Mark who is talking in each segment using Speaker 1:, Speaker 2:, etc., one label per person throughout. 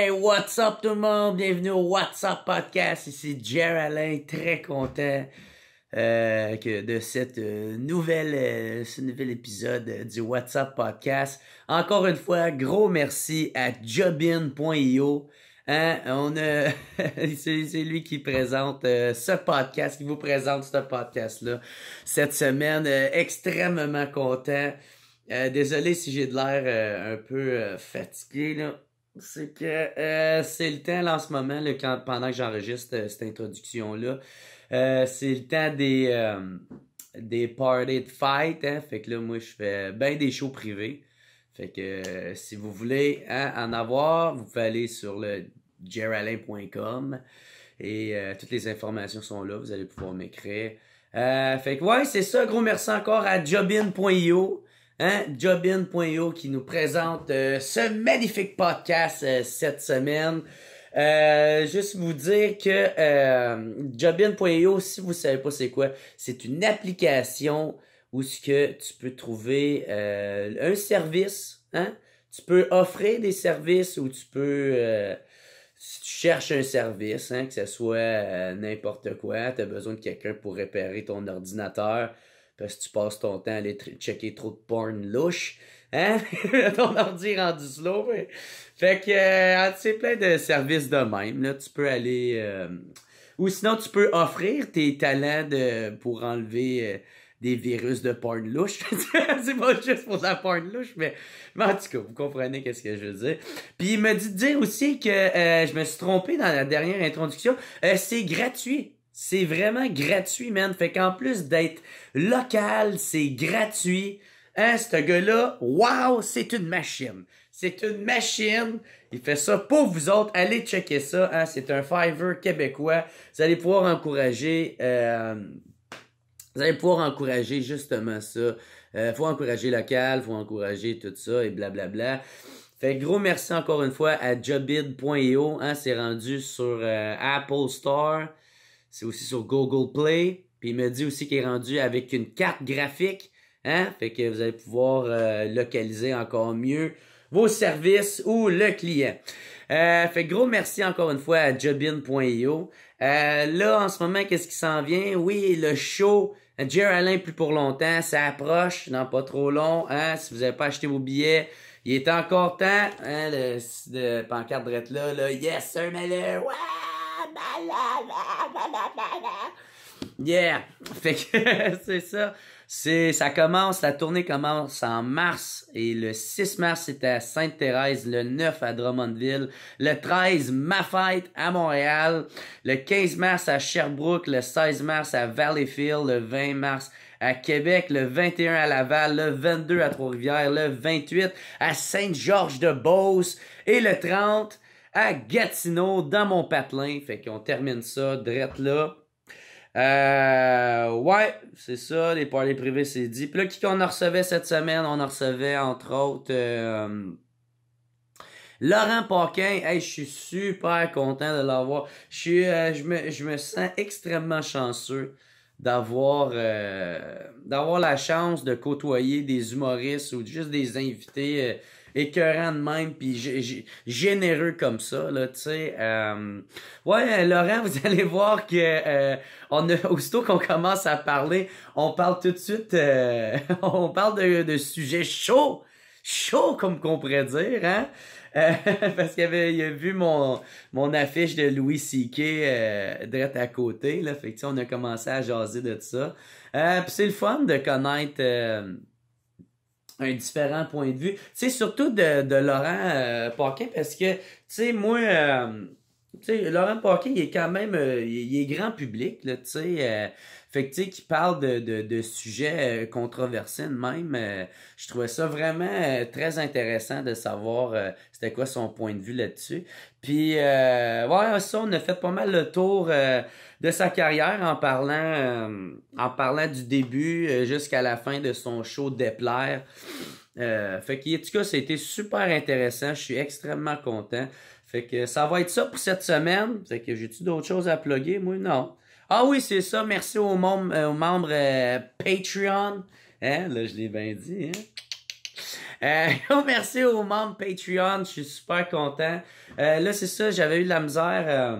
Speaker 1: Hey, what's up tout le monde? Bienvenue au What's Podcast. Ici Jer très content euh, que de cette euh, nouvelle, euh, ce nouvel épisode du WhatsApp Podcast. Encore une fois, gros merci à Jobin.io. Hein, on c'est lui qui présente ce podcast, qui vous présente ce podcast-là cette semaine. extrêmement content. désolé si j'ai de l'air un peu fatigué là c'est que euh, c'est le temps en ce moment, quand, pendant que j'enregistre euh, cette introduction-là, euh, c'est le temps des, des parties de fight hein. Fait que là, moi, je fais bien des shows privés. Fait que si vous voulez hein, en avoir, vous pouvez aller sur le geralin.com et toutes les informations sont là. Vous allez pouvoir m'écrire. fait que ouais, c'est ça. Gros merci encore à jobin.io. Hein, Jobin.io qui nous présente euh, ce magnifique podcast euh, cette semaine. Euh, juste vous dire que euh, Jobin.io, si vous savez pas c'est quoi, c'est une application où ce que tu peux trouver un service, hein? Tu peux offrir des services ou tu peux si tu cherches un service, hein, que ce soit n'importe quoi, tu as besoin de quelqu'un pour réparer ton ordinateur, parce que tu passes ton temps à aller checker trop de porn louche. Hein? ton ordi est rendu slow. Fait que, euh, ah, sais plein de services de même. Là, tu peux aller... Euh, ou sinon, tu peux offrir tes talents de... pour enlever... Euh, des virus de porn louche. c'est pas juste pour la porn louche, mais... en tout cas, vous comprenez qu'est-ce que je veux dire. Puis il me dit de dire aussi que euh, je me suis trompé dans la dernière introduction. c'est gratuit c'est vraiment gratuit, man. Fait qu'en plus d'être local, c'est gratuit. Hein, ce gars-là, wow, c'est une machine. C'est une machine. Il fait ça pour vous autres. Allez checker ça. Hein. C'est un Fiverr québécois. Vous allez pouvoir encourager... Euh, vous allez pouvoir encourager justement ça. Euh, faut encourager local, faut encourager tout ça et blablabla. Bla bla. Fait gros merci encore une fois à Jobid.io. E hein, c'est rendu sur euh, Apple Store. C'est aussi sur Google Play. Puis il me dit aussi qu'il est rendu avec une carte graphique. Hein? Fait que vous allez pouvoir euh, localiser encore mieux vos services ou le client. Euh, fait gros merci encore une fois à jobin.io. Euh, là, en ce moment, qu'est-ce qui s'en vient? Oui, le show Jerry Alain plus pour longtemps, ça approche, non pas trop long. Hein? Si vous n'avez pas acheté vos billets, il est encore temps. Hein, le, pancarte là, là, Yes, sir, Miller! Yeah! Fait que c'est ça. ça commence, la tournée commence en mars et le 6 mars c'était à Sainte-Thérèse, le 9 à Drummondville, le 13 ma fête à Montréal, le 15 mars à Sherbrooke, le 16 mars à Valleyfield, le 20 mars à Québec, le 21 à Laval, le 22 à Trois-Rivières, le 28 à saint georges de beauce et le 30 à Gatineau, dans mon patelin. Fait qu'on termine ça, drette là. Euh, ouais, c'est ça, les parties privées, c'est dit. Puis là, qui qu'on a recevait cette semaine? On en recevait, entre autres, euh, Laurent Paquin. Hey, je suis super content de l'avoir. Je, euh, me, je sens extrêmement chanceux d'avoir d'avoir la chance de côtoyer des humoristes ou juste des invités écœurant de même, puis généreux comme ça, là, tu sais. Euh... Ouais, Laurent, vous allez voir que euh, on a, aussitôt qu'on commence à parler, on parle tout de suite, euh, on parle de, de sujets chauds, chauds comme qu'on pourrait dire, hein? Euh, parce qu'il y avait il a vu mon, mon affiche de Louis C.K. Euh, à côté. Là, fait que, on a commencé à jaser de ça. Puis c'est le fun de connaître un différent point de vue. Tu sais, surtout de, de Laurent euh, parce que, tu sais, moi, euh, tu sais, Laurent Paquin, il est quand même, euh, il est grand public, là, tu sais. Euh, fait que, tu sais, qu'il parle de, de, de sujets controversés de même, je trouvais ça vraiment très intéressant de savoir c'était quoi son point de vue là-dessus. Puis, ouais, ça, on a fait pas mal le tour de sa carrière en parlant, euh, en parlant du début euh, jusqu'à la fin de son show Déplaire. Euh, fait que, en tout cas, c'était super intéressant. Je suis extrêmement content. Fait que ça va être ça pour cette semaine. Fait que j'ai-tu d'autres choses à plugger? Moi, non. Ah oui, c'est ça. Merci aux, euh, aux membres Patreon. Hein? Là, je l'ai bien dit. Hein? Euh, oh, merci aux membres Patreon, je suis super content. là, c'est ça, j'avais eu de la misère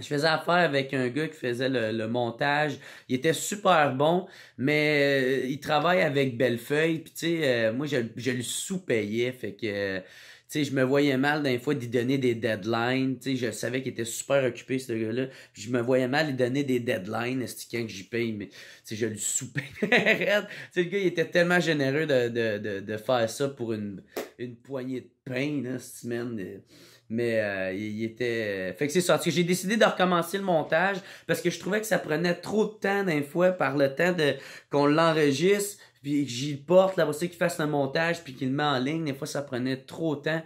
Speaker 1: je faisais affaire avec un gars qui faisait le, montage. Il était super bon, mais euh, il travaille avec Bellefeuille. Puis, tu sais, euh, moi, je, je le sous-payais. Fait que, tu sais, je me voyais mal d'un fois d'y donner des deadlines. Tu sais, je savais qu'il était super occupé, ce gars-là. je me voyais mal lui donner des deadlines, quand que j'y paye. Mais, tu sais, je le sous-payais. tu sais, le gars, il était tellement généreux de, de, de, de faire ça pour une, une poignée de pain, là, cette semaine. Mais euh, il, était. Euh, fait que c'est ça. J'ai décidé de recommencer le montage parce que je trouvais que ça prenait trop de temps d'un fois par le temps de qu'on l'enregistre, puis que j'y porte, là, aussi qu'il fasse le montage, puis qu'il le met en ligne. Des fois, ça prenait trop de temps.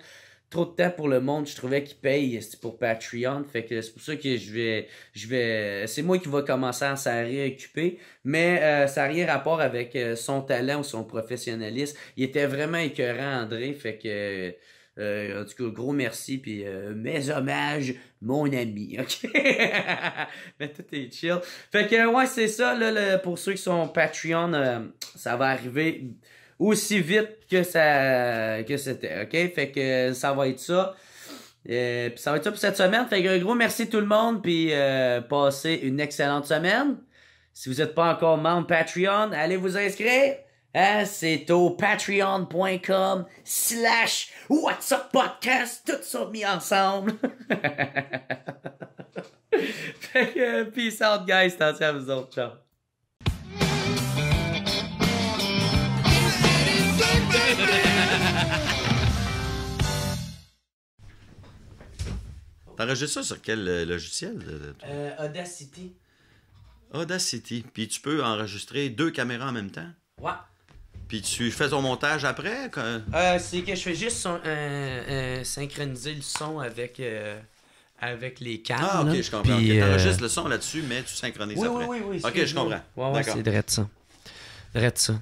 Speaker 1: Trop de temps pour le monde, je trouvais qu'il paye pour Patreon. Fait que c'est pour ça que je vais. je vais C'est moi qui vais commencer à s'en réoccuper. Mais euh, ça n'a rien rapport avec son talent ou son professionnalisme. Il était vraiment écœurant, André. Fait que. Euh, en tout cas, gros merci, puis euh, mes hommages, mon ami, ok? Mais tout est chill. Fait que, ouais, c'est ça, là, pour ceux qui sont Patreon, euh, ça va arriver aussi vite que ça que c'était, ok? Fait que ça va être ça. puis ça va être ça pour cette semaine. Fait que, gros merci tout le monde, puis passez une excellente semaine. Si vous n'êtes pas encore membre Patreon, allez vous inscrire. Hein, c'est au patreon.com slash whatsapp Podcast, tout ça mis ensemble. Euh, peace out, guys. Attention à vous autres. Ciao.
Speaker 2: T'enregistres ça sur quel euh, logiciel?
Speaker 1: Euh, Audacity.
Speaker 2: Audacity. Puis tu peux enregistrer deux caméras en même temps. Ouais. Puis tu fais ton montage après? Euh,
Speaker 1: c'est que je fais juste euh, euh, synchroniser le son avec euh, avec les câbles. Ah, ok, je comprends. Puis, okay. T'enregistres
Speaker 2: le son là-dessus, mais tu synchronises après. Oui, oui, oui. Ok, je comprends.
Speaker 1: D'accord. c'est vrai de ça. Vrai de ça.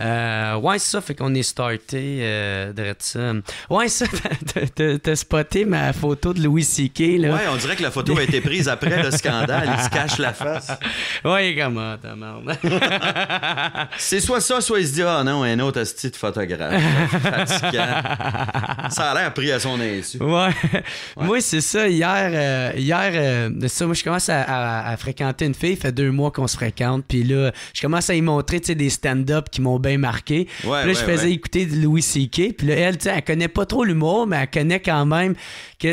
Speaker 1: Euh, ouais, c'est ça, fait qu'on est starté, euh, de ça. Ouais, ça, t'as spoté ma photo de Louis C.K. Là. Ouais, on dirait que la photo a été prise après le scandale, il se cache la
Speaker 3: face.
Speaker 2: Ouais, comment, ta c'est soit ça, soit il se dit, ah oh, non, un autre asti de photographe. Fatigant. Ça a l'air pris à son insu.
Speaker 1: Ouais. Moi, c'est ça, hier, euh, hier, euh, je commence à, fréquenter une fille, fait deux mois qu'on se fréquente, puis là, je commence à y montrer, tu sais, des stand-up qui m'ont marqué. puis là, je faisais écouter de Louis C.K. Puis là, elle, tu sais, elle connaît pas trop l'humour, mais elle connaît quand même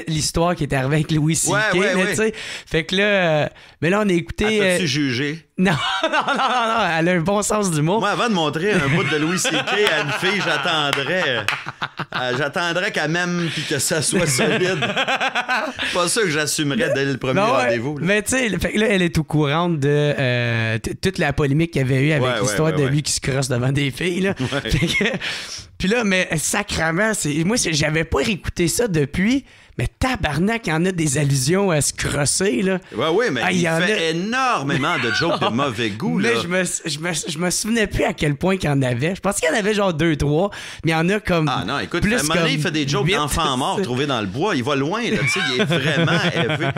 Speaker 1: l'histoire qui est arrivée avec Louis C.K. Ouais, ouais, Fait que là, euh, mais là, on a écouté. Ah, As-tu euh,
Speaker 2: jugé? Non, non, non, non, elle a un bon sens du mot. Moi, avant de montrer un bout de Louis C.K. à une fille, j'attendrais. Euh, j'attendrais qu'elle m'aime puis que ça soit solide. Pas sûr que j'assumerais dès le premier rendez-vous. Mais
Speaker 1: tu sais, fait que là, elle est au courant de toute la polémique qu'il y avait eu avec l'histoire de lui qui se crosse devant des filles. Là. Fait que, puis là, mais sacrament, moi, j'avais pas réécouté ça depuis. Mais
Speaker 2: tabarnak,
Speaker 1: il y en a des allusions à se crosser, là. Ouais, oui, mais ah, il, fait énormément
Speaker 2: de jokes de mauvais goût, là. Je
Speaker 1: me, je, me, je me souvenais plus à quel point qu'il y en avait. Je pensais qu'il y en avait genre deux, trois, mais il y en a comme. Ah
Speaker 2: non, écoute, le mari il fait des jokes d'enfants morts trouvés dans le bois. Il va loin, là. Tu sais,
Speaker 3: il est vraiment élevé.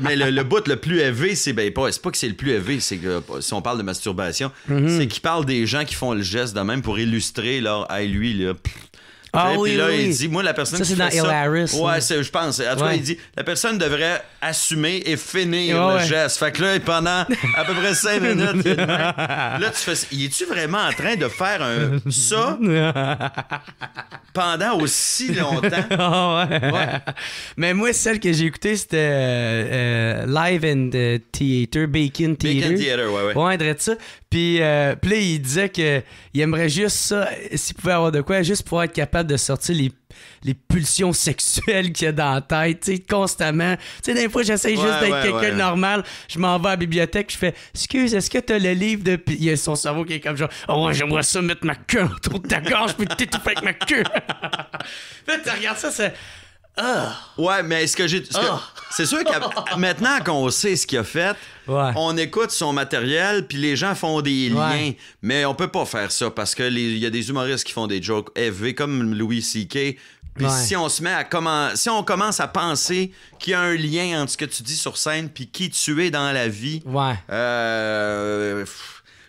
Speaker 2: mais le, bout le plus élevé, c'est ben, pas, pas que c'est le plus élevé, c'est que si on parle de masturbation, mm-hmm. c'est qu'il parle des gens qui font le geste de même pour illustrer leur l'huile. Pff, ah oui, puis là, il dit, moi, la personne. Ça, c'est dans Hilaris. ouais, je pense. En tout il dit, la personne devrait assumer et finir le geste. Fait que là, pendant à peu près 5 minutes, là, tu fais. Es-tu vraiment en train de faire un ça pendant aussi longtemps? Ah ouais.
Speaker 1: Mais moi, celle que j'ai écoutée, c'était euh, euh, Live in the Theater, Bacon Theater. Bacon Theater, ouais, ouais. Ouais, de ça. Puis, euh, puis là, il disait qu'il aimerait juste ça, s'il pouvait avoir de quoi, juste pour être capable de sortir les, pulsions sexuelles qu'il y a dans la tête, tu sais, constamment. Tu sais, des fois, j'essaie juste d'être quelqu'un de normal. Je m'en vais à la bibliothèque, je fais Excuse, est-ce que t'as le livre de. il y a son cerveau qui est comme genre Oh, j'aimerais ça mettre ma queue autour de ta
Speaker 3: gorge, puis t'étouffer
Speaker 2: avec ma queue. Là, tu regardes ça, c'est. Ah! ouais, mais ce que j'ai. Ah! C'est sûr que maintenant qu'on sait ce qu'il a fait, on écoute son matériel, puis les gens font des liens. Mais on peut pas faire ça parce qu'il y a des humoristes qui font des jokes élevés comme Louis C.K. Puis si on se met à comment, si on commence à penser qu'il y a un lien entre ce que tu dis sur scène puis qui tu es dans la vie, ouais. Euh,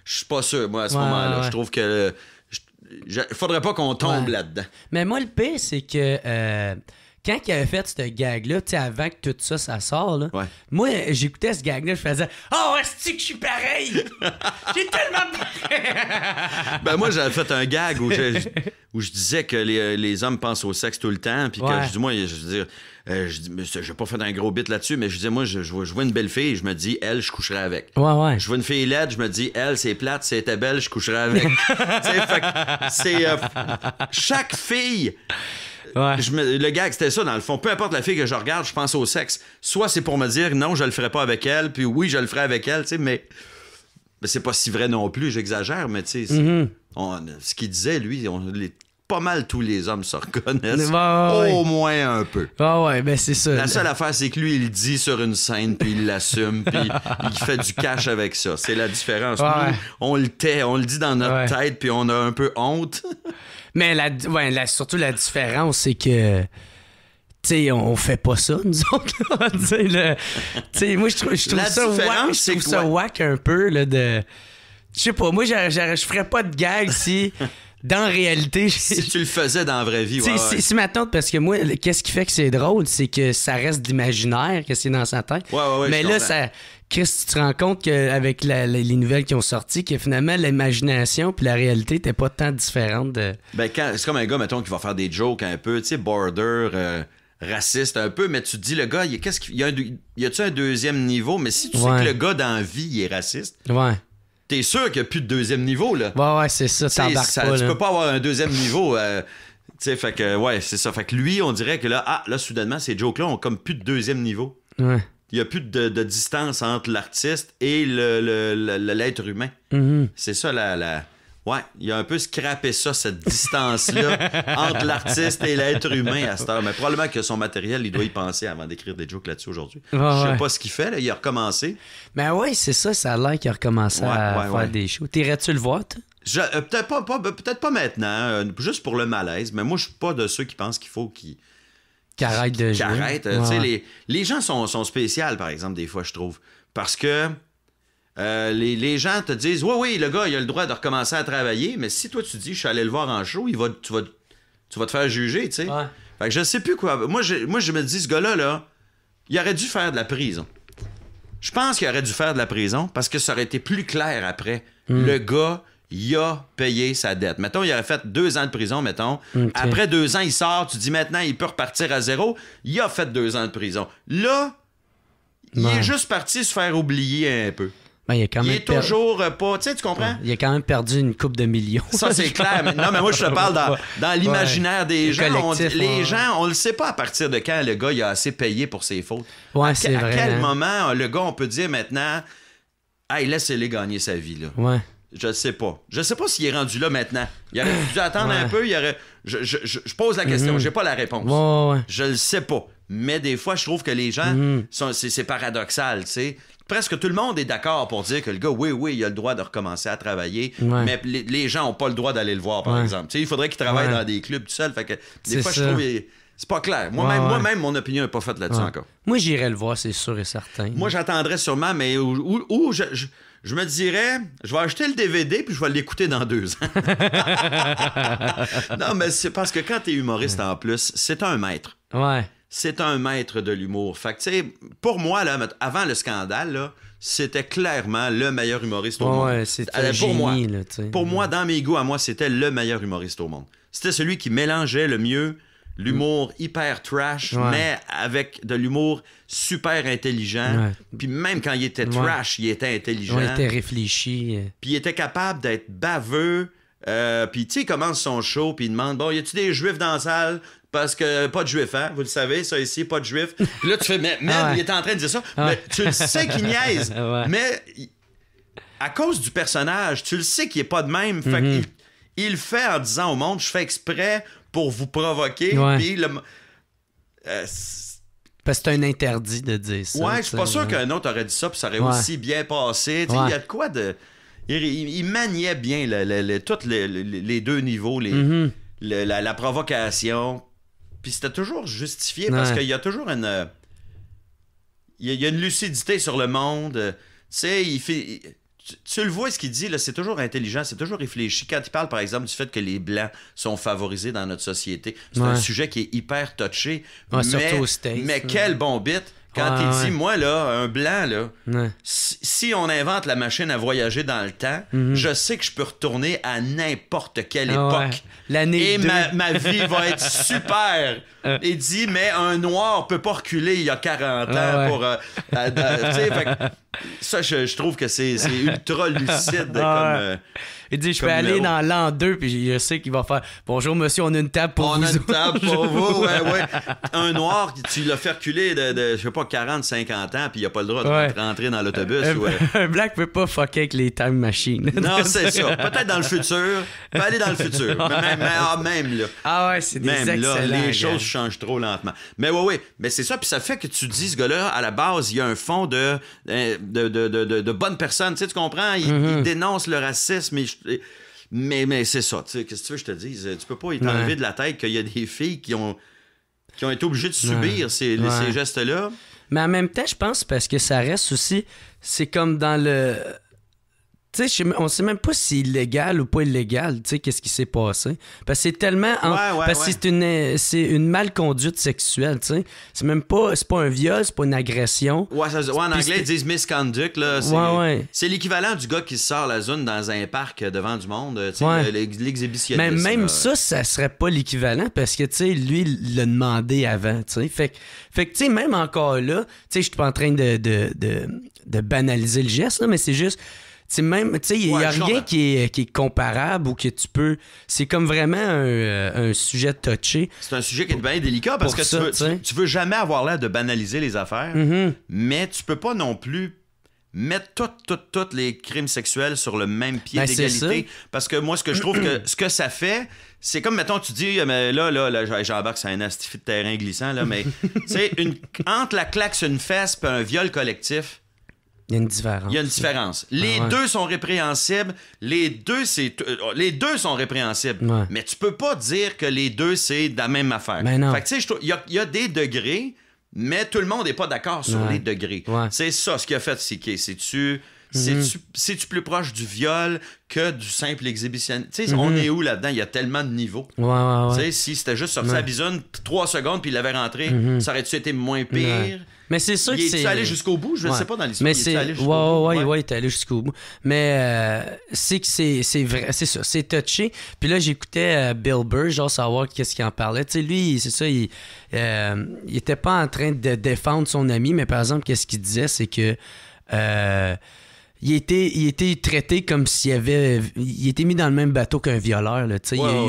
Speaker 2: je suis pas sûr. Moi à ce moment-là, je trouve que faudrait pas qu'on tombe là-dedans.
Speaker 1: Mais moi le pire c'est que euh, quand il avait fait ce gag-là, tu sais, avant que tout ça, ça sort, moi, j'écoutais ce gag-là, je faisais
Speaker 2: ah, Oh, est-ce que je suis pareil J'ai tellement Ben, moi, j'avais fait un gag où je, disais que les, hommes pensent au sexe tout le temps, puis que je je veux dire, euh, je pas fait un gros bit là-dessus, mais je disais, moi, je, vois une belle fille, je me dis, elle, je coucherai avec. Ouais, ouais. Je vois une fille laide, je me dis, elle, c'est plate, c'était belle, je coucherai avec. c'est. Euh, chaque fille le gars c'était ça, dans le fond. Peu importe la fille que je regarde, je pense au sexe. Soit c'est pour me dire non, je le ferai pas avec elle, puis oui, je le ferai avec elle, tu sais, mais. mais c'est pas si vrai non plus, j'exagère, mais tu sais, mm-hmm. ce qu'il disait, lui, on, les, pas mal tous les hommes se reconnaissent. Au
Speaker 1: moins un peu. Ah ouais, mais ben, c'est ça. La seule
Speaker 2: affaire, c'est que lui, il le dit sur une scène, puis il l'assume, puis il fait du cash avec ça. C'est la différence. on le tait, on le dit dans notre tête, puis on a un peu honte. Mais la, surtout, la différence,
Speaker 1: c'est que. sais on fait pas ça, nous autres. moi, je trouve, ça wack. Je ça un peu, là, de... Je sais pas, moi, je ferais pas de gag si... dans la
Speaker 2: réalité. Si tu le faisais dans la vraie vie, ouais, ouais. Si
Speaker 1: ma parce que moi, qu'est-ce qui fait que c'est drôle, c'est que ça reste d'imaginaire, que c'est dans sa tête. Mais là, ça. Chris, tu te rends compte qu'avec les nouvelles qui ont sorti, que finalement, l'imagination puis la réalité n'étaient pas tant différentes. De...
Speaker 2: Ben, c'est comme un gars, mettons, qui va faire des jokes un peu, tu sais, border. Euh, raciste un peu, mais tu te dis, le gars, il, qu'est-ce qu'il, y a, un, tu un deuxième niveau? Mais si tu sais que le gars dans la vie, il est raciste, ouais t'es sûr qu'il n'y a plus de deuxième niveau, là.
Speaker 4: Ouais, ouais, c'est ça, ça, pas, Tu peux
Speaker 2: pas avoir un deuxième niveau. Euh, tu sais, fait que, ouais, c'est ça. Fait que lui, on dirait que là, ah, là, soudainement, ces jokes-là ont comme plus de deuxième niveau. Ouais. Il n'y a plus de, distance entre l'artiste et l'être le, le, humain. Mm-hmm. C'est ça la... la Ouais, il a un peu scrappé ça, cette distance-là entre l'artiste et l'être humain à cette heure. Mais probablement que son matériel, il doit y penser avant d'écrire des jokes là-dessus aujourd'hui. Je je sais pas ce qu'il fait, là. il a recommencé.
Speaker 1: Mais ben oui, c'est ça, ça a l'air qu'il a recommencé à faire
Speaker 2: des shows. T'irais-tu le voir, toi? Euh, peut-être pas, pas maintenant, euh, juste pour le malaise, mais moi je suis pas de ceux qui pensent qu'il faut qu'il
Speaker 1: qu de euh,
Speaker 2: les, gens sont, sont spéciaux, par exemple, des fois, je trouve. Parce que euh, les, gens te disent Oui, oui, le gars, il a le droit de recommencer à travailler, mais si toi tu dis je suis allé le voir en show, il va, tu, vas, te faire juger, tu sais. Fait que je sais plus quoi. Moi, je, moi, je me dis, ce gars-là, là, il aurait dû faire de la prison. Je pense qu'il aurait dû faire de la prison parce que ça aurait été plus clair après. Hmm. Le gars, il a payé sa dette. Mettons, il aurait fait deux ans de prison, mettons. Après deux ans, il sort, tu dis maintenant, il peut repartir à zéro. Il a fait deux ans de prison. Là, il est juste parti se faire oublier un peu. Ben, il
Speaker 1: est toujours
Speaker 2: euh, pas. Tu sais, tu comprends?
Speaker 1: il a quand même perdu une coupe de millions. Ça, c'est clair. Mais, non, mais moi, je te
Speaker 2: parle dans, l'imaginaire des gens. les gens, on le sait pas à partir de quand le gars il a assez payé pour ses fautes.
Speaker 4: c'est À quel hein.
Speaker 2: moment euh, le gars, on peut dire maintenant, hey, laisse les gagner sa vie, là. Ouais. Je sais pas. Je sais pas s'il est rendu là maintenant. Il aurait dû attendre un peu. Il aurait... je, pose la question. Je mm-hmm. n'ai J'ai pas la réponse. Ouais, ouais. Je le sais pas. Mais des fois, je trouve que les gens, mm-hmm. c'est paradoxal. tu sais presque tout le monde est d'accord pour dire que le gars, oui, oui, il a le droit de recommencer à travailler, mais les, gens n'ont pas le droit d'aller le voir, par exemple. il faudrait qu'il travaille dans des clubs tout seul. que C'est pas clair. Moi-même, mon opinion n'est pas faite là-dessus encore.
Speaker 1: Moi, j'irai le voir, c'est sûr et certain. Moi,
Speaker 2: j'attendrais sûrement, mais où, je, me dirais, je vais acheter le DVD puis je vais l'écouter dans deux ans. non, mais c'est parce que quand tu es humoriste en plus, c'est un maître. Ouais c'est un maître de l'humour. Fait pour moi, avant le scandale, c'était clairement le meilleur humoriste au monde. Euh, pour, moi, pour moi, dans mes goûts à moi, c'était le meilleur humoriste au monde. C'était celui qui mélangeait le mieux l'humour mm. hyper trash, mais avec de l'humour super intelligent. Puis même quand il était trash, il était intelligent. il était
Speaker 1: réfléchi. Euh.
Speaker 2: Puis il était capable d'être baveux, euh, puis, tu sais, il commence son show, puis il demande Bon, y a-tu des juifs dans la salle Parce que euh, pas de juifs, hein Vous le savez, ça ici, pas de juifs. là, tu fais Mais, ah il est en train de dire ça. Ah mais tu le sais qu'il niaise. Mais à cause du personnage, tu le sais qu'il est pas de même. Fait mm-hmm. il, fait en disant au monde Je fais exprès pour vous provoquer. Puis le. Euh,
Speaker 1: parce que c'est un interdit de dire ça. Ouais, je suis pas sûr qu'un
Speaker 2: autre aurait dit ça, puis ça aurait aussi bien passé. Il y a de quoi de il, maniait bien les deux niveaux, mhm. la, provocation. Puis c'était toujours justifié parce qu'il y a toujours euh, une. lucidité sur le monde. Tu il fait. tu, le vois ce qu'il dit, là, c'est toujours intelligent, c'est toujours réfléchi. Quand il parle, par exemple, du fait que les Blancs sont favorisés dans notre société, c'est un sujet qui est hyper touché. mais quel bon bit! Quand il dit, moi, là, un blanc, là, si, on invente la machine à voyager dans le temps, mhm. je sais que je peux retourner à n'importe quelle ah époque. L'année Et ma, vie va être super. Euh. Il dit, mais un noir peut pas reculer il y a 40 ans pour. Euh, ça, je, trouve que c'est ultra lucide. Ah comme, euh, il dit, je vais aller dans
Speaker 1: l'an 2, puis je sais qu'il va faire Bonjour, monsieur, on a une table pour vous. On a une table pour vous, ouais, ouais.
Speaker 2: Un noir, tu l'as fait reculer de, je sais pas, 40, 50 ans, puis il a pas le droit de rentrer dans l'autobus.
Speaker 1: Un black peut pas fucker avec les time machines. Non, c'est ça. Peut-être dans le futur. Va aller dans le futur. Mais ah,
Speaker 2: même, là. Ah ouais, c'est des les choses changent trop lentement. Mais ouais, ouais. Mais c'est ça, puis ça fait que tu dis, ce gars-là, à la base, il y a un fond de, hein, de, de, bonnes personnes. Tu sais, tu comprends? Il, mm-hmm. dénonce le racisme. mais je mais, mais c'est ça, tu sais, qu'est-ce que tu veux que je te dise? Euh, tu peux pas être enlevé de la tête qu'il y a des filles qui ont, qui ont été obligées de subir ces gestes-là.
Speaker 1: Mais en même temps, je pense parce que ça reste aussi, c'est comme dans le tu on sait même pas si c'est illégal ou pas illégal, qu'est-ce qui s'est passé. Parce que c'est tellement. parce que c'est une, malconduite sexuelle, tu C'est même pas. C'est pas un viol, c'est pas une agression.
Speaker 2: Ouais, en anglais, ils disent misconduct, là. C'est l'équivalent du gars qui sort la zone dans un parc devant du monde, tu sais, l'exhibitionniste. Mais même ça,
Speaker 1: ça serait pas l'équivalent parce que, tu sais, lui, il l'a demandé avant, tu sais. Fait, fait tu même encore là, tu sais, je suis pas en train de, de, de banaliser le geste, mais c'est juste même, il n'y a rien qui est, qui est, comparable ou que tu peux. C'est comme vraiment un, euh, sujet touché.
Speaker 2: C'est un sujet qui est bien délicat parce que tu, veux, veux, jamais avoir l'air de banaliser les affaires, mm-hmm. mais tu peux pas non plus mettre toutes les crimes sexuels sur le même pied ben, d'égalité. Parce que moi, ce que je trouve que ce que ça fait, c'est comme, mettons, tu dis, mais là, là, là c'est un astifi de terrain glissant, là, mais, tu sais, entre la claque sur une fesse et un viol collectif,
Speaker 1: il y a une différence.
Speaker 2: Il y a une différence. Ah les deux sont répréhensibles. Les deux, c'est euh, les deux sont répréhensibles. Mais tu peux pas dire que les deux, c'est la même affaire. il y, a des degrés, mais tout le monde n'est pas d'accord sur les degrés. C'est ça, ce qui a fait mhm. C'est-tu... C'est-tu plus proche du viol que du simple exhibitionnisme? On mhm. est où là-dedans? Il y a tellement de niveaux. Si c'était juste sorti sa bisone, trois secondes puis il avait rentré, mhm. ça aurait-tu été moins pire? Mais c'est sûr il que c'est. allé jusqu'au bout? Je ne sais pas dans l'histoire.
Speaker 1: Mais c'est. Ouais, ouais, ouais, ouais, il est allé jusqu'au bout. Mais euh, c'est que c'est, c'est vrai, c'est ça, c'est touché. Puis là, j'écoutais euh, Bill Burr, genre savoir qu'est-ce qu'il en parlait. Tu sais, lui, c'est ça, il, n'était euh, il pas en train de défendre son ami, mais par exemple, qu'est-ce qu'il disait, c'est que il était, il était traité comme s'il avait. Il était mis dans le même bateau qu'un violeur. Là, ouais,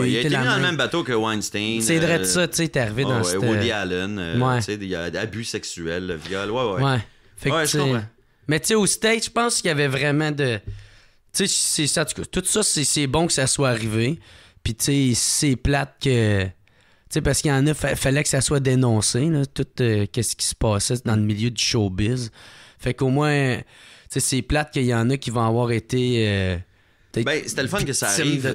Speaker 1: il, il, était, mis dans le même
Speaker 2: bateau que Weinstein. C'est vrai que euh, ça, tu sais, t'es arrivé dans cette... Woody Allen, il y a abus sexuels, viol, ouais, ouais. Fait que
Speaker 1: Mais tu sais, au stage, je pense qu'il y avait vraiment de. Tu sais, c'est ça, tout, ça, c'est bon que ça soit arrivé. Puis tu sais, c'est plate que. tu sais parce qu'il y en a, il fallait que ça soit dénoncé, là, tout euh, ce qui se passait dans le milieu du showbiz. Fait qu'au moins, sais, c'est plate qu'il y en a qui vont avoir été. Euh, ben,
Speaker 2: c'était le fun que ça arrive.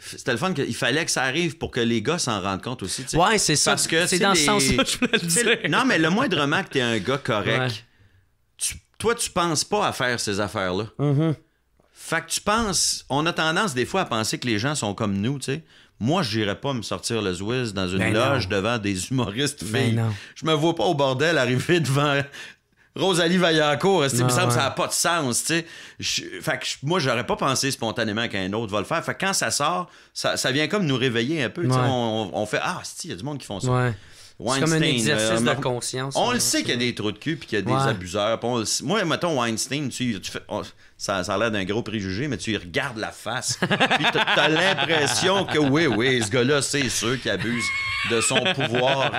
Speaker 2: c'était le fun qu'il fallait que ça arrive pour que les gars s'en rendent compte aussi. Ouais, c'est ça. que c'est dans le ce sens-là Non, mais le moindrement que t'es un gars correct, tu... toi, tu penses pas à faire ces affaires-là. Mm-hmm. Fait que tu penses, on a tendance des fois à penser que les gens sont comme nous, tu sais. Moi, n'irais pas me sortir le Zwiz dans une ben loge devant des humoristes mais ben Je me vois pas au bordel arriver devant Rosalie Vaillancourt, me ah, ça n'a pas de sens. tu Je, fait moi, j'aurais pas pensé spontanément qu'un autre va le faire. Fait quand ça sort, ça, vient comme nous réveiller un peu. On, on, fait Ah, il y a du monde qui font ça
Speaker 4: comme un exercice de conscience. On le sait
Speaker 2: qu'il y a des trous de cul puis qu'il y a des abuseurs. moi, mettons Weinstein, tu, ça, a l'air d'un gros préjugé, mais tu regardes la face. puis as l'impression que oui, oui, ce gars-là, c'est sûr qu'il abuse de son pouvoir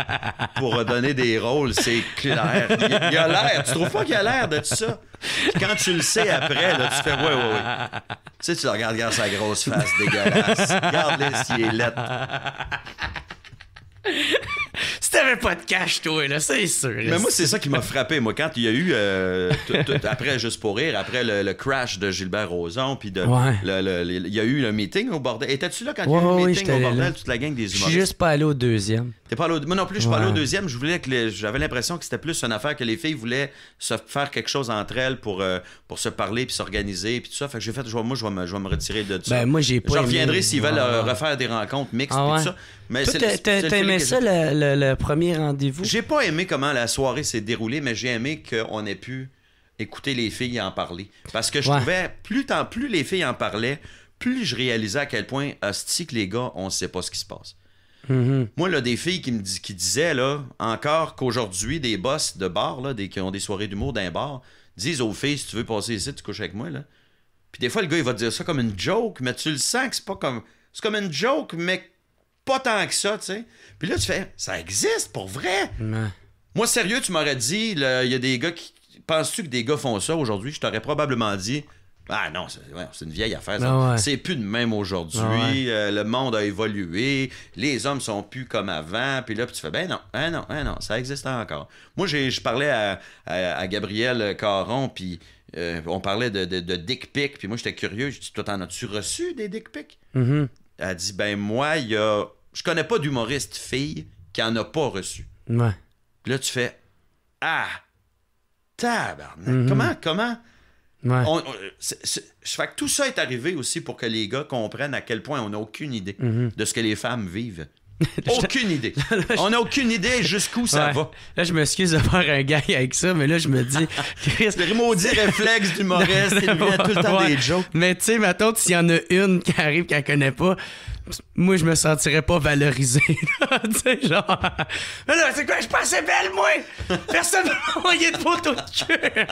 Speaker 2: pour donner des rôles. C'est clair. Il, a l'air. Tu trouves pas qu'il a l'air de tout ça? Quand tu le sais après, tu fais ouais, ouais, ouais. Tu sais, tu le regardes, regarde sa grosse face dégueulasse. regarde le s'il est lettre
Speaker 1: si t'avais pas de cash, toi, là, c'est sûr. Mais moi, c'est ça qui m'a
Speaker 2: frappé, moi, quand il y a eu, euh, après Juste pour rire, après le, crash de Gilbert Rozon, puis de, il y a eu un meeting au bordel. Étais-tu là quand il y a eu meeting au bordel, toute la gang des humains? Je suis juste
Speaker 1: pas allé au deuxième.
Speaker 2: T'es pas allé Moi non plus, je suis pas allé au deuxième. Je voulais que J'avais l'impression que c'était plus une affaire que les filles voulaient se faire quelque chose entre elles pour, euh, pour se parler puis s'organiser puis tout ça. Fait que j'ai fait, moi, je vais me, retirer de, dessus ben, moi, j'ai pas Je reviendrai s'ils veulent euh, refaire des rencontres mixtes ah, tout ça. Mais c'est ça,
Speaker 1: le, premier rendez-vous.
Speaker 2: J'ai pas aimé comment la soirée s'est déroulée, mais j'ai aimé qu'on ait pu écouter les filles en parler. Parce que je trouvais, plus, tant, plus les filles en parlaient, plus je réalisais à quel point, hostie, que les gars, on sait pas ce qui se passe. Mm-hmm. Moi, là, des filles qui me disaient là, encore qu'aujourd'hui, des boss de bar, là, qui ont des soirées d'humour d'un bar, disent aux filles, si tu veux passer ici, tu couches avec moi. Là. Puis des fois, le gars, il va dire ça comme une joke, mais tu le sens que c'est pas comme. C'est comme une joke, mais pas tant que ça, tu sais. Puis là, tu fais, ça existe pour vrai. Moi, sérieux, tu m'aurais dit, il y a des gars qui. Penses-tu que des gars font ça aujourd'hui? Je t'aurais probablement dit, ah non, c'est une vieille affaire. Ah c'est plus de même aujourd'hui. Ah euh, le monde a évolué. Les hommes sont plus comme avant. Puis là, tu fais, ben non, ben non, ben non, ça existe encore. Moi, je parlais à, à, Gabriel Caron, puis euh, on parlait de, de, dick pic. Puis moi, j'étais curieux. Je dis, toi, t'en as-tu reçu
Speaker 4: des dick pic? Mm-hmm.
Speaker 2: Elle dit Ben, moi, il y a. Je connais pas d'humoriste fille qui en a pas reçu. Ouais. là, tu fais Ah, tabarnak. Mhm. Comment, comment. Ouais. que tout ça est arrivé aussi pour que les gars comprennent à quel point on n'a aucune idée mhm. de ce que les femmes vivent. aucune idée. On n'a aucune idée jusqu'où ça va. Là, je
Speaker 1: m'excuse de faire un gars avec ça, mais là, je me dis. Chris...
Speaker 2: le maudit réflexe du Maurice, il vient tout le temps des
Speaker 1: jokes. Mais tu sais, tante, s'il y en a une qui arrive qu'elle connaît pas, moi, je me sentirais pas valorisé. tu sais, genre. Mais là, c'est quoi, je suis pas assez belle, moi! Personne m'a envoyé de photo de cul!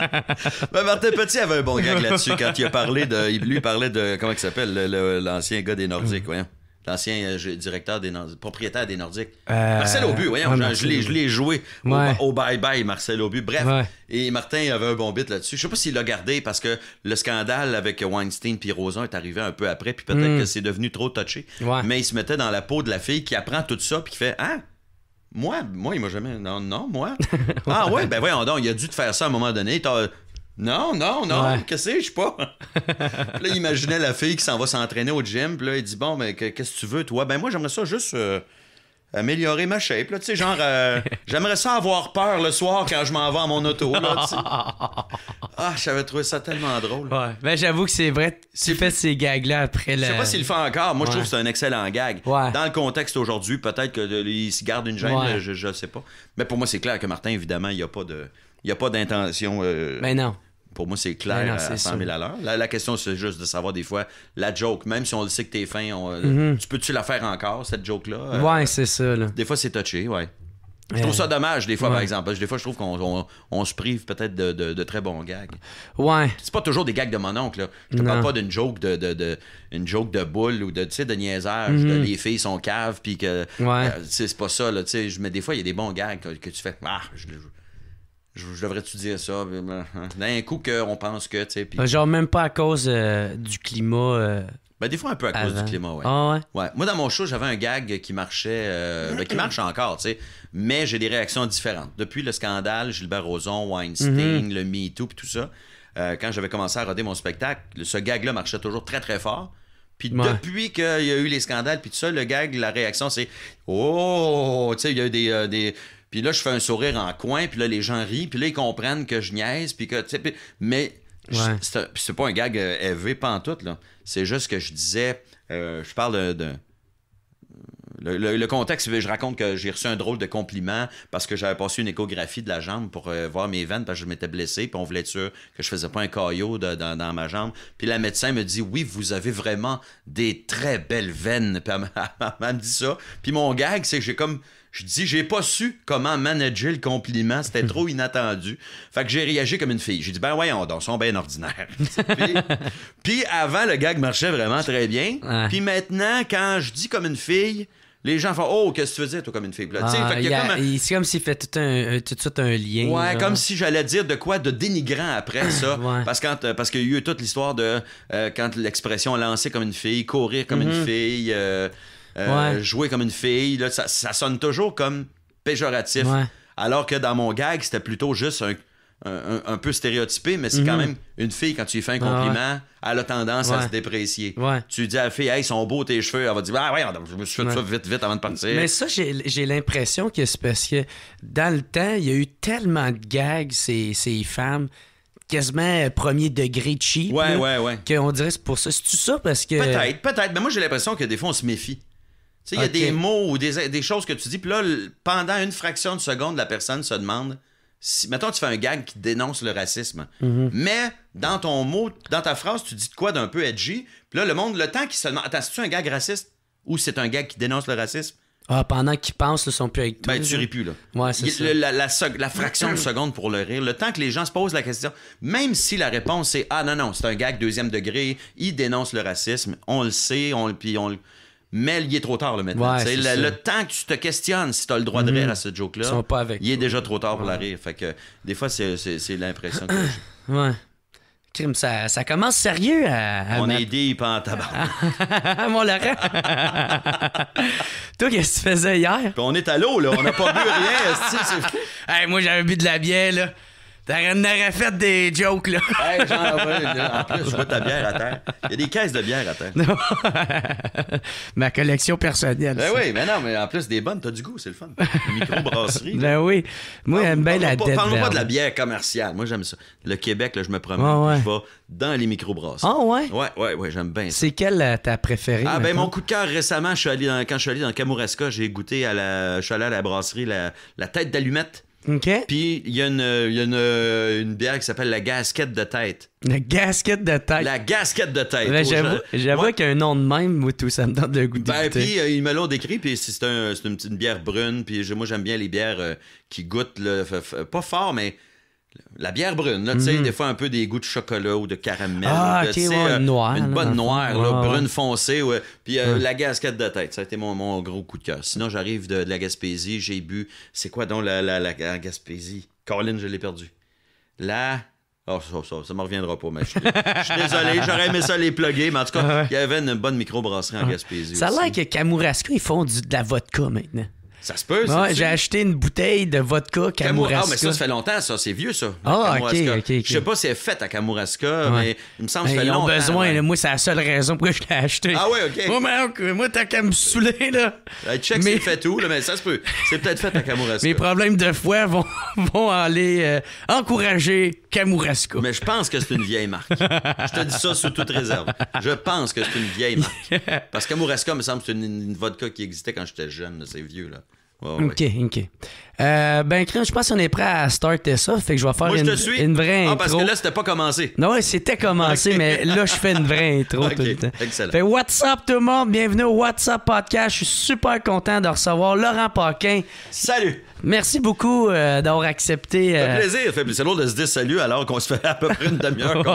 Speaker 2: Ben, Martin Petit avait un bon gag là-dessus quand il a parlé de. Lui, il parlait de. Comment il s'appelle? L'ancien gars des Nordiques, voyons. Ouais l'ancien euh, directeur des Nordiques, propriétaire des Nordiques. Euh, Marcel Aubu, voyons, je, l'ai joué au, bye-bye, Marcel Aubu. Bref, et Martin avait un bon bit là-dessus. Je sais pas s'il l'a gardé parce que le scandale avec Weinstein et Rosan est arrivé un peu après, puis peut-être hmm. que c'est devenu trop touché. Mais il se mettait dans la peau de la fille qui apprend tout ça puis qui fait Ah! Moi, moi, il m'a jamais. Non, non, moi. ah ouais, ben voyons donc, il a dû te faire ça à un moment donné. Non, non, non, qu'est-ce que je pas. là, il imaginait la fille qui s'en va s'entraîner au gym. Puis là, il dit Bon, mais qu'est-ce que tu veux, toi Ben, moi, j'aimerais ça juste euh, améliorer ma shape. tu sais, genre, euh, j'aimerais ça avoir peur le soir quand je m'en vais à mon auto. ah, j'avais trouvé ça tellement drôle. Ouais.
Speaker 1: Ben, j'avoue que c'est vrai, tu fais ces gags-là après Je sais pas s'il le fait encore. Moi, je trouve que
Speaker 2: c'est un excellent gag. Dans le contexte aujourd'hui, peut-être qu'il se garde une gêne, je, ne sais pas. Mais pour moi, c'est clair que Martin, évidemment, il n'y a pas de. Il n'y a pas d'intention. Euh, mais ben non. Pour moi, c'est ben clair à à La, question, c'est juste de savoir des fois la joke, même si on le sait que t'es fin, euh, mhm. tu peux-tu la faire encore, cette joke-là? Euh, ouais,
Speaker 4: c'est ça. Des
Speaker 2: fois, c'est touché, ouais. Je trouve euh, ça dommage, des fois, par exemple. Des fois, je trouve qu'on se prive peut-être de, très bons gags. Ouais. C'est pas toujours des gags de mon oncle. Je te parle pas d'une joke de, de, une joke de boule ou de, de niaisage, de mhm. les filles sont caves, puis que. c'est pas ça, là. Mais des fois, il y a des bons gags que, tu fais. Ah, je, je, devrais-tu dire ça? Hein. D'un coup qu'on pense que, tu euh,
Speaker 1: Genre, même pas à cause euh, du climat. Euh,
Speaker 2: ben, des fois, un peu à cause du climat, ah, ouais. Moi, dans mon show, j'avais un gag qui marchait, ben, qui marche encore, tu sais. Mais j'ai des réactions différentes. Depuis le scandale, Gilbert Rozon, Weinstein, mhm. le Me Too, puis tout ça, quand j'avais commencé à roder mon spectacle, ce gag-là marchait toujours très, très fort. Puis depuis qu'il y a eu les scandales, puis tout ça, le gag, la réaction, c'est Oh, tu sais, il y a eu des puis là, je fais un sourire en coin, puis là, les gens rient, puis là, ils comprennent que je niaise, puis que, tu sais, mais c'est pas un gag élevé, euh, pas en tout, là. C'est juste que je disais, euh, je parle de, Le, contexte, je raconte que j'ai reçu un drôle de compliment parce que j'avais passé une échographie de la jambe pour euh, voir mes veines parce que je m'étais blessé, puis on voulait être sûr que je faisais pas un caillot dans, ma jambe. Puis la médecin me dit Oui, vous avez vraiment des très belles veines. Puis elle, elle me dit ça. Puis mon gag, c'est que j'ai comme. Je dis, j'ai pas su comment manager le compliment. C'était trop inattendu. Fait que j'ai réagi comme une fille. J'ai dit, ben voyons, donc, sont bien ordinaires. puis, avant, le gag marchait vraiment très bien. Puis maintenant, quand je dis comme une fille, les gens font Oh, qu'est-ce que tu faisais, toi, comme une fille? Ah,
Speaker 1: c'est comme s'il fait tout, un, euh, tout un lien. Ouais, comme si
Speaker 2: j'allais dire de quoi de dénigrant après ça. Parce, euh, parce qu'il y a eu toute l'histoire de euh, quand l'expression lancer comme une fille, courir comme une mm-hmm. fille. Euh, jouer comme une fille. ça, sonne toujours comme péjoratif. Alors que dans mon gag, c'était plutôt juste un, peu stéréotypé, mais c'est quand mhm. même une fille, quand tu lui fais un ah, compliment, elle a tendance à se déprécier. Tu dis à la fille, hey, ils sont beaux tes cheveux, elle va dire, ah ouais, je me suis fait ça vite, vite avant de partir. Mais ça,
Speaker 1: j'ai l'impression que c'est parce que dans le temps, il y a eu tellement de gags, ces, femmes quasiment premier degré cheap. Ouais, ouais, Qu'on dirait c'est pour ça. C'est-tu ça parce que. Peut-être,
Speaker 2: peut-être. Mais moi, j'ai l'impression que des fois, on se méfie il y a des mots ou des, choses que tu dis, puis là, pendant une fraction de seconde, la personne se demande si, mettons, tu fais un gag qui dénonce le racisme, mhm. mais dans ton mot, dans ta phrase, tu dis de quoi d'un peu edgy, puis là, le monde, le temps qui se demande, attends, c'est-tu un gag raciste ou c'est un gag qui dénonce le racisme?
Speaker 1: Ah, pendant qu'ils pensent, ils sont plus avec ben, toi. Ben, tu ris plus, là. Ouais, c'est ça.
Speaker 2: La, fraction de seconde pour le rire, le temps que les gens se posent la question, même si la réponse c'est Ah non, non, c'est un gag deuxième degré, il dénonce le racisme, on le sait, on, puis on le mais il est trop tard, le maintenant. le, temps que tu te questionnes si tu as le droit de rire mhm. à ce joke-là, il est déjà trop tard pour la rire. Fait que, des fois, c'est l'impression que j'ai.
Speaker 1: Ouais. Crime, ça, ça, commence sérieux à. on est
Speaker 2: deep en tabac.
Speaker 1: Mon Laurent! Toi, qu'est-ce que tu faisais hier? Puis on est à
Speaker 2: l'eau, là. On n'a pas bu rien.
Speaker 1: Hey, moi, j'avais bu de la bière, là. T'aurais aurais fait des jokes, là. j'en En plus, je vois ta bière à terre.
Speaker 2: Il y a des caisses de bière à terre.
Speaker 1: Ma collection personnelle. Ben oui,
Speaker 2: mais non, mais en plus, des bonnes, t'as du goût, c'est le fun. Microbrasserie.
Speaker 1: ben oui. Moi, j'aime bien la bière. Parlons pas de la
Speaker 2: bière commerciale. Moi, j'aime ça. Le Québec, là, je me promets, ah Je vais dans les microbrasseries. Ah, ouais? Ouais, ouais, ouais, j'aime bien ça.
Speaker 1: C'est quelle euh, ta préférée? Ah, ben, mon coup
Speaker 2: de cœur récemment, je suis allé dans, quand je suis allé dans Kamouraska, j'ai goûté à la. Je suis allé à la brasserie La, la Tête d'Allumette. OK. Puis il y a, une, y a une, une bière qui s'appelle la gasquette de tête.
Speaker 1: La gasquette de tête. La
Speaker 2: gasquette de tête. qu'il y
Speaker 1: a un nom de même, moi, tout ça me donne le goût de Ben, puis
Speaker 2: euh, ils me l'ont décrit, puis c'est, un, une, petite bière brune, puis moi, j'aime bien les bières euh, qui goûtent, pas fort, mais la bière brune, là, tu sais, mhm. des fois un peu des goûts de chocolat ou de caramel. Ah, Une euh, bonne noire, là, brune foncée, Puis euh, la gasquette de tête, ça a été mon, gros coup de cœur. Sinon, j'arrive de, la Gaspésie, j'ai bu. C'est quoi donc la, la, la, Gaspésie? Colin, je l'ai perdu. Là, Oh, ça, ça, ça me reviendra pas, mais je suis désolé, j'aurais aimé ça les plugger, mais en tout cas, il y avait une bonne microbrasserie en Gaspésie. Ça a l'air que
Speaker 1: Kamouraska, ils font du, de la vodka maintenant. Ça
Speaker 2: se peut, ça. j'ai
Speaker 1: acheté une bouteille de vodka ah, Kamouraska. Ah, mais ça, ça fait
Speaker 2: longtemps, ça. C'est vieux, ça. Ah, ok, ok. Je sais pas si c'est fait à Kamouraska, mais il me semble que ça fait longtemps. Ils ont besoin,
Speaker 1: Moi, c'est la seule raison pourquoi je l'ai acheté. Ah, ouais, ok.
Speaker 2: Moi, moi t'as qu'à me saouler, là. check mais... c'est fait où, là, mais ça se peut. C'est peut-être fait à Kamouraska. Mes problèmes de foie vont, aller euh, encourager Kamouraska. Mais je pense que c'est une vieille marque. je te dis ça sous toute réserve. Je pense que c'est une vieille marque. Parce que Kamouraska, me semble, c'est une, une, vodka qui existait quand j'étais jeune. C'est vieux, là ok,
Speaker 1: ok. Euh, ben, je pense qu'on est prêt à starter ça. Fait que je vais faire Moi, je une, te suis. vraie intro. Ah, parce que là,
Speaker 2: c'était pas commencé.
Speaker 1: Non, c'était commencé, mais là, je fais une vraie intro tout le temps. Excellent. Fait what's up tout le monde? Bienvenue au WhatsApp Podcast. Je suis super content de recevoir Laurent Paquin. Salut! Merci beaucoup euh, d'avoir accepté. Euh, fait plaisir.
Speaker 2: Fait, c'est lourd de se dire salut alors qu'on se fait à peu près une demi-heure.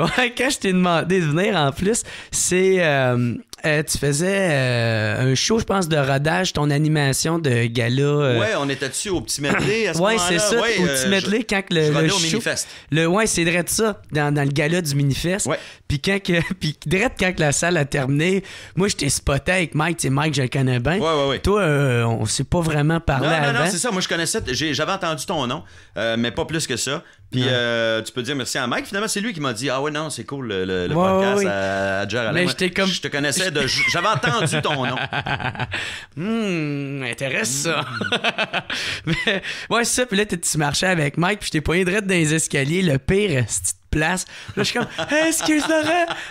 Speaker 1: ouais, quand je t'ai demandé de venir en plus, c'est. Euh, euh, tu faisais euh, un show, je pense, de rodage, ton animation de gala. Euh. Ouais,
Speaker 2: on était dessus au petit medley à ce ouais, moment-là. Ouais, c'est ça, au petit medley, quand le, le show... Minifest.
Speaker 1: Le, ouais, c'est direct ça, dans, dans, le gala du Minifest. Ouais. Puis quand puis direct quand la salle a terminé, moi, j'étais spoté avec Mike. Tu sais, Mike, je le connais bien. Ouais, ouais, ouais. Toi, on s'est pas vraiment parlé non, avant. Non, non, c'est
Speaker 2: ça. Moi, je connaissais... J'avais entendu ton nom, mais pas plus que ça. Puis euh, tu peux dire merci à Mike. Finalement, c'est lui qui m'a dit Ah ouais, non, c'est cool le, podcast à, à comme. Je te connaissais de. J'avais entendu ton nom. Hum, hmm, intéressant. ça.
Speaker 1: ouais, c'est ça. Puis là, tu marchais avec Mike, puis je t'ai poigné direct dans les escaliers. Le pire, te place. Là, je suis comme, excuse-moi,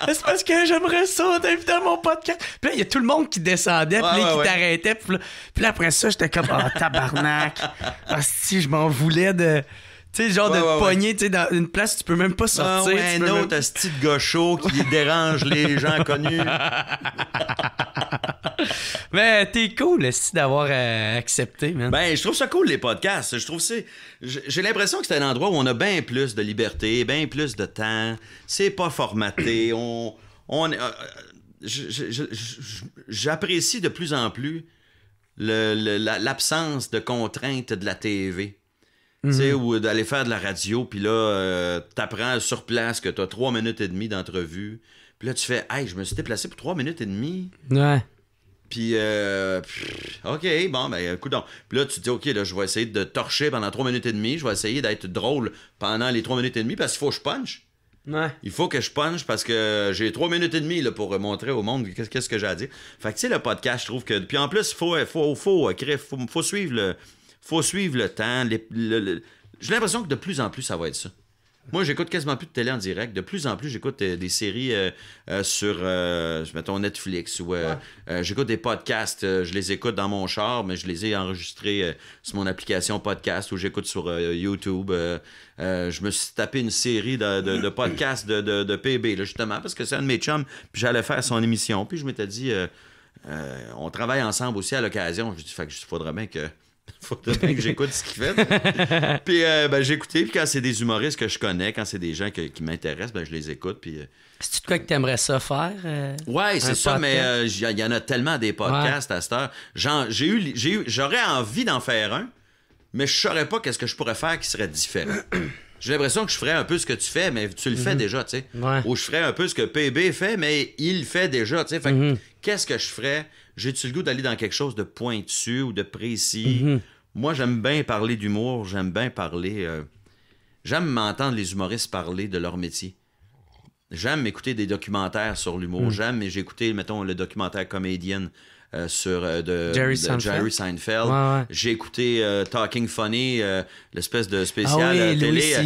Speaker 1: est-ce parce que j'aimerais ça d'inviter mon podcast? Puis là, il y a tout le monde qui descendait, puis qui t'arrêtait. Puis, là, après ça, j'étais comme, oh, tabarnak. si, je m'en voulais de. Tu sais, genre de poignée, tu sais, dans une place, tu peux même pas ah sortir. un autre même...
Speaker 2: style gaucho qui dérange les gens connus. Mais t'es cool, aussi d'avoir euh, accepté, man. Ben, je trouve ça cool, les podcasts. Je trouve c'est. J'ai l'impression que c'est un endroit où on a bien plus de liberté, bien plus de temps. C'est pas formaté. on. on euh, euh, J'apprécie de plus en plus l'absence le, de contraintes de la TV. Tu sais, mhm. Ou d'aller faire de la radio, puis là, Tu euh, t'apprends sur place que t'as trois minutes et demie d'entrevue. Puis là, tu fais, hey, je me suis déplacé pour trois minutes et demie. Ouais. Puis, euh, OK, bon, ben, écoute donc. Puis là, tu te dis, OK, là, je vais essayer de torcher pendant trois minutes et demie. Je vais essayer d'être drôle pendant les trois minutes et demie parce qu'il faut que je punch. Ouais. Il faut que je punch parce que j'ai trois minutes et demie là, pour montrer au monde qu'est-ce que j'ai à dire. Fait que, tu sais, le podcast, je trouve que. Puis en plus, il faut, faut, faut, euh, faut, faut suivre le faut suivre le temps. J'ai l'impression que de plus en plus, ça va être ça. Moi, j'écoute quasiment plus de télé en direct. De plus en plus, j'écoute euh, des séries euh, euh, sur, mettons, Netflix ou j'écoute des podcasts. je les écoute dans mon char, mais je les ai enregistrés sur mon application podcast ou j'écoute sur YouTube. je me suis tapé une série de, podcasts de, PB, justement, parce que c'est un de mes chums. Puis j'allais faire son émission. Puis je m'étais dit, on travaille ensemble aussi à l'occasion. Je dis, suis dit faudrait bien que faut que j'écoute ce qu'il fait. puis j'écoutais. Euh, ben, puis quand c'est des humoristes que je connais, quand c'est des gens qui m'intéressent, ben, je les écoute. Puis... Euh,
Speaker 1: C'est-tu quoi que tu aimerais ça faire? Euh,
Speaker 2: ouais, c'est ça, mais il y en a tellement des podcasts à cette heure. J'ai eu, j'aurais envie d'en faire un, mais je saurais pas qu'est-ce que je pourrais faire qui serait différent. j'ai l'impression que je ferais un peu ce que tu fais, mais tu le fais mhm. déjà, tu sais. Ou je ferais un peu ce que PB fait, mais il fait déjà, tu sais. Mhm. Qu'est-ce que je ferais? j'ai-tu le goût d'aller dans quelque chose de pointu ou de précis? Mhm. Moi, j'aime bien parler d'humour, j'aime bien parler. Euh, j'aime m'entendre les humoristes parler de leur métier. J'aime écouter des documentaires sur l'humour. Mhm. J'aime, j'ai écouté, mettons, le documentaire comédien euh, sur euh, de, Jerry, Seinfeld. J'ai écouté Talking Funny, l'espèce de ah spécial oui,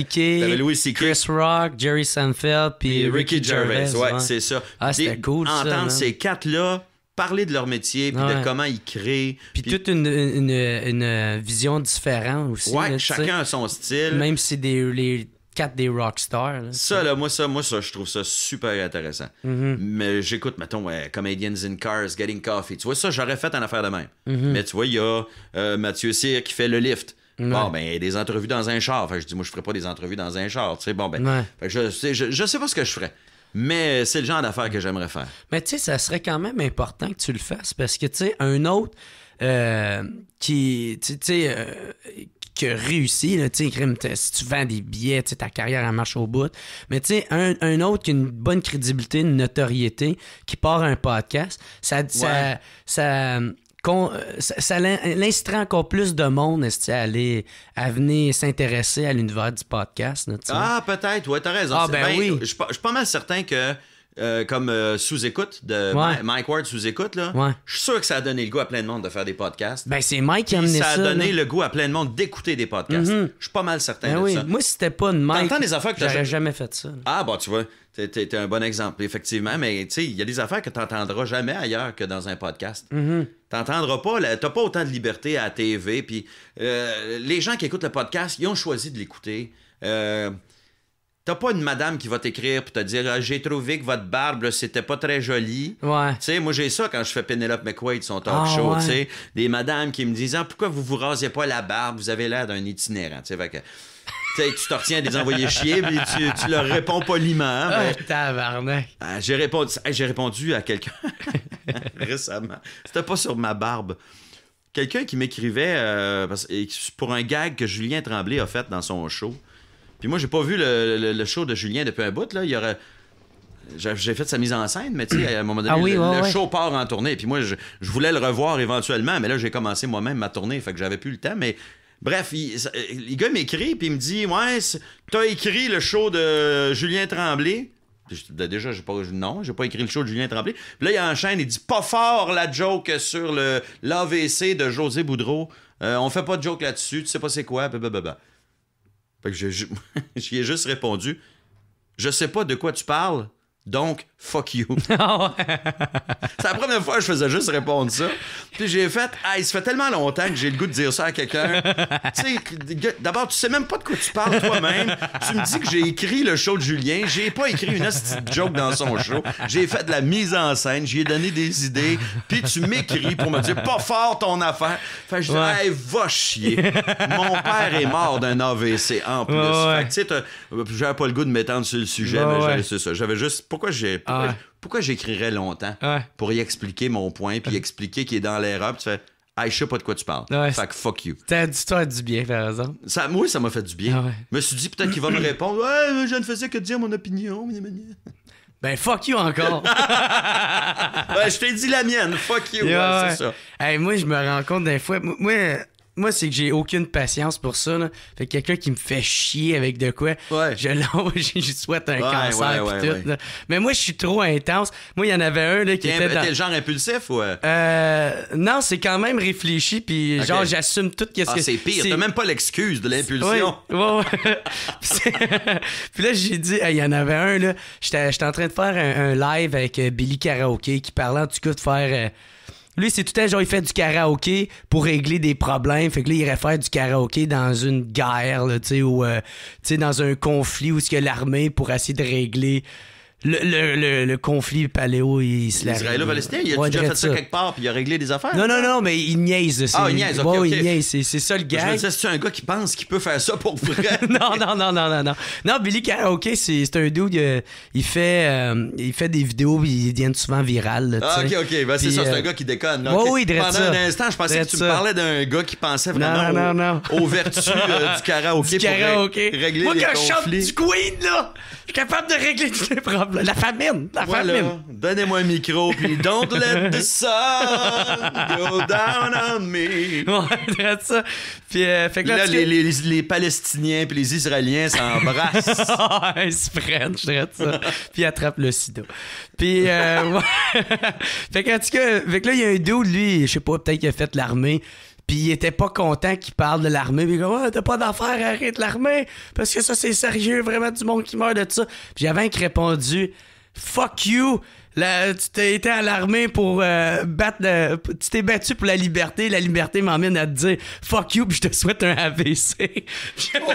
Speaker 2: télé. Louis C.K., Chris Rock, Jerry Seinfeld, puis Ricky, Gervais. c'est ça. Ah, c'était cool. Entendre ces quatre-là parler de leur métier, puis de comment ils créent.
Speaker 1: Puis, toute une, une, vision différente aussi. Ouais, chacun a
Speaker 2: son style. Même
Speaker 1: si des, les quatre des rockstars. ça,
Speaker 2: là, moi, ça, moi, ça, je trouve ça super intéressant. Mm-hmm. Mais j'écoute, mettons, Comedians in Cars, Getting Coffee. Tu vois, ça, j'aurais fait en affaire de même. Mm-hmm. Mais tu vois, il y a euh, Mathieu Cyr qui fait le lift. Bon, ben, des entrevues dans un char. enfin je dis, moi, je ferais pas des entrevues dans un char. Tu sais, bon, ben, je, je, je, sais pas ce que je ferais. Mais euh, c'est le genre d'affaires que j'aimerais faire.
Speaker 1: Mais tu sais, ça serait quand même important que tu le fasses parce que, tu sais, un autre euh, qui, tu sais, que réussi, tu sais, euh, si tu vends des billets, tu ta carrière, elle marche au bout. Mais tu sais, un, autre qui a une bonne crédibilité, une notoriété, qui part un podcast, ça, ça euh, ça, ça encore plus de monde à, aller, à venir s'intéresser à l'univers du podcast. ah,
Speaker 2: peut-être, ouais, t'as raison. Ah, ben je suis pas mal certain que euh, comme euh, sous-écoute de Mike Ward sous-écoute là. Je suis sûr que ça a donné le goût à plein de monde de faire des podcasts. Ben c'est
Speaker 1: Mike qui a amené ça. a donné le
Speaker 2: goût à plein de monde d'écouter des podcasts. Mm-hmm. Je suis pas mal certain ben de ça. Moi c'était pas une Mike. T'entends des affaires que j'aurais
Speaker 1: jamais fait ça.
Speaker 2: Ah bah tu vois, t'es un bon exemple effectivement, mais il y a des affaires que t'entendras jamais ailleurs que dans un podcast. Mm-hmm. T'entendras pas, t'as pas autant de liberté à la TV. Puis euh, les gens qui écoutent le podcast, ils ont choisi de l'écouter. Euh, T'as pas une madame qui va t'écrire pour te dire ah, J'ai trouvé que votre barbe, c'était pas très jolie. » Ouais. Tu sais, moi, j'ai ça quand je fais Penelope McQuaid, son talk ah, show. des madames qui me disent ah, Pourquoi vous vous rasez pas la barbe Vous avez l'air d'un itinérant. Tu sais, tu te retiens à des envoyer chier, mais tu, leur réponds poliment. Hein, ah, j'ai répondu, j'ai répondu à quelqu'un récemment. C'était pas sur ma barbe. Quelqu'un qui m'écrivait euh, pour un gag que Julien Tremblay a fait dans son show. Puis moi, j'ai pas vu le, show de Julien depuis un bout. Là. Il y aurait. J'ai fait sa mise en scène, mais tu sais, à un moment donné, ah le, show part en tournée. Puis moi, je, voulais le revoir éventuellement, mais là, j'ai commencé moi-même ma tournée, fait que j'avais plus le temps. Mais bref, il, le gars m'écrit, puis il me dit Ouais, t'as écrit le show de Julien Tremblay. déjà, j'ai pas, non, j'ai pas écrit le show de Julien Tremblay. Puis là, il enchaîne, il dit Pas fort la joke sur l'AVC de José Boudreau. On euh, on fait pas de joke là-dessus, tu sais pas c'est quoi, j'ai j'y juste répondu Je sais pas de quoi tu parles, donc, fuck you. Ah c'est la première fois que je faisais juste répondre ça. Puis j'ai fait, ah, il se fait tellement longtemps que j'ai le goût de dire ça à quelqu'un. D'abord, tu sais même pas de quoi tu parles toi-même. Tu me dis que j'ai écrit le show de Julien. J'ai pas écrit une petite joke dans son show. J'ai fait de la mise en scène. J'y ai donné des idées. Puis tu m'écris pour me dire, pas fort ton affaire. Fait que je dis, va chier. Mon père est mort d'un AVC en plus. Fait que tu sais, j'avais pas le goût de m'étendre sur le sujet, mais c'est ça. J'avais juste pourquoi j'ai ah pourquoi, j'écrirais longtemps pour y expliquer mon point puis expliquer qu'il est dans l'erreur, tu fais je sais pas de quoi tu parles. fait que fuck you. T'as dit toi du bien, par exemple. Ça, moi, ça m'a fait du bien. Ah je me suis dit, peut-être qu'il va me répondre. Ouais, je ne faisais que dire mon opinion. Ben, fuck you encore. Ben, je t'ai dit la mienne. Fuck you. c'est ça.
Speaker 1: moi, je me rends compte des fois. Moi, moi, c'est que j'ai aucune patience pour ça. Fait que quelqu'un qui me fait chier avec de quoi, je, je souhaite un cancer. et tout, Mais moi, je suis trop intense. Moi, il y en avait un là, qui était. Dans... le genre
Speaker 2: impulsif ou. Euh?
Speaker 1: Euh, non, c'est quand même réfléchi. Puis genre, j'assume tout. Qu'est-ce ah, que... C'est pire. T'as même
Speaker 2: pas l'excuse de l'impulsion.
Speaker 1: puis là, j'ai dit, il y en avait un. là J'étais en train de faire un, live avec euh, Billy Karaoke qui parlait en tout cas de faire. Lui, c'est tout un genre, il fait du karaoké pour régler des problèmes. Fait que là, il irait faire du karaoké dans une guerre, tu sais, ou, euh, tu sais, dans un conflit où ce que l'armée pour essayer de régler le, le, le, conflit paléo-israélien. israël palestinien il a déjà fait ça. quelque
Speaker 2: part, puis il a réglé des affaires. Non, non, non, mais
Speaker 1: il niaise Ah, il niaise, ok. OK. il niaise, c'est, ça le gars. Je me disais,
Speaker 2: c'est un gars qui pense qu'il peut faire ça pour
Speaker 1: vrai. non, non, non, non, non, non. Non, Billy Karaoke, c'est, c'est un dude, euh, il, fait, euh, il fait des vidéos, ils deviennent souvent virales. ah, ok, ok. vas ben, c'est ça, c'est un euh, gars
Speaker 2: qui déconne. oui, oui, Pendant un instant, je pensais que tu me parlais d'un gars qui pensait vraiment aux vertus du karaoké. Du pour Régler Moi, quand je chante du
Speaker 1: Queen, là, je suis capable de régler tous les problèmes la famine, la famine.
Speaker 2: Donnez-moi un micro, puis don't let the sun go down on me. Ouais, ça. Puis, euh, fait que là, les, les, les, Palestiniens puis les Israéliens s'embrassent. Ils se prennent, je dirais ça.
Speaker 1: puis attrapent le sida. Puis, euh, ouais. fait que, en tout cas, là, il y a un de lui, je sais pas, peut-être qu'il a fait l'armée puis il était pas content qu'il parle de l'armée. il dit oh, ah, t'as pas d'affaires, arrête l'armée. Parce que ça, c'est sérieux, vraiment du monde qui meurt de ça. Puis j'avais répondu Fuck you! tu t'es été à pour euh, battre. tu t'es battu pour la liberté. La liberté m'emmène à te dire fuck you, puis je te souhaite un AVC. Oh,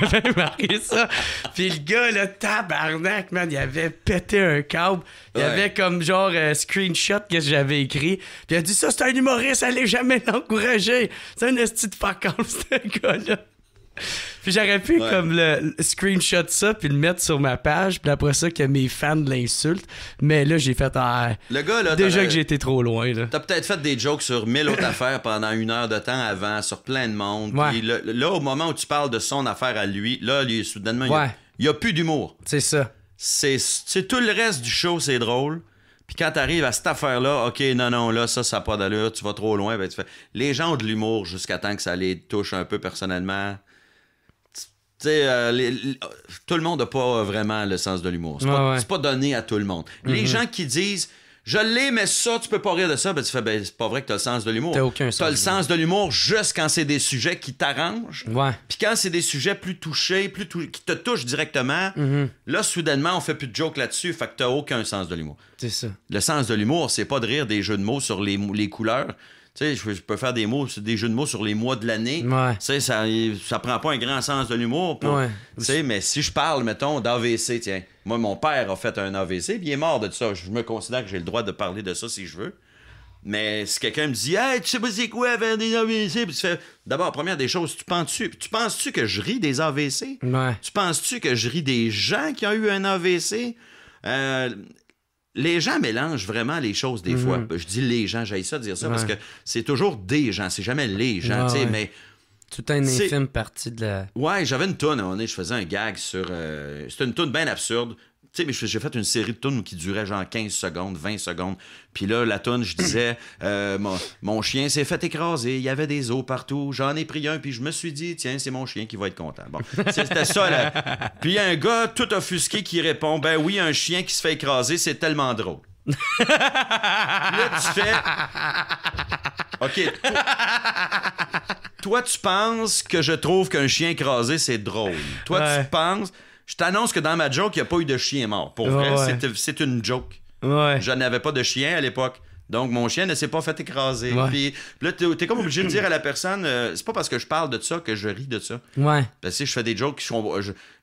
Speaker 1: j'avais marqué, ça. Puis le gars, le tabarnak, man, il avait pété un câble. Il avait comme genre euh, screenshot que j'avais écrit. Puis il a dit ça, c'est un humoriste, allez jamais l'encourager. C'est un esti de fuck ce gars-là. Puis j'aurais pu comme le, screenshot ça puis le mettre sur ma page puis après ça que mes fans l'insultent mais là j'ai fait ah, le gars là déjà que
Speaker 2: j'étais trop loin là. T'as peut-être fait des jokes sur mille autres affaires pendant une heure de temps avant sur plein de monde. là au moment où tu parles de son affaire à lui là soudainement il y a, plus d'humour. C'est ça. C'est tout le reste du show c'est drôle. Puis quand t'arrives à cette affaire-là, OK, non, non, là, ça, ça pas d'allure, tu vas trop loin. Ben, tu Les gens ont de l'humour jusqu'à temps que ça les touche un peu personnellement. Euh, tout le monde n'a pas vraiment le sens de l'humour. C'est, n'est pas, donné à tout le monde. Les mhm. gens qui disent je l'ai, mais ça, tu peux pas rire de ça, ben tu fais ben, c'est pas vrai que t'as le sens de l'humour. T'as aucun sens. T'as le sens de l'humour juste quand c'est des sujets qui t'arrangent. Puis quand c'est des sujets plus touchés, plus qui te touchent directement, mhm. là, soudainement, on fait plus de jokes là-dessus, fait que t'as aucun sens de l'humour. C'est Le sens de l'humour, c'est pas de rire des jeux de mots sur les couleurs tu sais, je, peux faire des mots, des jeux de mots sur les mois de l'année. Tu sais, ça, ça prend pas un grand sens de l'humour. mais si je parle, mettons, d'AVC, tiens, moi, mon père a fait un AVC, puis il est mort de ça. Je me considère que j'ai le droit de parler de ça si je veux. Mais si quelqu'un me dit, hey, tu sais pas c'est quoi faire des AVC, d'abord, première des choses, tu penses-tu, tu penses tu que je ris des AVC? Tu penses-tu que je ris des gens qui ont eu un AVC? Euh, les gens mélangent vraiment les choses des fois. Mhm. Je dis les gens, j'ai ça dire ça parce que c'est toujours des gens, c'est jamais les gens, tu Tout un infime
Speaker 1: partie de la.
Speaker 2: Ouais, j'avais une toune à un je faisais un gag sur. Euh, c'était une toune bien absurde. Tu sais, mais j'ai fait une série de tunes qui durait genre 15 secondes, 20 secondes. Puis là, la tonne je disais, euh, mon, chien s'est fait écraser, il y avait des os partout, j'en ai pris un, puis je me suis dit, tiens, c'est mon chien qui va être content. Bon, c'était ça. Puis un gars tout offusqué qui répond, ben oui, un chien qui se fait écraser, c'est tellement drôle.
Speaker 3: là, tu fais.
Speaker 4: OK.
Speaker 2: Toi, tu penses que je trouve qu'un chien écrasé, c'est drôle. Toi, tu penses je t'annonce que dans ma joke, il n'y a pas eu de chien mort. Pour vrai, c'est une joke. Je n'avais pas de chien à l'époque. Donc, mon chien ne s'est pas fait écraser. Puis, là, t'es comme obligé de dire à la personne, euh, c'est pas parce que je parle de ça que je ris de ça. Ouais. Parce ben, que je fais des jokes qui sont.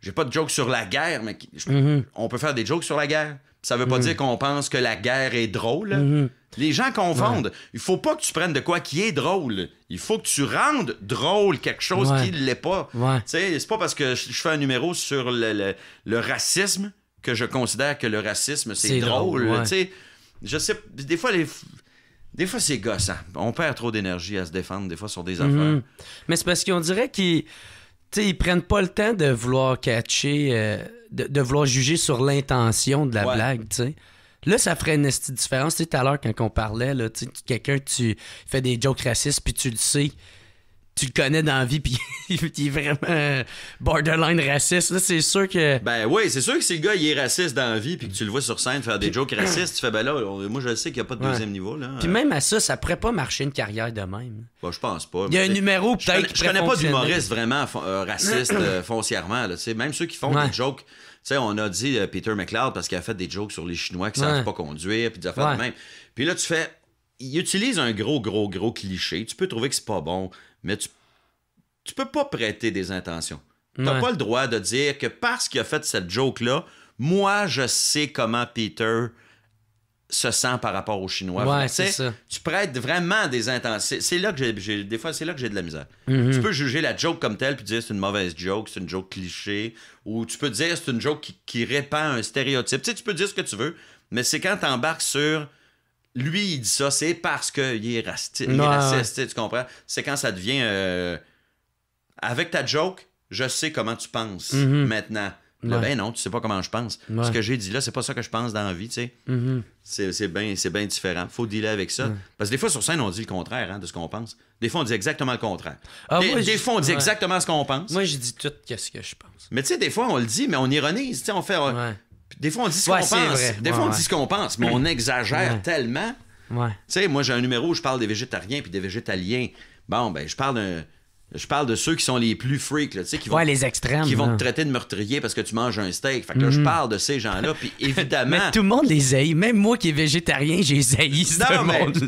Speaker 2: J'ai pas de jokes sur la guerre, mais
Speaker 4: mm-hmm.
Speaker 2: on peut faire des jokes sur la guerre. Ça veut pas mm-hmm. dire qu'on pense que la guerre est drôle. Mm-hmm. Les gens confondent. vendent, Il faut pas que tu prennes de quoi qui est drôle. Il faut que tu rendes drôle quelque chose qui ne l'est pas. C'est pas parce que je fais un numéro sur le, racisme que je considère que le racisme, c'est drôle. je sais, des fois, les... Des fois, c'est gossant. On perd trop d'énergie à se défendre, des fois, sur des affaires. Mhm. Mais c'est parce qu'on dirait qu'ils
Speaker 1: ils prennent pas le temps de vouloir catcher, euh, de, vouloir juger sur l'intention de la blague, tu Là, ça ferait une petite différence. Tu sais, tout à l'heure, quand on parlait, là, tu sais, quelqu'un, tu fais des jokes racistes, puis tu le sais tu le connais dans la vie, puis il est vraiment euh, borderline raciste. c'est sûr que. Ben
Speaker 2: oui, c'est sûr que si le gars, il est raciste dans la vie, puis que tu le vois sur scène faire des jokes racistes, tu fais, ben là, moi, je sais qu'il n'y a pas de deuxième niveau. Là. Puis même
Speaker 1: à ça, ça pourrait pas marcher une carrière de même.
Speaker 2: Ben, je pense pas. Il y a un numéro, peut-être. Je, connais, pas d'humoriste vraiment euh, raciste euh, foncièrement. Là, même ceux qui font des jokes. Tu sais, on a dit Peter McLeod parce qu'il a fait des jokes sur les Chinois qui ne pas conduire, puis des affaires de même. Puis là, tu fais. Il utilise un gros, gros, gros cliché. Tu peux trouver que c'est pas bon mais tu, tu peux pas prêter des intentions. Tu n'as pas le droit de dire que parce qu'il a fait cette joke-là, moi, je sais comment Peter se sent par rapport aux Chinois. Tu prêtes vraiment des intentions. C'est là que j'ai des fois, c'est là que j'ai de la misère. Mm-hmm. Tu peux juger la joke comme telle puis dire c'est une mauvaise joke, c'est une joke cliché, ou tu peux dire c'est une joke qui, qui répand un stéréotype. Tu, tu peux dire ce que tu veux, mais c'est quand tu embarques sur lui, il dit ça, c'est parce qu'il est, raciste, tu comprends? C'est quand ça devient. Euh, avec ta joke, je sais comment tu penses mhm. maintenant. Ben non, tu sais pas comment je pense. Ce que j'ai dit là, c'est pas ça que je pense dans la vie, tu sais. Mhm. C'est bien différent. Faut dealer avec ça. Parce que des fois, sur scène, on dit le contraire hein, de ce qu'on pense. Des fois, on dit exactement le contraire. Ah, des, fois, on dit exactement ce qu'on pense. Moi, je dis tout ce que je pense. Mais tu sais, des fois, on le dit, mais on ironise. Tu on fait.
Speaker 4: Des fois, on dit ce qu'on pense. Des qu'on pense, mais on exagère tellement. Tu
Speaker 2: sais, moi, j'ai un numéro où je parle des végétariens puis des végétaliens. Bon, ben, je parle d'un je parle de ceux qui sont les plus freaks, tu sais, qui vont, les extrêmes, qui vont te traiter de meurtrier parce que tu manges un steak. Fait que je mhm. parle de ces gens-là, puis évidemment... tout le
Speaker 1: monde les haït. Même moi qui est végétarien, j'ai tout ce monde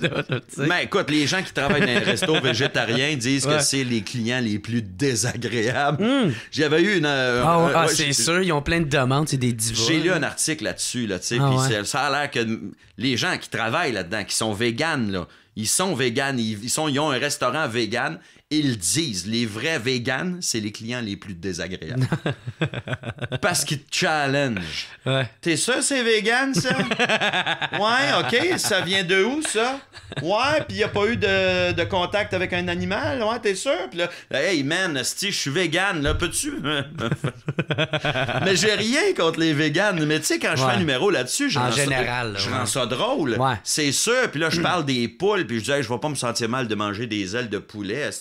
Speaker 1: Mais
Speaker 2: écoute, les gens qui travaillent dans un resto végétariens disent que c'est les clients les plus désagréables. Hmm. J'avais eu une... Euh, ah, ah c'est sûr,
Speaker 1: ils ont plein de demandes, c'est des divas. J'ai lu un
Speaker 2: article là-dessus, là, tu sais, ah puis ça a l'air que les gens qui travaillent là-dedans, qui sont véganes, là, ils sont véganes, ils, sont, ils ont un restaurant vegan, ils disent, les vrais véganes, c'est les clients les plus désagréables. Parce qu'ils te challenge. T'es sûr c'est vegan, ça? ouais, OK. Ça vient de où, ça? Ouais, puis il n'y a pas eu de, contact avec un animal. Ouais, t'es sûr? Puis là, hey, man, si je suis vegan, là, peux-tu? mais j'ai rien contre les véganes. Mais tu sais, quand je fais un numéro là-dessus, je, en général, ça, je drôle. C'est sûr. Puis là, je parle des poules, puis je dis, je vais pas me sentir mal de manger des ailes de poulet,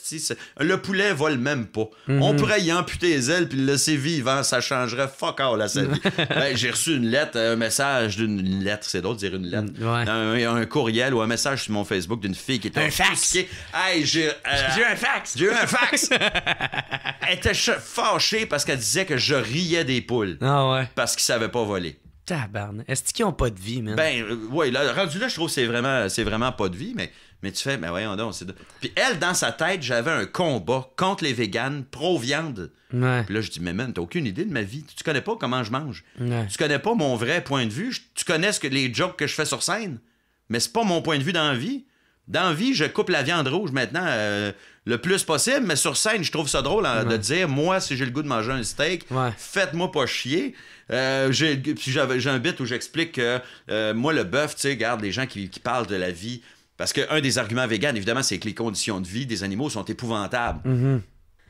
Speaker 2: le poulet vole même pas. Mhm. On pourrait y amputer les ailes puis le laisser vivant, hein, ça changerait fuck all la scène. Ben, j'ai reçu une lettre, un message d'une lettre, c'est d'autres dire une lettre. Mm, un, courriel ou un message sur mon Facebook d'une fille qui était un fax. Euh, j'ai eu un fax. J'ai eu un fax. Elle était fâchée parce qu'elle disait que je riais des poules. Ah ouais. Parce qu'ils savaient pas voler.
Speaker 1: Tabarne. Est-ce qu'ils ont pas de vie, man?
Speaker 2: Ben, euh, là, rendu là, je trouve que c'est vraiment, c'est vraiment pas de vie, mais mais tu fais, mais voyons donc. Puis elle, dans sa tête, j'avais un combat contre les véganes pro-viande. Puis là, je dis, mais man, t'as aucune idée de ma vie. Tu connais pas comment je mange. Tu connais pas mon vrai point de vue. Tu connais ce que, les jokes que je fais sur scène. Mais c'est pas mon point de vue dans la vie. Dans la vie, je coupe la viande rouge maintenant euh, le plus possible, mais sur scène, je trouve ça drôle hein, de dire moi, si j'ai le goût de manger un steak, faites-moi pas chier. Euh, j'ai, un bit où j'explique que euh, moi, le bœuf, tu sais, les gens qui, parlent de la vie parce qu'un des arguments véganes, évidemment, c'est que les conditions de vie des animaux sont épouvantables. Mhm.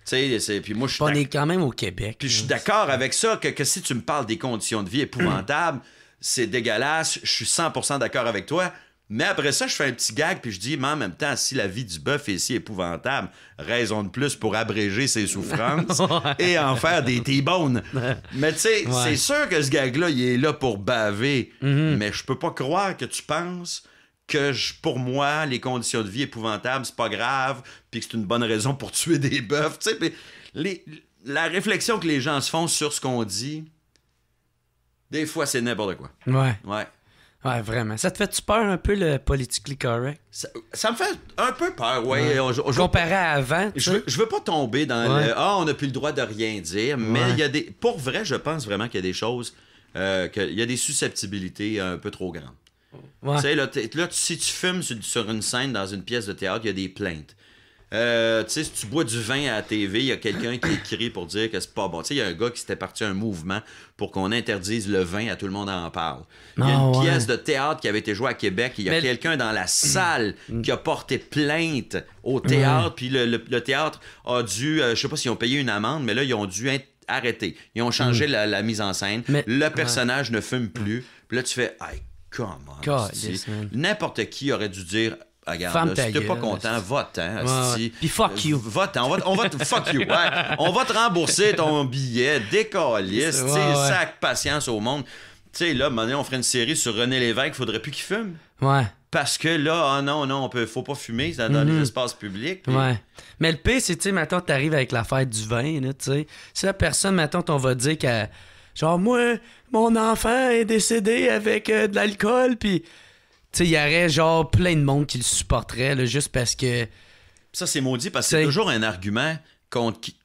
Speaker 2: Tu puis moi, je On est quand même au Québec. Puis je suis d'accord avec ça, que, si tu me parles des conditions de vie épouvantables, c'est dégueulasse, je suis 100% d'accord avec toi. Mais après ça, je fais un petit gag, puis je dis, mais en même temps, si la vie du bœuf est si épouvantable, raison de plus pour abréger ses souffrances et en faire des T-bones. mais tu sais, c'est sûr que ce gag-là, il est là pour baver. Mhm. Mais je peux pas croire que tu penses que pour moi, les conditions de vie épouvantables, c'est pas grave, puis que c'est une bonne raison pour tuer des bœufs. Tu sais, les, la réflexion que les gens se font sur ce qu'on dit, des fois, c'est n'importe quoi. Ouais. Ouais.
Speaker 1: Ouais, vraiment. Ça te fait-tu peur un peu le politically correct?
Speaker 2: Ça, me fait un peu peur, oui. Ouais. Comparé à avant. Je veux, je veux pas tomber dans le Ah, on n'a plus le droit de rien dire, mais il y a des. Pour vrai, je pense vraiment qu'il y a des choses, euh, qu'il y a des susceptibilités un peu trop grandes. Tu sais, là, si tu fumes sur, une scène dans une pièce de théâtre, il y a des plaintes. Euh, tu sais, si tu bois du vin à la TV, il y a quelqu'un qui écrit pour dire que c'est pas bon. Tu sais, il y a un gars qui s'était parti à un mouvement pour qu'on interdise le vin à tout le monde en parle. Il y a ah, une pièce de théâtre qui avait été jouée à Québec, il y a quelqu'un dans la salle mm. qui a porté plainte au théâtre, puis le, théâtre a dû, euh, je sais pas s'ils ont payé une amende, mais là, ils ont dû arrêter. Ils ont changé mm. la, mise en scène. Le personnage ne fume plus. Mm. Puis là, tu fais, Comment? N'importe qui aurait dû dire Regarde, si t'es pas content, vote. Hein, Puis fuck you. Euh, vote, on va, on va te fuck you. on va te rembourser ton billet, décaliste, ouais, sac patience au monde. Tu sais, là, on ferait une série sur René Lévesque, Il faudrait plus qu'il fume. Ouais. Parce que là, ah non, non, on peut, faut pas fumer dans, les mm-hmm. espaces publics.
Speaker 1: Mais le pire, c'est, tu sais, maintenant, t'arrives avec l'affaire du vin, tu Si la personne, maintenant, on va dire qu'elle Genre, moi, mon enfant est décédé avec euh, de l'alcool, puis. Tu sais, il y aurait genre plein de monde qui le
Speaker 2: supporterait, juste parce que. Ça, c'est maudit parce que c'est toujours un argument contre. Qui,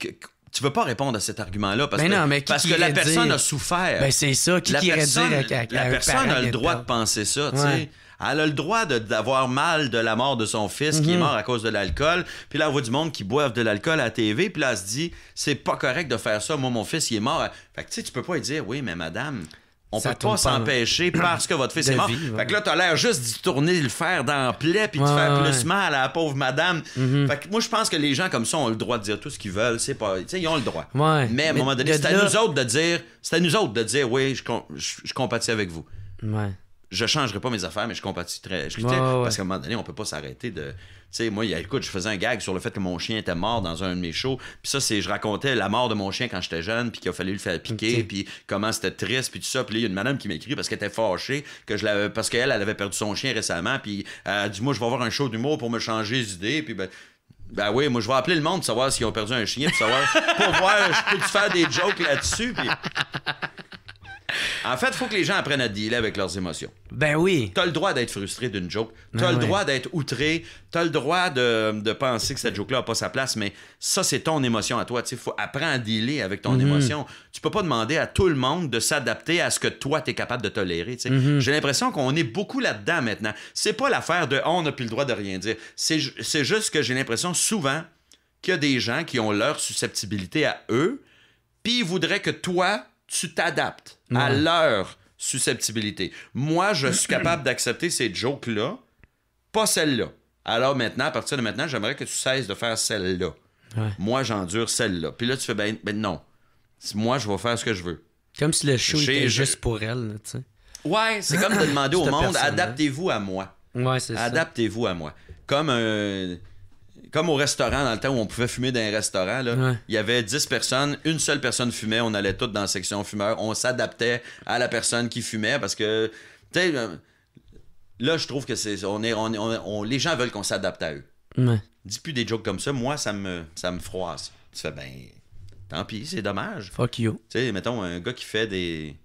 Speaker 2: tu veux pas répondre à cet argument-là parce ben que, parce que la personne a souffert. Ben c'est
Speaker 1: ça, qui, la qui personne, la personne a le droit de
Speaker 2: penser ça, tu sais. Elle a le droit d'avoir mal de la mort de son fils qui est mhm. mort à cause de l'alcool. Puis là, voix du monde qui boivent de l'alcool à la TV. Puis là, elle se dit, c'est pas correct de faire ça. Moi, mon fils, il est mort. Fait que tu sais, tu peux pas dire, oui, mais madame. On peut pas s'empêcher parce que votre fils est mort. Fait que là, hein. t'as l'air juste d'y tourner le fer dans le puis de faire plus mal à la pauvre madame. Mhm. Fait que moi, je pense que les gens comme ça ont le droit de dire tout ce qu'ils veulent. C'est pas, ils ont le droit.
Speaker 4: Mais, à un moment donné, c'est à nous
Speaker 2: autres de dire, c'est à nous autres de dire, oui, je, je, compatis avec vous. Ouais je changerai pas mes affaires, mais je compatis Parce qu'à un moment donné, on peut pas s'arrêter de. Tu sais, moi, écoute, je faisais un gag sur le fait que mon chien était mort dans un de mes shows. Puis ça, c'est. Je racontais la mort de mon chien quand j'étais jeune, puis qu'il a fallu le faire piquer, puis comment c'était triste, puis tout ça. Puis il y a une madame qui m'écrit parce qu'elle était fâchée, que je parce qu'elle, elle avait perdu son chien récemment, puis elle a dit Moi, je vais avoir un show d'humour pour me changer d'idée puis ben. Ben oui, moi je vais appeler le monde pour savoir s'ils ont perdu un chien, pour savoir pour voir je peux faire des jokes là-dessus. Puis... En fait, il faut que les gens apprennent à dealer avec leurs émotions. Ben oui. T'as le droit d'être frustré d'une joke. T'as ben le droit d'être outré. T'as le droit de, penser que cette joke-là n'a pas sa place, mais ça, c'est ton émotion à toi. Tu faut apprendre à dealer avec ton mhm. émotion. Tu peux pas demander à tout le monde de s'adapter à ce que toi, t'es capable de tolérer. Mhm. J'ai l'impression qu'on est beaucoup là-dedans maintenant. C'est pas l'affaire de on n'a plus le droit de rien dire. C'est juste que j'ai l'impression souvent qu'il y a des gens qui ont leur susceptibilité à eux, puis ils voudraient que toi, tu t'adaptes à leur susceptibilité. Moi, je suis capable d'accepter ces jokes-là, pas celle-là. Alors maintenant, à partir de maintenant, j'aimerais que tu cesses de faire celle-là. Moi, j'endure celle-là. Puis là, tu fais, ben, ben non. Moi, je vais faire ce que je veux.
Speaker 1: Comme si le show était juste pour elle, tu
Speaker 4: sais. Ouais, c'est comme de demander au monde, adaptez-vous
Speaker 2: à moi. Ouais, c'est ça. Adaptez-vous à moi. Comme un comme au restaurant, dans le temps où on pouvait fumer dans un restaurant, il y avait 10 personnes, une seule personne fumait, on allait toutes dans la section fumeur, on s'adaptait à la personne qui fumait parce que, tu sais, euh, là, je trouve que c'est. les gens veulent qu'on s'adapte à eux. Dis plus des jokes comme ça, moi, ça me, ça me froisse. Tu fais, ben, tant pis, c'est dommage. Fuck you. Tu sais, mettons, un gars qui fait des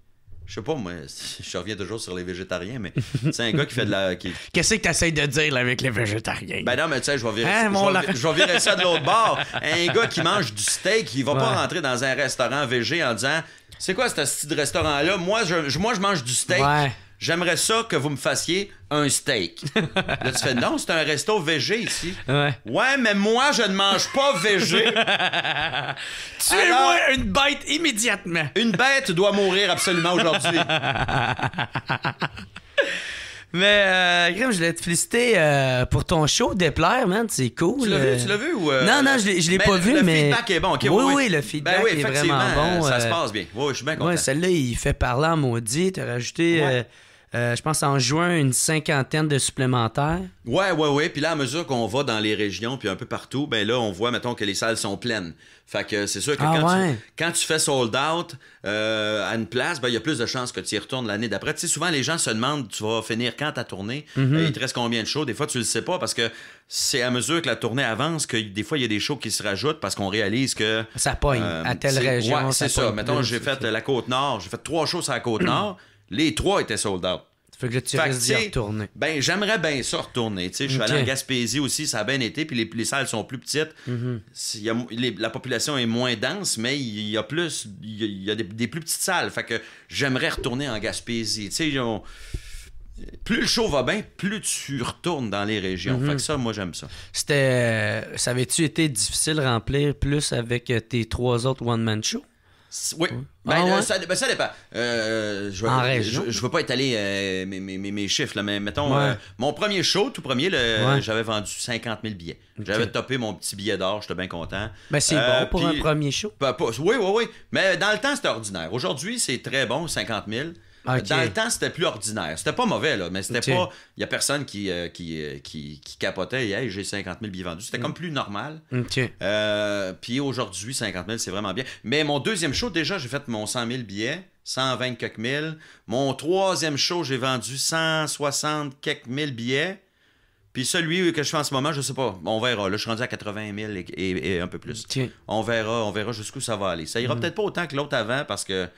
Speaker 2: je sais pas, moi, je reviens toujours sur les végétariens, mais c'est un gars qui fait de la. Qu'est-ce que tu essaies de dire avec les végétariens? Ben non, mais tu sais, je vais virer, hein, je vais virer ça de l'autre bord. Un gars qui mange du steak, il va pas rentrer dans un restaurant végé en disant C'est quoi ce style de restaurant-là? Moi je, moi, je mange du steak j'aimerais ça que vous me fassiez un steak. là, tu fais, non, c'est un resto végé ici. Ouais. ouais. mais moi, je ne mange pas végé. Tuez-moi une bête immédiatement. une bête doit mourir absolument aujourd'hui.
Speaker 1: Mais, euh, je voulais te féliciter euh, pour ton show Déplaire, man. C'est cool. Tu l'as vu, euh. tu l'as vu ou, euh, Non, non, je ne l'ai ben, pas vu, mais. Le feedback est bon, ok, oui. Oui, le feedback ben est vraiment bon. Ça se passe bien.
Speaker 2: Oui, je suis bien content. Oui,
Speaker 1: celle-là, il fait parler en maudit. T'as rajouté. Euh, je pense en juin, une cinquantaine de supplémentaires.
Speaker 2: Ouais, ouais, ouais. Puis là, à mesure qu'on va dans les régions, puis un peu partout, ben là, on voit, mettons, que les salles sont pleines. Fait que c'est sûr que ah, quand, tu, fais sold out euh, à une place, ben, il y a plus de chances que tu y retournes l'année d'après. Tu sais, souvent, les gens se demandent, tu vas finir quand ta tournée? Mhm. Euh, il te reste combien de shows? Des fois, tu le sais pas parce que c'est à mesure que la tournée avance que des fois, il y a des shows qui se rajoutent parce qu'on réalise que... Ça pogne à telle région. Ouais, c'est ça. Mettons, j'ai fait la Côte-Nord. J'ai fait trois shows à la Côte-Nord. Les trois étaient sold out. Fait que tu fait retourner. Ben, j'aimerais bien ça retourner. Je suis allé en Gaspésie aussi, ça a bien été, puis les, les salles sont plus petites. Mhm. la population est moins dense, mais il y a plus, il y, a des, plus petites salles. Fait que j'aimerais retourner en Gaspésie. Plus le show va bien, plus tu retournes dans les régions. Mhm. Fait que ça, moi, j'aime ça.
Speaker 1: C'était. Euh, ça tu été difficile remplir plus avec euh, tes trois autres one-man shows?
Speaker 2: Oui. Ben, ah euh, ça, n'est ben, euh, je ne veux pas étaler euh, mes, chiffres, là, mais mettons, mon premier show, tout premier, j'avais vendu 50 000 billets. J'avais topé mon petit billet d'or, j'étais bien content. Mais ben, c'est bon pour un premier show. oui, oui, oui. Mais dans le temps, c'était ordinaire. Aujourd'hui, c'est très bon, 50 000. Ah, Dans le temps, c'était plus ordinaire. C'était pas mauvais, là, mais c'était pas. Il y a personne qui, euh, qui, euh, qui, qui, capotait hey, j'ai 50 000 billets vendus. C'était comme mm. plus normal. Euh, puis aujourd'hui, 50 000, c'est vraiment bien. Mais mon deuxième show, déjà, j'ai fait mon 100 000 billets, 120 quelques mille. Mon troisième show, j'ai vendu 160 quelques mille billets. Puis celui que je fais en ce moment, je sais pas. On verra. Là, je suis rendu à 80 000 et, un peu plus. On verra, on verra jusqu'où ça va aller. Ça ira mm. peut-être pas autant que l'autre avant parce que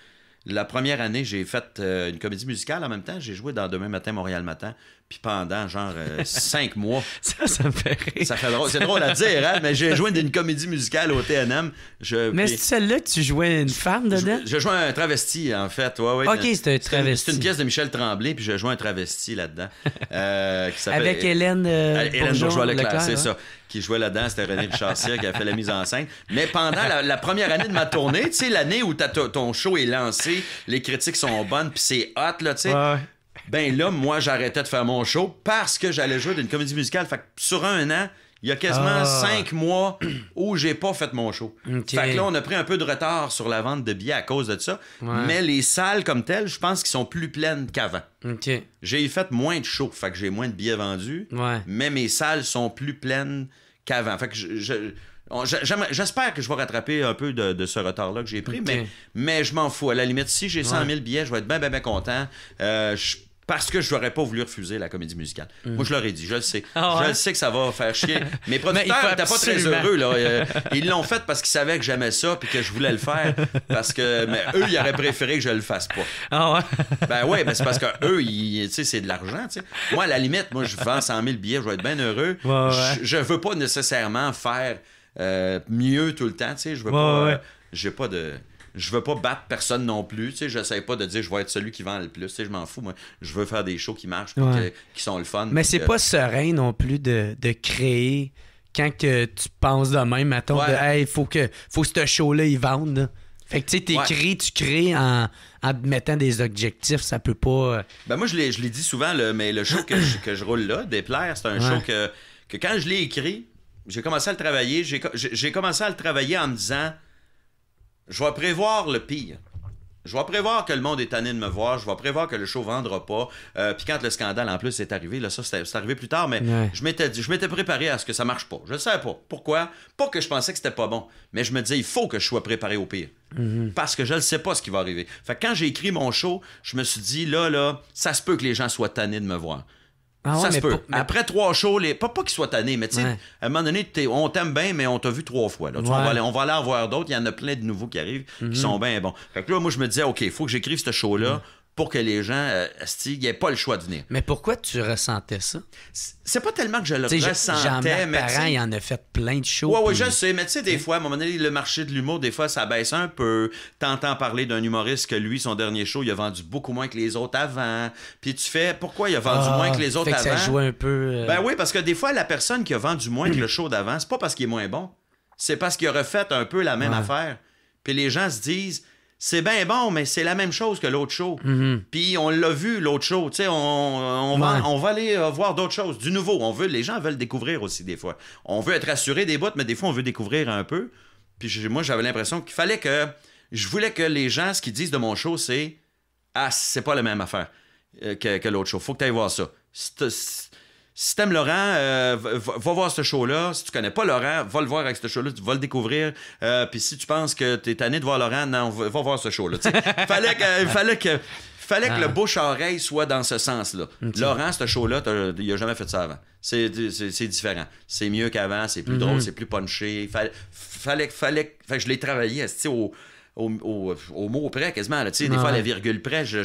Speaker 2: la première année, j'ai fait euh, une comédie musicale en même temps. J'ai joué dans Demain matin, Montréal matin puis pendant genre euh, cinq mois. Ça, ça me fait rire. Ça fait drôle. C'est drôle à dire, hein, mais j'ai joué une comédie musicale au TNM. Je, mais c'est celle-là que tu jouais une femme dedans? Je, jouais un travesti, en fait. Ouais, ouais, ok, c'était un travesti. C'est une pièce de Michel Tremblay, puis je jouais un travesti là-dedans. Euh, Avec Hélène.
Speaker 1: Euh, euh Hélène Bourgeois-Leclerc, c'est ça
Speaker 2: qui jouait là-dedans, c'était René Chassier qui a fait la mise en scène. Mais pendant la, première année de ma tournée, tu sais, l'année où ton show est lancé, les critiques sont bonnes, puis c'est hot, là, tu sais. Ouais ben là, moi, j'arrêtais de faire mon show parce que j'allais jouer d'une comédie musicale. Fait que sur un an, il y a quasiment ah. cinq mois où j'ai pas fait mon show. Fait que là, on a pris un peu de retard sur la vente de billets à cause de ça. Mais les salles comme telles, je pense qu'elles sont plus pleines qu'avant. J'ai fait moins de shows, fait que j'ai moins de billets vendus. Mais mes salles sont plus pleines qu'avant. Fait que je, J'espère que je vais rattraper un peu de, ce retard-là que j'ai pris, mais, mais je m'en fous. À la limite, si j'ai 100 000 billets, je vais être bien, bien, bien content. Euh, parce que je n'aurais pas voulu refuser la comédie musicale. Mm. Moi, je l'aurais dit, je le sais. Ah je le sais que ça va faire chier. Mes producteurs n'étaient pas très heureux. Là. Euh, ils l'ont fait parce qu'ils savaient que j'aimais ça puis que je voulais le faire. Parce que mais eux, ils auraient préféré que je le fasse pas. Ah ouais? Ben oui, c'est parce que eux, c'est de l'argent. Moi, à la limite, moi, je vends 100 000 billets, je vais être bien heureux. Je veux pas nécessairement faire euh, mieux tout le temps. Je veux pas... Euh, j'ai pas de je veux pas battre personne non plus. Tu sais, j'essaie pas de dire je vais être celui qui vend le plus. Tu je m'en fous. Moi, je veux faire des shows qui marchent, qui sont le fun. Mais c'est pas
Speaker 1: serein non plus de, créer quand que tu penses de même, mettons, hey, faut que, faut que ce show-là, il vende. Fait que tu sais, tu crées en, en, mettant des objectifs, ça peut pas.
Speaker 2: Euh, ben moi, je l'ai, je dit souvent, mais le show que, je, roule là, Déplaire, c'est un show que, que quand je l'ai écrit, j'ai commencé à le travailler. J'ai, j'ai commencé à le travailler en me disant je vais prévoir le pire. Je vais prévoir que le monde est tanné de me voir. Je vais prévoir que le show vendra pas. Euh, puis quand le scandale en plus est arrivé, là, ça c'est arrivé plus tard, mais je m'étais je m'étais préparé à ce que ça marche pas. Je ne savais pas. Pourquoi? Pas que je pensais que c'était pas bon, mais je me disais il faut que je sois préparé au pire. Mhm. Parce que je ne sais pas ce qui va arriver. Fait quand j'ai écrit mon show, je me suis dit là, là, ça se peut que les gens soient tannés de me voir. Ah ça se peut. Après trois shows, les... pas, pas qu'ils soient tannés, mais tu sais, à un moment donné, on t'aime bien, mais on t'a vu trois fois. Là. on, va aller, on, va aller, en voir d'autres. Il y en a plein de nouveaux qui arrivent, qui mhm. sont bien bons. Fait que là, moi, je me disais, OK, il faut que j'écrive ce show-là. Mhm pour que les gens, euh, il pas le choix de venir.
Speaker 1: Mais pourquoi tu ressentais ça? C'est pas tellement que je le ressentais, mais... parents, il en a fait plein de choses. Oui, oui, je sais,
Speaker 2: mais tu sais, des fois, à un moment donné, le marché de l'humour, des fois, ça baisse un peu. T'entends parler d'un humoriste que lui, son dernier show, il a vendu beaucoup moins que les autres avant. Puis tu fais, pourquoi il a vendu moins que les ah, autres avant? ça joue
Speaker 1: un peu... Euh, ben
Speaker 2: oui, parce que des fois, la personne qui a vendu moins que le show d'avant, c'est pas parce qu'il est moins bon, c'est parce qu'il a refait un peu la même affaire. Puis les gens se disent c'est bien bon, mais c'est la même chose que l'autre show. Mhm. Puis on l'a vu, l'autre show. Tu sais, on, on, va, on va aller euh, voir d'autres choses, du nouveau. On veut, les gens veulent découvrir aussi des fois. On veut être rassuré des bottes, mais des fois, on veut découvrir un peu. Puis moi, j'avais l'impression qu'il fallait que... Je voulais que les gens, ce qu'ils disent de mon show, c'est « Ah, c'est pas la même affaire euh, que, l'autre show. Faut que tu ailles voir ça. » si t'aimes Laurent, euh, va, voir ce show-là. Si tu connais pas Laurent, va le voir avec ce show-là, tu vas le découvrir. Euh, puis si tu penses que t'es tanné de voir Laurent, non, va, voir ce show-là. fallait que, fallait que, fallait que le ah. bouche-oreille soit dans ce sens-là. Laurent, ce show-là, il a jamais fait ça avant. C'est différent. C'est mieux qu'avant, c'est plus mhm. drôle, c'est plus punché. Fallait, fallait, fallait, que je l'ai travaillé au, au, au, au mot près, quasiment. des fois, la virgule près, je,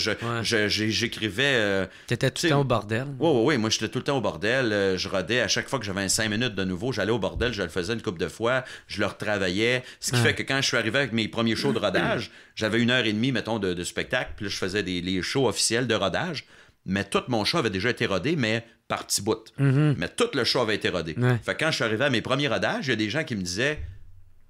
Speaker 2: j'écrivais. Euh, T'étais tout le temps au bordel. Oui, oui, Moi, j'étais tout le temps au bordel. Euh, je rodais à chaque fois que j'avais cinq minutes de nouveau. J'allais au bordel, je le faisais une couple de fois. Je le retravaillais. Ce qui fait que quand je suis arrivé avec mes premiers shows de rodage, j'avais une heure et demie, mettons, de, spectacle. Puis je faisais des, les shows officiels de rodage. Mais tout mon show avait déjà été rodé, mais par petit mm-hmm. Mais tout le show avait été rodé. Fait que quand je suis arrivé à mes premiers rodages, il y a des gens qui me disaient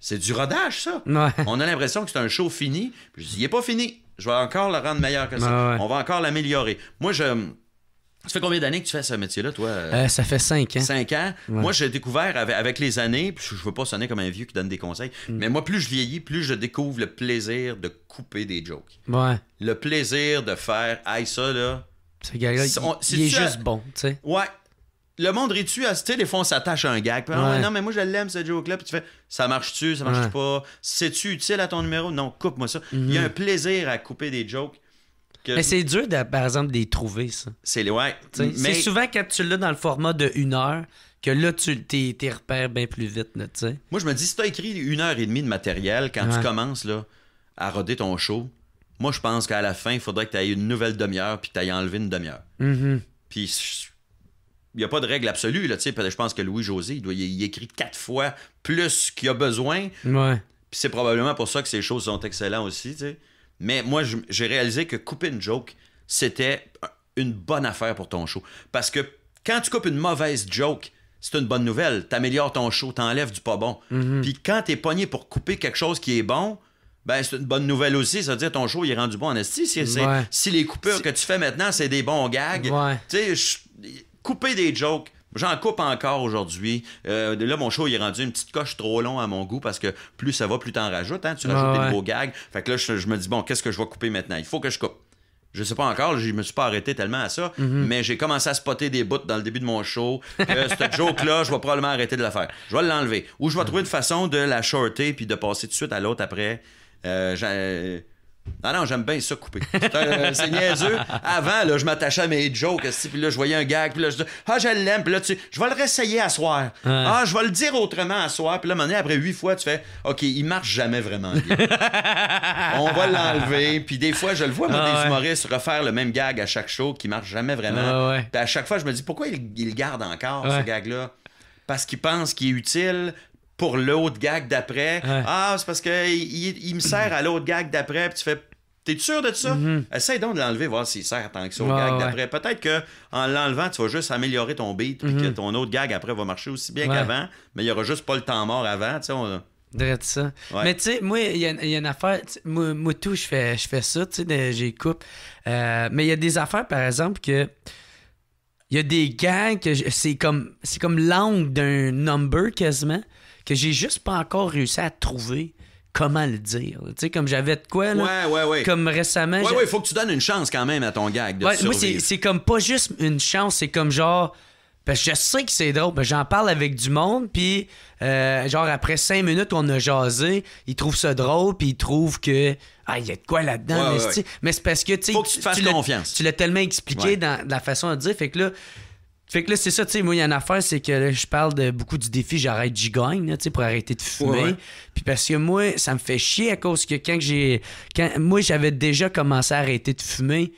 Speaker 2: c'est du rodage, ça. On a l'impression que c'est un show fini. je il n'est pas fini. Je vais encore le rendre meilleur que ça. On va encore l'améliorer. Moi, je. Ça fait combien d'années que tu fais ce métier-là, toi? Euh, ça fait cinq ans. Cinq ans. Moi, j'ai découvert avec, les années, puis je veux pas sonner comme un vieux qui donne des conseils, mm. mais moi, plus je vieillis, plus je découvre le plaisir de couper des jokes. Ouais. Le plaisir de faire, aïe, ça, là. C'est il, il, est juste bon, tu sais. Ouais, le monde rit-tu à ce des fois on s'attache à un gag. Ah, non, mais moi je l'aime ce joke-là. Puis tu fais, ça marche-tu, ça marche-tu pas? C'est-tu utile à ton numéro? Non, coupe-moi ça. Il y a mhm. un plaisir à couper des jokes. Mais c'est dur, par
Speaker 1: exemple, de les trouver, ça. C'est ouais, mais... souvent quand tu l'as dans le format
Speaker 2: de une heure
Speaker 1: que là, tu t'es repères bien plus vite, tu sais.
Speaker 2: Moi, je me dis, si t'as écrit une heure et demie de matériel, quand tu commences là, à roder ton show, moi, je pense qu'à la fin, il faudrait que tu aies une nouvelle demi-heure puis que tu enlevé une demi-heure. Mhm. puis Puis il n'y a pas de règle absolue. Là, je pense que Louis-José, il, doit, y écrit quatre fois plus qu'il a besoin. Ouais. c'est probablement pour ça que ces choses sont excellentes aussi. Mais moi, j'ai réalisé que couper une joke, c'était une bonne affaire pour ton show. Parce que quand tu coupes une mauvaise joke, c'est une bonne nouvelle. Tu améliores ton show, enlèves du pas bon. Mm-hmm. Puis quand es pogné pour couper quelque chose qui est bon, ben, c'est une bonne nouvelle aussi. Ça veut dire ton show, il est rendu bon en esti. Si, les coupures que tu fais maintenant, c'est des bons gags. Tu sais, Couper des jokes. J'en coupe encore aujourd'hui. Euh, là, mon show, il est rendu une petite coche trop long à mon goût parce que plus ça va, plus t'en rajoutes. Hein? Tu rajoutes des nouveaux gags. Fait que là, je, me dis, bon, qu'est-ce que je vais couper maintenant? Il faut que je coupe. Je sais pas encore, je me suis pas arrêté tellement à ça, mm-hmm. mais j'ai commencé à spotter des bouts dans le début de mon show. Que cette joke-là, je vais probablement arrêter de la faire. Je vais l'enlever. Ou je vais trouver une façon de la shorter puis de passer tout de suite à l'autre après. Euh, non, ah non, j'aime bien ça couper. Euh, c'est niaiseux. Avant, là, je m'attachais à mes jokes, puis là, je voyais un gag, puis là, je dis, ah, je l'aime, puis là, tu, je vais le réessayer à soir. Ah, je vais le dire autrement à soir, puis là, maintenant, après huit fois, tu fais, OK, il marche jamais vraiment
Speaker 3: On va l'enlever,
Speaker 2: puis des fois, je le vois, moi, ah des humoristes refaire le même gag à chaque show qui marche jamais vraiment. Ah puis à chaque fois, je me dis, pourquoi il, il garde encore, ce gag-là? Parce qu'il pense qu'il est utile, pour l'autre gag d'après. Ah, c'est parce qu'il il, me sert à l'autre gag d'après, tu fais T'es sûr de ça? Mhm. Essaye donc de l'enlever, voir s'il sert tant que ça au gag d'après. Peut-être que en l'enlevant, tu vas juste améliorer ton beat, puis que mhm. ton autre gag après va marcher aussi bien qu'avant, mais il n'y aura juste pas le temps mort avant. Tu sais, on... ça. Mais tu sais, moi, il y,
Speaker 1: a une affaire. Moi, tout, je fais, je fais ça, tu sais, j'ai euh, mais il y a des affaires, par exemple, que. Il y a des gags que c'est comme c'est comme l'angle d'un number quasiment que j'ai juste pas encore réussi à trouver comment le dire. Tu sais, comme j'avais de quoi, là. Ouais, ouais, Comme récemment. Ouais, ouais,
Speaker 2: faut que tu donnes une chance quand même à ton gag de
Speaker 1: ouais, Moi, c'est comme pas juste une chance, c'est comme genre. Parce que je sais que c'est drôle, j'en parle avec du monde, puis euh, genre après cinq minutes on a jasé, ils trouvent ça drôle, puis ils trouvent que ah il y a de quoi là-dedans, mais, c'est parce que, Faut que tu, te fasses confiance. Tu l'as tellement expliqué dans la façon de dire, fait que là fait que là, c'est ça, tu sais, moi, il y a une affaire, c'est que je parle beaucoup du défi J'arrête, j'y gagne, tu sais, pour arrêter de fumer. Puis parce que moi, ça me fait chier à cause que quand j'ai. moi, j'avais déjà commencé à arrêter de fumer.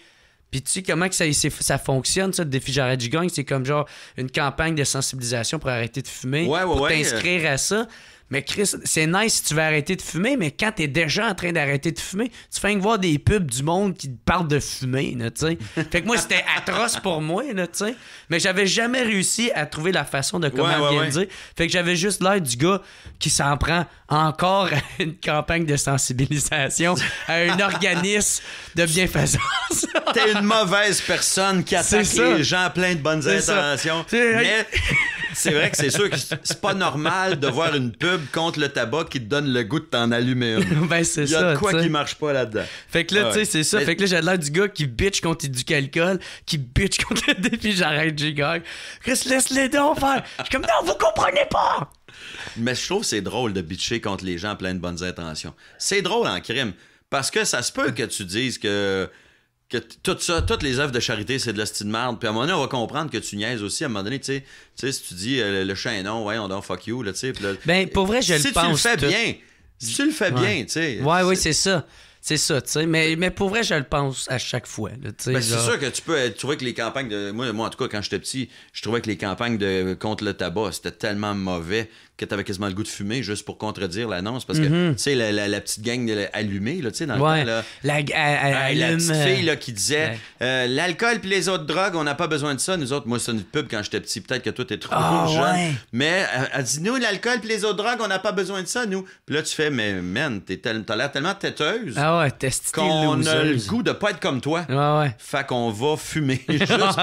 Speaker 1: Puis tu sais comment que ça, ça fonctionne, ça, le défi J'arrête, j'y gagne? C'est comme genre une campagne de sensibilisation pour arrêter de fumer. pour t'inscrire à ça. Mais Chris, c'est nice si tu veux arrêter de fumer, mais quand t'es déjà en train d'arrêter de fumer, tu fais que voir des pubs du monde qui te parlent de fumer, tu fait que moi, c'était atroce pour moi, tu sais. Mais j'avais jamais réussi à trouver la façon de comment ouais, Fait que j'avais juste l'air du gars qui s'en prend encore à une campagne de sensibilisation, à un organisme de bienfaisance. T'es une mauvaise
Speaker 2: personne qui attaque les gens plein de bonnes intentions. Mais c'est vrai que c'est sûr que c'est pas normal de voir une pub contre le tabac qui te donne le goût de t'en allumer une. ben, c'est ça. Il y a de quoi qui marche pas là-dedans. Fait que là, ah tu sais, c'est ça. Fait
Speaker 1: que là, j'ai l'air du gars qui bitch contre du calcul, qui bitch contre le défi, j'arrête, j'y gagne. Chris, laisse-les en faire. Je suis comme, non, vous comprenez pas!
Speaker 2: Mais je trouve que c'est drôle de bitcher contre les gens plein de bonnes intentions. C'est drôle en crime. Parce que ça se peut que tu dises que que tout ça, toutes les œuvres de charité, c'est de la de merde. Puis à un moment donné, on va comprendre que tu niaises aussi. À un moment donné, tu sais, si tu dis euh, le le non ouais, on donne fuck you, là, Ben, pour vrai, je le pense. Si tu le fais bien, tu le fais bien, tu sais. Ouais, oui,
Speaker 1: c'est ça. C'est ça, tu sais. Mais, mais pour vrai, je le pense à chaque fois. Ben, c'est sûr que
Speaker 2: tu peux trouver que les campagnes de. Moi, moi en tout cas, quand j'étais petit, je trouvais que les campagnes de contre le tabac, c'était tellement mauvais que t'avais quasiment le goût de fumer juste pour contredire l'annonce. Parce que, mhm. tu sais, la, petite gang allumée, là, tu sais, dans le temps, là,
Speaker 1: la, petite euh, fille là,
Speaker 2: qui disait euh, l'alcool puis les autres drogues, on n'a pas besoin de ça. Nous autres, moi, ça une pub quand j'étais petit. Peut-être que toi, t'es trop ah, jeune. Mais elle dit nous, l'alcool puis les autres drogues, on n'a pas besoin de ça, nous. Puis là, tu fais mais man, t'as l'air tellement têteuse. Ah
Speaker 4: ouais, Qu'on a le
Speaker 2: goût de pas être comme toi. Ouais, ah, ouais. Fait qu'on va fumer. pour...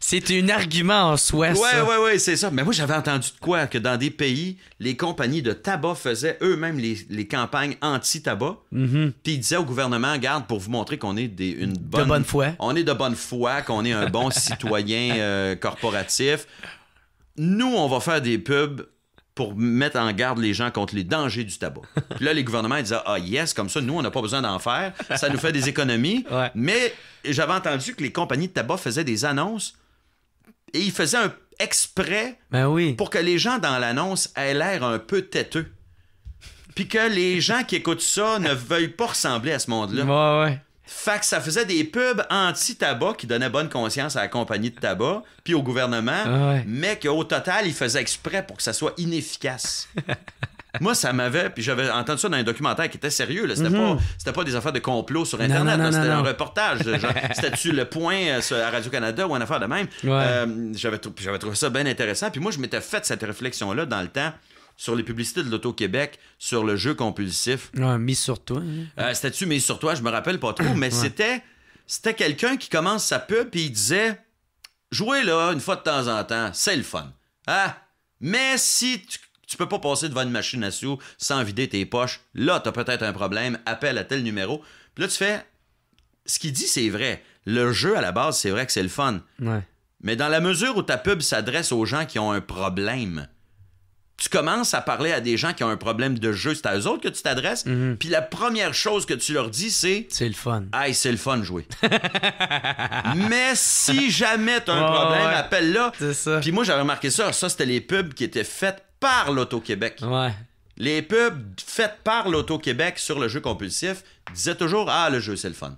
Speaker 2: c'est un argument en soi. Ouais, ouais, ouais, c'est ça. Mais moi, j'avais entendu de quoi que dans des pays les compagnies de tabac faisaient eux-mêmes les, campagnes anti-tabac. Mhm. Puis ils disaient au gouvernement, garde, pour vous montrer qu'on est une bonne, de bonne foi. On est de bonne foi, qu'on est un bon citoyen euh, corporatif. Nous, on va faire des pubs pour mettre en garde les gens contre les dangers du tabac. Puis là, les gouvernements ils disaient Ah, yes, comme ça, nous, on n'a pas besoin d'en faire. Ça nous fait des économies. Mais j'avais entendu que les compagnies de tabac faisaient des annonces et ils faisaient un exprès ben oui. pour que les gens dans l'annonce aient l'air un peu têteux. Puis que les gens qui écoutent ça ne veuillent pas ressembler à ce monde-là. Fait que ça faisait des pubs anti-tabac qui donnaient bonne conscience à la compagnie de tabac puis au gouvernement, ah mais qu'au total, ils faisaient exprès pour que ça soit inefficace. moi, ça m'avait. Puis j'avais entendu ça dans un documentaire qui était sérieux. Mhm. C'était, pas, des affaires de complot sur Internet. c'était un reportage. c'était-tu le point euh, à Radio-Canada ou une affaire de même? Euh, j'avais, trouvé ça bien intéressant. Puis moi, je m'étais fait cette réflexion-là dans le temps sur les publicités de l'Auto-Québec, sur le jeu compulsif.
Speaker 1: Ouais, mis sur
Speaker 2: toi. Hein. Euh, c'était-tu mis sur toi? Je me rappelle pas trop, mais c'était, c'était quelqu'un qui commence sa pub et il disait Jouez là, une fois de temps en temps, c'est le fun. Ah, mais si tu tu peux pas passer devant une machine à sous sans vider tes poches. Là, tu as peut-être un problème. Appelle à tel numéro. Puis là, tu fais. Ce qu'il dit, c'est vrai. Le jeu, à la base, c'est vrai que c'est le fun. Mais dans la mesure où ta pub s'adresse aux gens qui ont un problème, tu commences à parler à des gens qui ont un problème de jeu. C'est à eux autres que tu t'adresses. Mhm. Puis la première chose que tu leur dis, c'est. C'est le fun. Hey, c'est le fun jouer. Mais si jamais tu as un problème, appelle là. Puis moi, j'avais remarqué ça. Ça, c'était les pubs qui étaient faites par l'Auto-Québec. Les pubs faites par l'Auto-Québec sur le jeu compulsif disaient toujours Ah, le jeu, c'est le fun.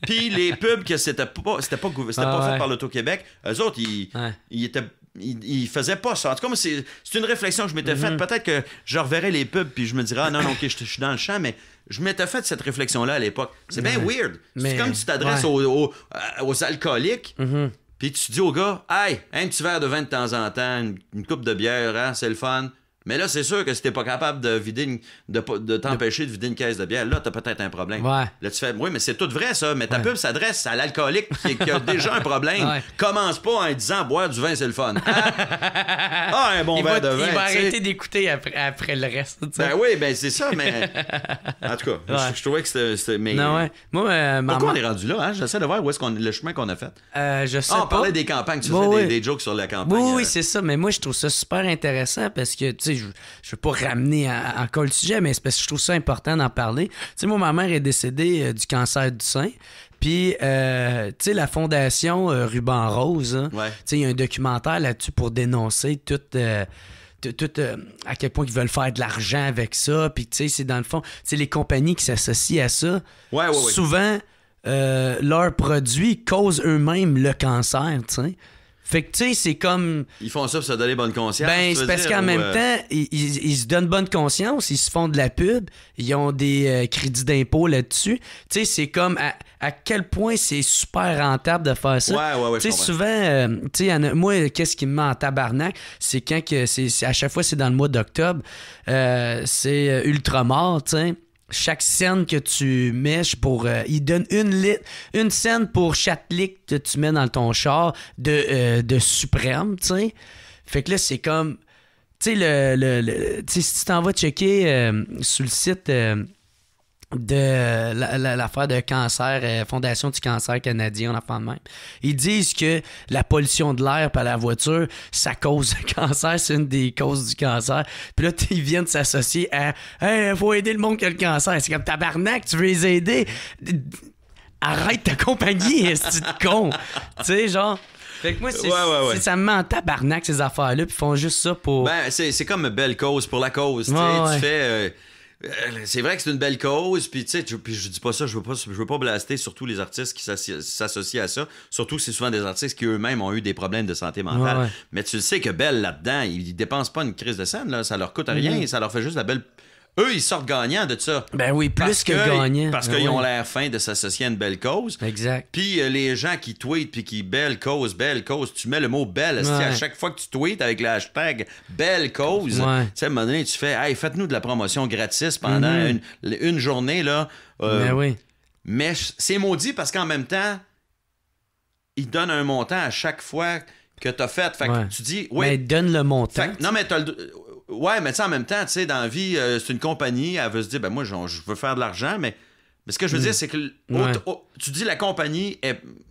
Speaker 2: Puis les pubs que c'était pas, c'était pas, c'était ah pas fait par l'Auto-Québec, eux autres, ils, ouais. ils faisait pas ça. En tout cas, c'est, une réflexion que je m'étais faite. Mm-hmm. Peut-être que je reverrai les pubs puis je me dirais, ah non, non, ok, je, suis dans le champ, mais je m'étais faite cette réflexion-là à l'époque. C'est bien weird. C'est comme tu t'adresses euh, aux, alcooliques. Mm-hmm. Puis tu dis au gars, hey, un petit verre de vin de temps en temps, une, coupe de bière, hein, c'est le fun. Mais là, c'est sûr que si t'es pas capable de vider une, de, de t'empêcher de vider une caisse de bière, là, t'as peut-être un problème. Ouais. Là, tu fais, oui, mais c'est tout vrai, ça. Mais ta pub s'adresse à l'alcoolique qui, a déjà un problème. Commence pas en disant boire du vin, c'est le fun. Ah, ah un bon vin verre de vin. Il va arrêter
Speaker 1: d'écouter après, après, le reste. Ben oui,
Speaker 2: ben c'est ça, mais. En tout cas, je, trouvais que c'était. Mais... Non, ouais. Moi, euh, Pourquoi on est rendu là? Hein? J'essaie de voir où est-ce qu'on le chemin qu'on a fait. Euh, je sais ah, on parlait des campagnes. Tu fais des, des, jokes sur la campagne.
Speaker 1: Oui, oui, hein. c'est ça. Mais moi, je trouve ça super intéressant parce que, tu sais, je ne veux pas ramener encore le sujet, mais c'est parce que je trouve ça important d'en parler. Tu sais, moi, ma mère est décédée euh, du cancer du sein. Puis, euh, tu sais, la fondation euh, Ruban Rose, hein, tu sais, il y a un documentaire là-dessus pour dénoncer tout, à quel point ils veulent faire de l'argent avec ça. Puis, tu sais, c'est dans le fond, sais, les compagnies qui s'associent à ça. souvent, leurs produits causent eux-mêmes le cancer, tu sais. Fait que,
Speaker 2: tu sais, c'est comme. Ils font ça pour se donner bonne conscience. Ben, c'est parce qu'en même euh? temps,
Speaker 1: ils, se donnent bonne conscience, ils se font de la pub, ils ont des euh, crédits d'impôt là-dessus. Tu sais, c'est comme à, quel point c'est super rentable de faire ça. Ouais, ouais, ouais. Tu sais, souvent, euh, tu sais, moi, qu'est-ce qui me met en tabarnak, c'est quand que. c'est à chaque fois, c'est dans le mois d'octobre, c'est ultra mort, tu sais chaque scène que tu mets pour euh, il donne une lit, une scène pour chaque lit que tu mets dans ton char euh, de suprême tu sais fait que là c'est comme tu sais le, le, si tu t'en vas checker euh, sur le site de l'affaire de cancer, euh, Fondation du cancer canadien, on fait de même. Ils disent que la pollution de l'air par la voiture, ça cause le cancer, c'est une des causes du cancer. Puis là, ils viennent s'associer à Hey, faut aider le monde qui a le cancer. C'est comme tabarnak, tu veux les aider. Arrête ta compagnie, est-ce con?
Speaker 2: tu sais, genre.
Speaker 3: Fait moi, c'est,
Speaker 1: ça me met tabarnak, ces affaires-là, puis font juste ça
Speaker 4: pour.
Speaker 2: Ben, c'est, comme une belle cause pour la cause. tu fais. Euh, euh, c'est vrai que c'est une belle cause, puis tu sais, je dis pas ça, je veux pas, je veux pas blaster surtout les artistes qui s'associent à ça. Surtout, c'est souvent des artistes qui eux-mêmes ont eu des problèmes de santé mentale. Mais tu le sais que Belle là-dedans, ils dépensent pas une crise de scène, là, ça leur coûte mm-hmm. rien, et ça leur fait juste la belle eux, ils sortent gagnants de ça. Ben oui, plus que, gagnants. Parce ben qu'ils ont l'air fin de s'associer à une belle cause. Exact. Puis euh, les gens qui tweetent puis qui belle cause, belle cause, tu mets le mot belle. À chaque fois que tu tweets avec le hashtag belle cause, tu sais, à un moment donné, tu fais, hey, faites-nous de la promotion gratis pendant mhm. une, journée, là. Euh, ben oui. Mais c'est maudit parce qu'en même temps, ils donnent un montant à chaque fois que tu as fait. Fait que tu dis, oui. Mais
Speaker 1: ben, donne le montant.
Speaker 2: non, mais as le, Ouais, mais tu sais, en même temps, tu sais, dans la vie, euh, c'est une compagnie, elle veut se dire, ben moi, je veux faire de l'argent, mais, ce que je veux hmm. dire, c'est que tu dis la compagnie,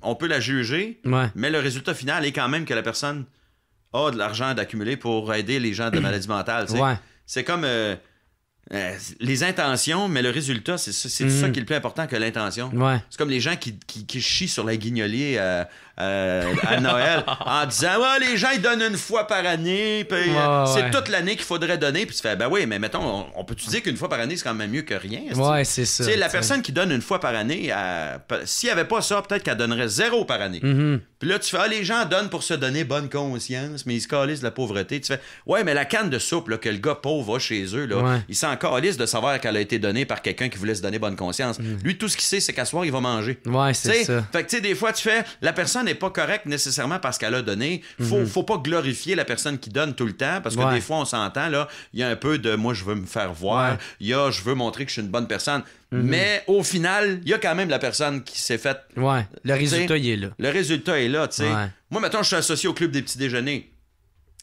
Speaker 2: on peut la juger, mais le résultat final est quand même que la personne a de l'argent d'accumuler pour aider les gens de maladie mentale. Ouais. C'est comme euh, euh, les intentions, mais le résultat, c'est ça, ça hmm. qui est le plus important que l'intention. C'est comme les gens qui, qui, chient sur la guignolier euh, à Noël en disant les gens ils donnent une fois par année, puis euh, c'est toute l'année qu'il faudrait donner. Puis tu fais ben oui, mais mettons, on, peut-tu dire qu'une fois par année c'est quand même mieux que rien? Ouais, c'est ça. la personne qui donne une fois par année, s'il n'y avait pas ça, peut-être qu'elle donnerait zéro par année. Mm-hmm. Puis là, tu fais ah, les gens donnent pour se donner bonne conscience, mais ils se calissent de la pauvreté. Tu fais ouais, mais la canne de soupe que le gars pauvre a chez eux, là, il s'en calisse de savoir qu'elle a été donnée par quelqu'un qui voulait se donner bonne conscience. Mm. Lui, tout ce qu'il sait, c'est qu'à soir, il va manger. Ouais, c'est ça. Fait que tu sais, des fois, tu fais la personne n'est pas correct nécessairement parce qu'elle a donné. Faut, ne mhm. faut pas glorifier la personne qui donne tout le temps parce que des fois, on s'entend, là, il y a un peu de moi, je veux me faire voir, il y a je veux montrer que je suis une bonne personne. Mhm. Mais au final, il y a quand même la personne qui s'est faite.
Speaker 4: Le résultat, est là.
Speaker 2: Le résultat est là, tu sais. Moi, maintenant, je suis associé au club des petits déjeuners.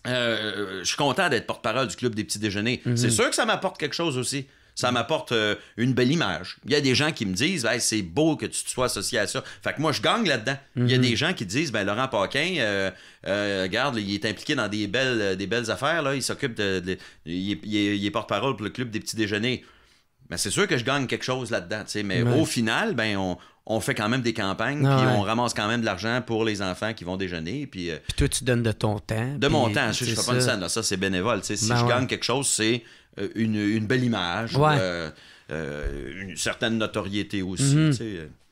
Speaker 2: Euh, je suis content d'être porte-parole du club des petits déjeuners. Mhm. C'est sûr que ça m'apporte quelque chose aussi ça m'apporte euh, une belle image. Il y a des gens qui me disent, c'est beau que tu te sois associé à ça. Fait que moi, je gagne là-dedans. Il y a mhm. des gens qui disent, ben, Laurent Paquin, euh, euh regarde, il est impliqué dans des belles, euh, des belles affaires. Là. Il s'occupe de, il, est, porte-parole pour le club des petits déjeuners. c'est sûr que je gagne quelque chose là-dedans. Mais au final, ben, on, fait quand même des campagnes, ah puis on ramasse quand même de l'argent pour les enfants qui vont déjeuner. Puis
Speaker 1: toi, tu donnes de ton temps. De mon temps. Je ne fais pas scène,
Speaker 2: ça, c'est bénévole. si ben je gagne quelque chose, c'est euh, une, belle image, euh, euh, une certaine notoriété aussi.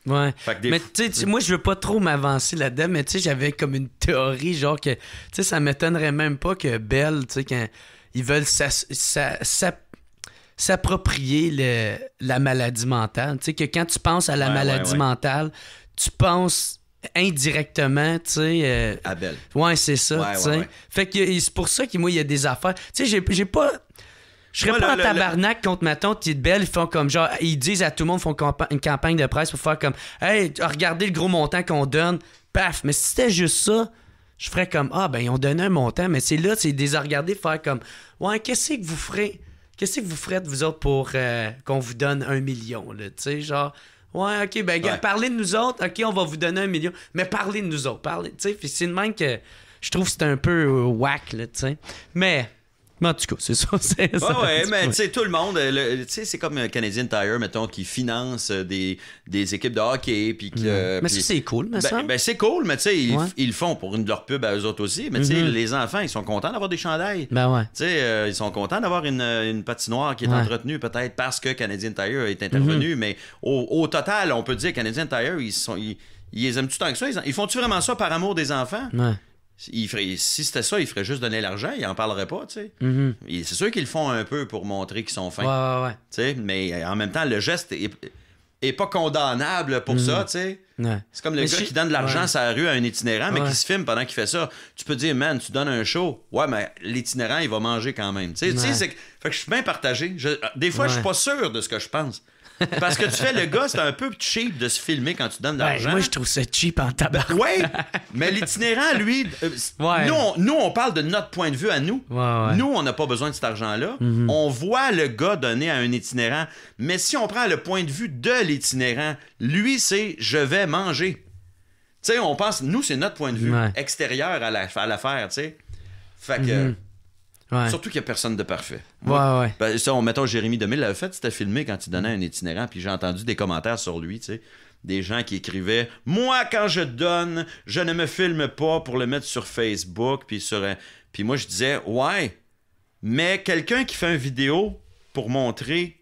Speaker 2: Ouais. Mhm. Mais tu sais, moi, je veux
Speaker 1: pas trop m'avancer là-dedans, mais j'avais comme une théorie, genre que, tu sais, ça m'étonnerait même pas que Belle, tu quand ils veulent s'approprier la maladie mentale, tu que quand tu penses à la maladie mentale, tu penses indirectement, tu sais. à Belle. Ouais, c'est ça, Fait que c'est pour ça que moi, il y a des affaires. Tu sais, j'ai pas je serais pas en tabarnak contre ma tante petite belle. Ils font comme genre, ils disent à tout le monde, font une campagne de presse pour faire comme, hey, regardez le gros montant qu'on donne. Paf. Mais si c'était juste ça, je ferais comme, ah, ben, ils ont donné un montant. Mais c'est là, c'est des regarder, faire comme, ouais, qu'est-ce que vous ferez? Qu'est-ce que vous ferez, vous autres, pour euh, qu'on vous donne un million, là? Tu sais, genre, ouais, ok, ben, parlez de nous autres. Ok, on va vous donner un million. Mais parlez de nous autres. Parlez, tu sais, c'est de même que je trouve que c'est un peu euh, whack, là, tu sais. Mais en tout cas, c'est ça. C'est, mais tu sais,
Speaker 2: tout le monde, euh, c'est comme Canadian Tire, mettons, qui finance euh, des, équipes de hockey. Puis mais ça, c'est cool, mais ben, ça. Ben, c'est cool, mais tu sais, ils, font pour une de leurs pubs à eux autres aussi. Mais tu sais, mm-hmm. les enfants, ils sont contents d'avoir des chandails. Ben ouais. Tu sais, euh, ils sont contents d'avoir une, une, patinoire qui est entretenue, peut-être parce que Canadian Tire est intervenu. Mm-hmm. Mais au, total, on peut dire Canadian Tire, ils sont. Ils, les aiment-tu tant que ça? Ils, font-tu vraiment ça par amour des enfants? si c'était ça, il ferait juste donner l'argent, il en parlerait pas, tu sais. Mhm. C'est sûr qu'ils le font un peu pour montrer qu'ils sont fins. Mais euh, en même temps, le geste est, pas condamnable pour ça, mhm. tu sais.
Speaker 4: C'est comme le gars qui donne de l'argent sur la
Speaker 2: rue à un itinérant, mais qui se filme pendant qu'il fait ça. Tu peux dire, man, tu donnes un show. Ouais, mais l'itinérant, il va manger quand même. Tu sais, c'est que je suis bien partagé. Euh, des fois, je suis pas sûr de ce que je pense. Parce que tu fais le gars, c'est un peu cheap de se filmer quand tu donnes de l'argent. moi, je trouve ça cheap en tabac. Ben oui, mais l'itinérant, lui, euh, nous, on, parle de notre point de vue à nous. nous, on n'a pas besoin de cet argent-là. Mhm. On voit le gars donner à un itinérant. Mais si on prend le point de vue de l'itinérant, lui, c'est je vais manger. Tu sais, on pense, nous, c'est notre point de vue extérieur à l'affaire, la, à tu sais. Fait que. Mhm. Surtout qu'il n'y a personne de parfait. Ouais, ouais. Ben, ça, on, mettons, Jérémy Demille l'avait fait, c'était filmé quand il donnait un itinérant, puis j'ai entendu des commentaires sur lui, tu sais. Des gens qui écrivaient Moi, quand je donne, je ne me filme pas pour le mettre sur Facebook, puis sur Puis moi, je disais Ouais, mais quelqu'un qui fait une vidéo pour montrer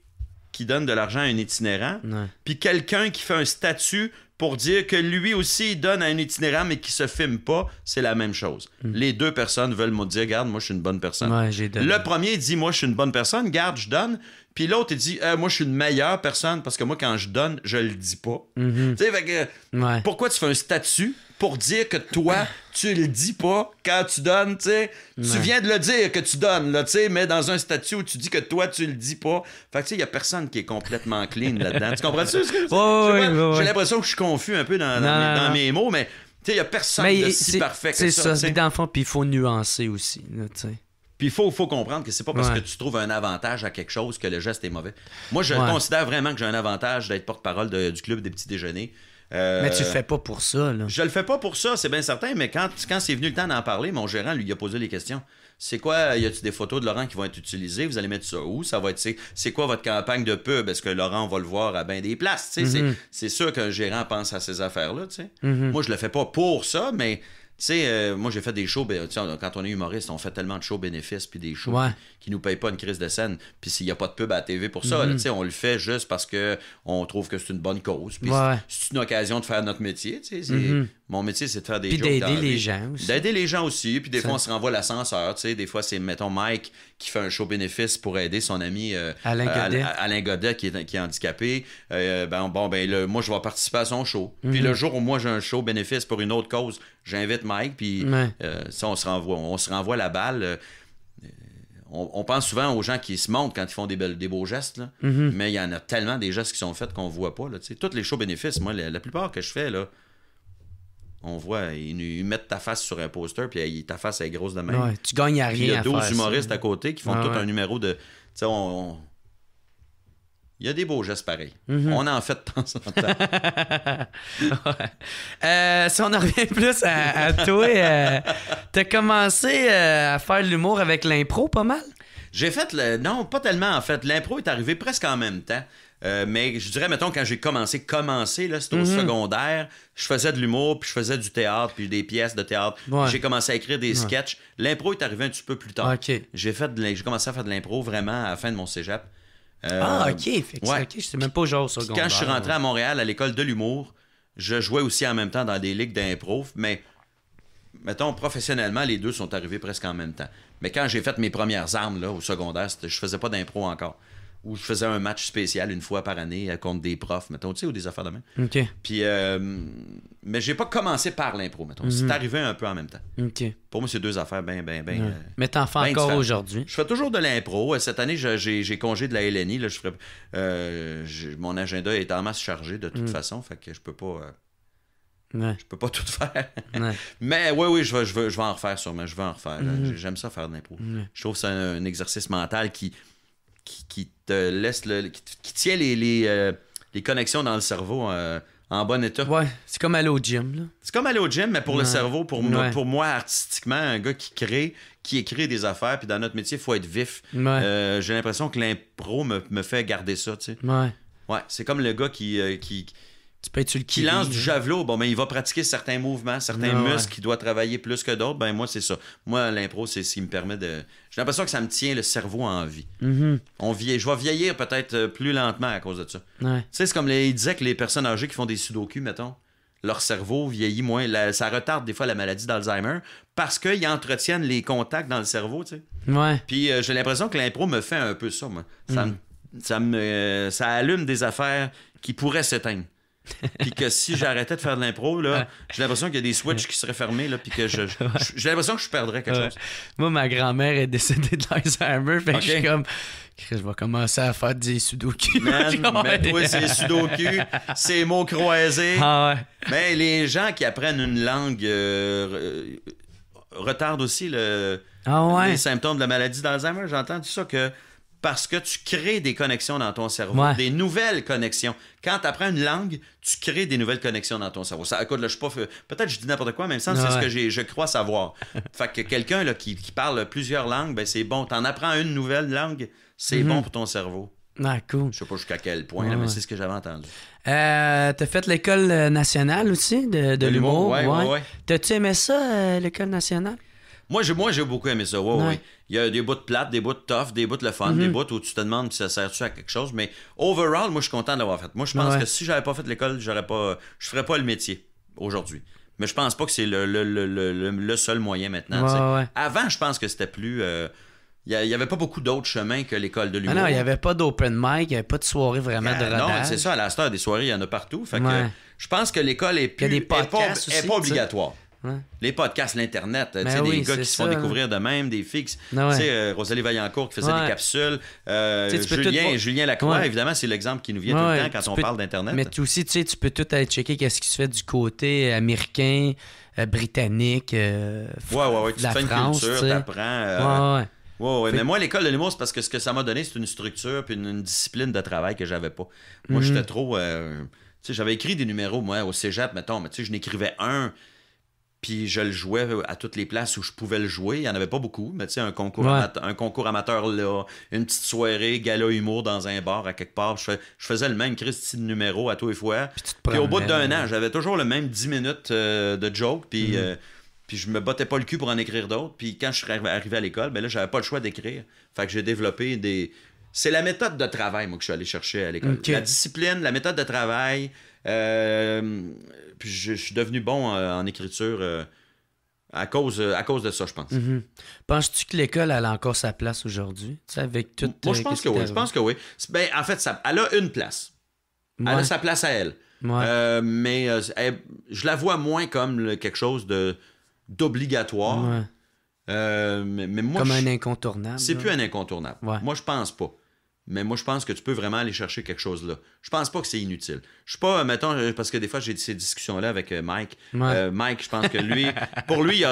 Speaker 2: qu'il donne de l'argent à un itinérant, puis quelqu'un qui fait un statut pour dire que lui aussi, il donne à un itinérant, mais qui se filme pas, c'est la même chose. Hmm. Les deux personnes veulent me dire, garde, moi, je suis une bonne personne. le premier dit, moi, je suis une bonne personne, garde, je donne. Puis l'autre, il dit euh, Moi, je suis une meilleure personne parce que moi, quand je donne, je le dis pas. Mhm. Tu sais, pourquoi tu fais un statut pour dire que toi, tu le dis pas quand tu donnes, tu sais Tu viens de le dire que tu donnes, là, tu sais, mais dans un statut où tu dis que toi, tu le dis pas. Fait que, tu sais, il y a personne qui est complètement clean là-dedans. tu comprends-tu ce que J'ai l'impression que je suis confus un peu dans, mes, mots, mais. Tu sais, il n'y a personne de si parfait que C'est ça, c'est
Speaker 1: dans fond, puis il faut nuancer aussi. Là,
Speaker 2: puis il faut, faut comprendre que c'est pas parce que tu trouves un avantage à quelque chose que le geste est mauvais. Moi, je considère vraiment que j'ai un avantage d'être porte-parole du club des petits déjeuners. Euh, mais tu le fais
Speaker 1: pas pour ça, là.
Speaker 2: Je le fais pas pour ça, c'est bien certain, mais quand, quand c'est venu le temps d'en parler, mon gérant lui a posé les questions. C'est quoi, y a-tu des photos de Laurent qui vont être utilisées? Vous allez mettre ça où? Ça va être, c'est quoi votre campagne de pub? Est-ce que Laurent, va le voir à bien des places? Mhm. C'est sûr qu'un gérant pense à ces affaires-là, mhm. Moi, je le fais pas pour ça, mais sais, euh, moi, j'ai fait des shows. quand on est humoriste, on fait tellement de shows bénéfices puis des shows qui nous payent pas une crise de scène. Puis s'il n'y a pas de pub à la TV pour ça, mhm. on le fait juste parce que on trouve que c'est une bonne cause. Puis c'est une occasion de faire notre métier. Mhm. Mon métier, c'est de faire des Puis d'aider les gens aussi. D'aider les gens aussi. Puis des fois, on se renvoie l'ascenseur. des fois, c'est, mettons, Mike qui fait un show bénéfice pour aider son ami euh, euh, Alain, Godet. Alain, qui est, qui handicapé. Euh, ben, bon, ben, le, moi, je vais participer à son show. Puis mhm. le jour où moi, j'ai un show bénéfice pour une autre cause, j'invite Mike. Puis ça, on se renvoie. On se renvoie la balle. On, pense souvent aux gens qui se montrent quand ils font des, des beaux gestes, mhm. mais il y en a tellement des gestes qui sont faits qu'on voit pas. Là, Toutes les shows bénéfices, moi, la, la plupart que je fais, là, on voit, ils, mettent ta face sur un poster, puis ta face est grosse de même. tu gagnes à rien. il y a deux humoristes à côté qui font ah, tout un numéro de. Tu sais, on, Il y a des beaux gestes pareils. Mhm. On en fait de temps en temps. Euh, si on en revient plus à, toi, tu euh, t'as commencé euh, à faire l'humour avec l'impro pas mal? J'ai fait le. Non, pas tellement en fait. L'impro est arrivé presque en même temps. Euh, mais je dirais, mettons, quand j'ai commencé, commencé, là, c'était au mhm. secondaire, je faisais de l'humour, puis je faisais du théâtre, puis des pièces de théâtre. J'ai commencé à écrire des sketchs. L'impro est arrivé un petit peu plus tard. J'ai fait j'ai commencé à faire de l'impro vraiment à la fin de mon cégep. Euh, ah, OK. Je sais même pas
Speaker 1: genre au secondaire. Quand je suis rentré à
Speaker 2: Montréal, à l'école de l'humour, je jouais aussi en même temps dans des ligues d'impro, mais mettons, professionnellement, les deux sont arrivés presque en même temps. Mais quand j'ai fait mes premières armes là, au secondaire, je faisais pas d'impro encore où je faisais un match spécial une fois par année euh, contre des profs, mettons, tu sais, ou des affaires de main. OK. Puis, euh, mais j'ai pas commencé par l'impro, mettons. Mhm. C'est arrivé un peu en même temps. Pour moi, c'est deux affaires bien, bien, bien. Euh, mais t'en fais encore aujourd'hui. Je fais toujours de l'impro. Euh, cette année, j'ai congé de la LNI. Là, je ferais, mon agenda est en masse chargé de toute mhm. façon, fait que je peux pas. Je peux pas tout faire. Mais oui, oui, je vais, je, vais, je en refaire sûrement. Je vais en refaire. Mhm. J'aime ça faire de l'impro. Je trouve que c'est un, exercice mental qui, qui, te laisse le, qui, tient les, euh, les, connexions dans le cerveau euh, en bon état. Ouais, c'est comme aller au gym. C'est comme aller au gym, mais pour le cerveau, pour, moi, pour moi, artistiquement, un gars qui crée, qui écrit des affaires, puis dans notre métier, il faut être vif. Euh, j'ai l'impression que l'impro me, me, fait garder ça, tu sais. Ouais. Ouais, c'est comme le gars qui, qui tu qui lance du hein. javelot, bon, ben, il va pratiquer certains mouvements, certains ah, muscles qu'il qui doit travailler plus que d'autres. Ben, moi, c'est ça. Moi, l'impro, c'est ce qui me permet de. J'ai l'impression que ça me tient le cerveau en vie. Mm-hmm. On Je vais vieillir peut-être euh, plus lentement à cause de ça. Tu sais, c'est comme les... il disait que les personnes âgées qui font des sudoku, mettons, leur cerveau vieillit moins. Ça retarde des fois la maladie d'Alzheimer parce qu'ils entretiennent les contacts dans le cerveau, tu sais. Ouais. Puis euh, j'ai l'impression que l'impro me fait un peu ça, moi. Ça, mm. me... Euh, ça allume des affaires qui pourraient s'éteindre puis que si j'arrêtais de faire de l'impro, là, j'ai l'impression qu'il y a des switches qui seraient fermés, là, puis que je, j'ai l'impression que je perdrais quelque chose. Moi, ma grand-mère est décédée de
Speaker 1: l'Alzheimer, fait que je suis comme, je vais commencer à faire des sudoku. Man, mais ben, toi, c'est sudoku,
Speaker 2: c'est mots croisés. Mais ah, ben, les gens qui apprennent une langue euh, euh, retardent aussi le, ah, les symptômes de la maladie d'Alzheimer. J'ai entendu ça que parce que tu crées des connexions dans ton cerveau, des nouvelles connexions. Quand tu apprends une langue, tu crées des nouvelles connexions dans ton cerveau. Ça, écoute, là, je pas. Peut-être que je dis n'importe quoi, mais ça, c'est ce que j'ai, je crois savoir. fait que quelqu'un là, qui, parle plusieurs langues, ben c'est bon. Tu en apprends une nouvelle langue, c'est mhm. bon pour ton cerveau. Je ah, ne Je sais pas jusqu'à quel point, mais c'est ce que j'avais entendu.
Speaker 1: Euh, as fait l'école nationale aussi de, de, l'humour. Oui, T'as-tu aimé ça, euh, l'école nationale?
Speaker 2: Moi, j'ai, moi, beaucoup aimé ça. Ouais, Il y a des bouts de plates, des bouts de tough, des bouts de le fun, mm-hmm. des bouts où tu te demandes si ça sert-tu à quelque chose. Mais overall, moi, je suis content d'avoir fait. Moi, je pense que si j'avais pas fait l'école, j'aurais pas, je ferais pas le métier aujourd'hui. Mais je pense pas que c'est le, seul moyen maintenant. Avant, je pense que c'était plus. Euh, il n'y avait pas beaucoup d'autres chemins que l'école de l'humour. Ah non, il n'y avait
Speaker 1: pas d'open mic, il n'y avait pas de soirée vraiment de euh, rodage. Non, c'est
Speaker 2: ça, à la des soirées, il y en a partout. je pense que l'école est, plus, il a pas obligatoire. Les podcasts, l'Internet, euh, ben des gars qui se font découvrir de même, des fixes. Ben tu sais, euh, Rosalie Vaillancourt qui faisait des capsules. Euh, Julien, Julien Lacroix, évidemment, c'est l'exemple qui nous vient tout le temps quand on parle d'Internet. Mais
Speaker 1: aussi, tu sais, tu peux tout aller checker qu'est-ce qui se fait du côté américain, britannique, ouais, ouais, ouais. Tu fais une culture,
Speaker 2: t'apprends. ouais. ouais, mais moi, l'école de l'humour, c'est parce que ce que ça m'a donné, c'est une structure puis une, discipline de travail que j'avais pas. Moi, mhm. j'étais trop. tu sais, j'avais écrit des numéros, moi, au cégep, mais tu sais, je n'écrivais un. Puis je le jouais à toutes les places où je pouvais le jouer. Il n'y en avait pas beaucoup, mais tu sais, un, concours amateur, un concours amateur là, une petite soirée, gala humour dans un bar à quelque part. Je, faisais le même Christy numéro à tous les fois. Puis, au bout d'un an, j'avais toujours le même 10 minutes euh, de joke. Puis, mm. euh, je me battais pas le cul pour en écrire d'autres. Puis quand je suis arrivé à l'école, ben là, j'avais pas le choix d'écrire. Fait que j'ai développé des. C'est la méthode de travail, moi, que je suis allé chercher à l'école. La discipline, la méthode de travail, euh, puis je, suis devenu bon euh, en écriture euh, à cause, à cause de ça, je pense.
Speaker 1: Mhm. Penses-tu que l'école a encore sa place aujourd'hui? avec Moi, je pense
Speaker 2: que, oui. Ben, en fait, ça, elle a une place. Elle a sa place à elle. mais je la vois moins comme quelque chose d'obligatoire. mais, comme un incontournable. C'est plus un incontournable. Moi, je pense pas. Mais moi, je pense que tu peux vraiment aller chercher quelque chose là. Je pense pas que c'est inutile. Je suis pas, euh, mettons, euh, parce que des fois, j'ai ces discussions-là avec euh, Mike. Mike, je pense que lui, pour lui,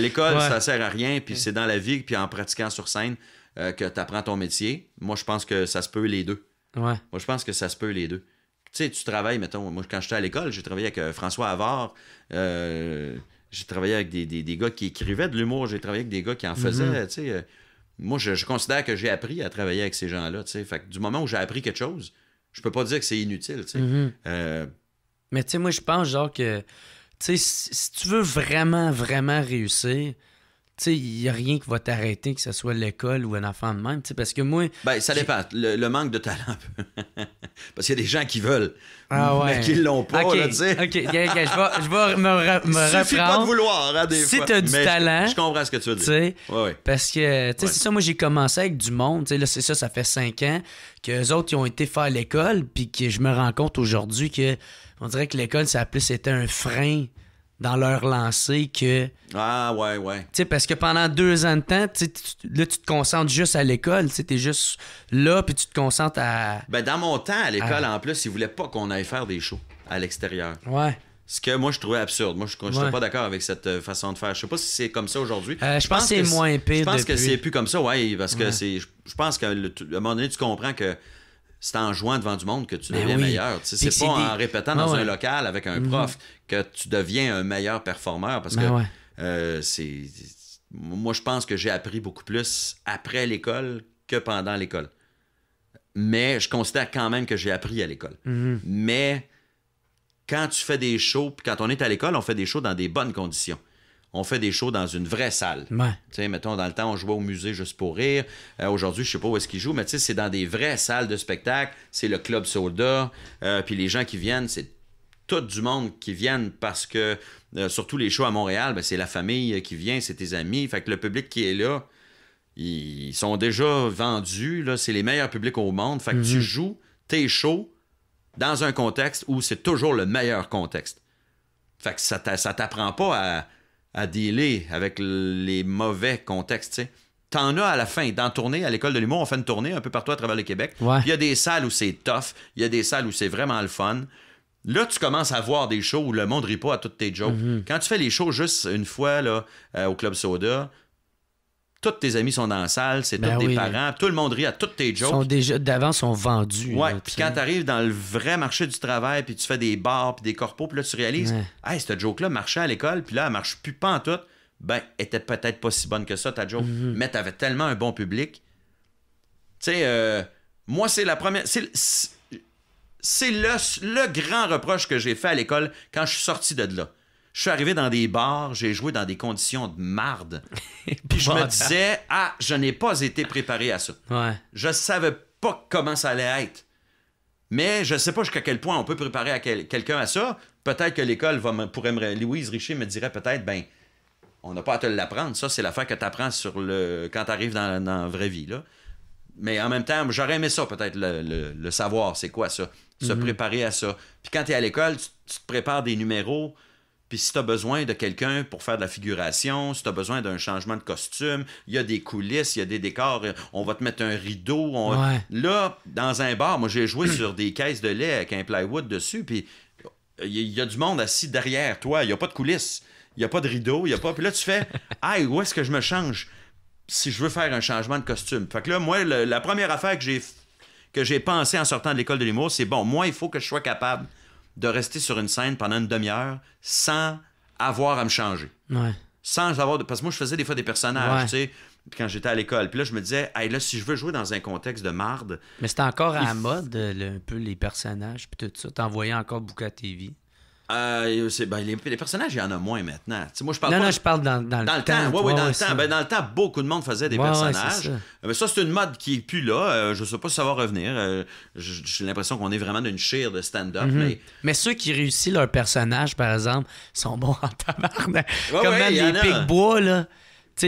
Speaker 2: l'école, ça ça sert à rien, puis c'est dans la vie, puis en pratiquant sur scène que tu apprends ton métier. Moi, je pense que ça se peut les deux. Moi, je pense que ça se peut les deux. Tu sais, tu travailles, mettons, moi, quand j'étais à l'école, j'ai travaillé avec François Havard. j'ai travaillé avec des, gars qui écrivaient de l'humour, j'ai travaillé avec des gars qui en mm-hmm. faisaient, tu sais moi, je, considère que j'ai appris à travailler avec ces gens-là. Fait du moment où j'ai appris quelque chose, je peux pas dire que c'est inutile. Mm-hmm. Euh, Mais tu sais, moi, je pense genre que si tu veux
Speaker 1: vraiment, vraiment réussir, il n'y a rien qui va t'arrêter, que ce soit l'école ou un
Speaker 2: enfant de même. Parce que moi. Ben, ça dépend. Le, manque de talent. parce qu'il y a des gens qui veulent, ah mais qui ne l'ont pas. OK, là, ok je, vais, je
Speaker 1: vais me, re me Suffit pas de vouloir, hein, des si tu as du mais talent. Je,
Speaker 2: comprends ce que tu veux dire.
Speaker 1: Parce que, tu sais, c'est ça, moi, j'ai commencé avec du monde. Là, c'est ça, ça fait cinq ans qu'eux autres, ils ont été faire l'école, puis que je me rends compte aujourd'hui que on dirait que l'école, ça a plus été un frein dans leur lancée que.
Speaker 2: Ah, ouais, ouais. Tu
Speaker 1: sais, parce que pendant deux ans de temps, tu, là, tu te concentres juste à l'école. Tu es juste là, puis tu te concentres à.
Speaker 2: Ben, dans mon temps, à l'école, ah. en plus, ils voulaient pas qu'on aille faire des shows à l'extérieur. Ouais. Ce que moi, je trouvais absurde. Moi, je ne suis pas d'accord avec cette euh, façon de faire. Je sais pas si c'est comme ça aujourd'hui. Euh, je, pense, que c'est moins pire. Je pense que c'est plus comme ça, ouais, parce que c'est. Je pense qu'à un moment donné, tu comprends que c'est en jouant devant du monde que tu ben deviens meilleur. c'est pas en répétant dans un local avec un mhm. prof que tu deviens un meilleur performeur parce ben que euh, c'est. Moi, je pense que j'ai appris beaucoup plus après l'école que pendant l'école. Mais je considère quand même que j'ai appris à l'école. Mhm. Mais quand tu fais des shows, puis quand on est à l'école, on fait des shows dans des bonnes conditions on fait des shows dans une vraie salle. mettons, dans le temps, on jouait au musée juste pour rire. Euh, aujourd'hui, je sais pas où est-ce qu'ils jouent, mais c'est dans des vraies salles de spectacle. C'est le Club Soda. Euh, puis les gens qui viennent, c'est tout du monde qui viennent parce que, euh, surtout les shows à Montréal, ben, c'est la famille qui vient, c'est tes amis. Fait que le public qui est là, ils sont déjà vendus. C'est les meilleurs publics au monde. Fait que tu mhm. joues tes shows dans un contexte où c'est toujours le meilleur contexte. Fait que ça t'apprend pas à à dealer avec les mauvais contextes, tu sais. T'en as à la fin. Dans tournée, à l'école de l'humour, on fait une tournée un peu partout à travers le Québec. Il y a des salles où c'est tough, il y a des salles où c'est vraiment le fun. Là, tu commences à voir des shows où le monde rit pas à toutes tes jokes. Mm-hmm. Quand tu fais les shows juste une fois là, euh, au Club Soda, tous tes amis sont dans la salle, c'est ben tous parents, tout le monde rit à toutes tes jokes. Sont
Speaker 1: déjà d'avant sont vendus. Ouais,
Speaker 2: puis quand tu arrives dans le vrai marché du travail, puis tu fais des bars, puis des corpos, puis là tu réalises, ah, hey, cette joke là marchait à l'école, puis là elle marche plus pas en tout. Ben, était peut-être pas si bonne que ça ta joke, mhm. mais mais tellement un bon public. Tu sais, euh, moi c'est la première, c'est le grand reproche que j'ai fait à l'école quand je suis sorti de là. Je suis arrivé dans des bars, j'ai joué dans des conditions de marde. puis je me disais, ah, je n'ai pas été préparé à ça. Je Je savais pas comment ça allait être. Mais je sais pas jusqu'à quel point on peut préparer quelqu'un à ça. Peut-être que l'école va me, pourrait me, Louise Richer me dirait peut-être, ben, on n'a pas à te l'apprendre. Ça, c'est l'affaire que tu apprends sur le, quand tu arrives dans, dans, la vraie vie. Mais en même temps, j'aurais aimé ça, peut-être, le, savoir, c'est quoi ça, se mhm. préparer à ça. Puis quand tu es à l'école, tu, tu, te prépares des numéros puis si tu as besoin de quelqu'un pour faire de la figuration, si tu as besoin d'un changement de costume, il y a des coulisses, il y a des décors, on va te mettre un rideau. Là, dans un bar, moi j'ai joué sur des caisses de lait avec un plywood dessus, puis il y, a du monde assis derrière toi, il n'y a pas de coulisses, il n'y a pas de rideau, il y a pas. Puis là, tu fais, hey, où est-ce que je me change si je veux faire un changement de costume? Fait que là, moi, la première affaire que j'ai que j'ai pensé en sortant de l'école de l'humour, c'est bon, moi, il faut que je sois capable de rester sur une scène pendant une demi-heure sans avoir à me changer. Sans avoir Parce que moi, je faisais des fois des personnages, tu sais, quand j'étais à l'école. Puis là, je me disais, hey, là, si je veux jouer dans un contexte de marde. Mais c'était encore à la mode, un peu les personnages, puis tout ça. T'envoyais encore à TV. Euh, c'est, ben, les, personnages, il y en a moins maintenant. moi, je parle non, non, je
Speaker 1: parle dans, dans, le temps. ouais dans le temps. Ben,
Speaker 2: dans le temps, beaucoup de monde faisait des personnages. Mais euh, ben, ça. c'est une mode qui est plus là. Euh, je ne sais pas si ça va revenir. j'ai l'impression qu'on est vraiment d'une chire de stand-up. Mm-hmm. mais...
Speaker 1: mais... ceux qui réussissent leur personnage, par exemple, sont bons en tabarnak.
Speaker 2: Comme les Pigbois,
Speaker 1: là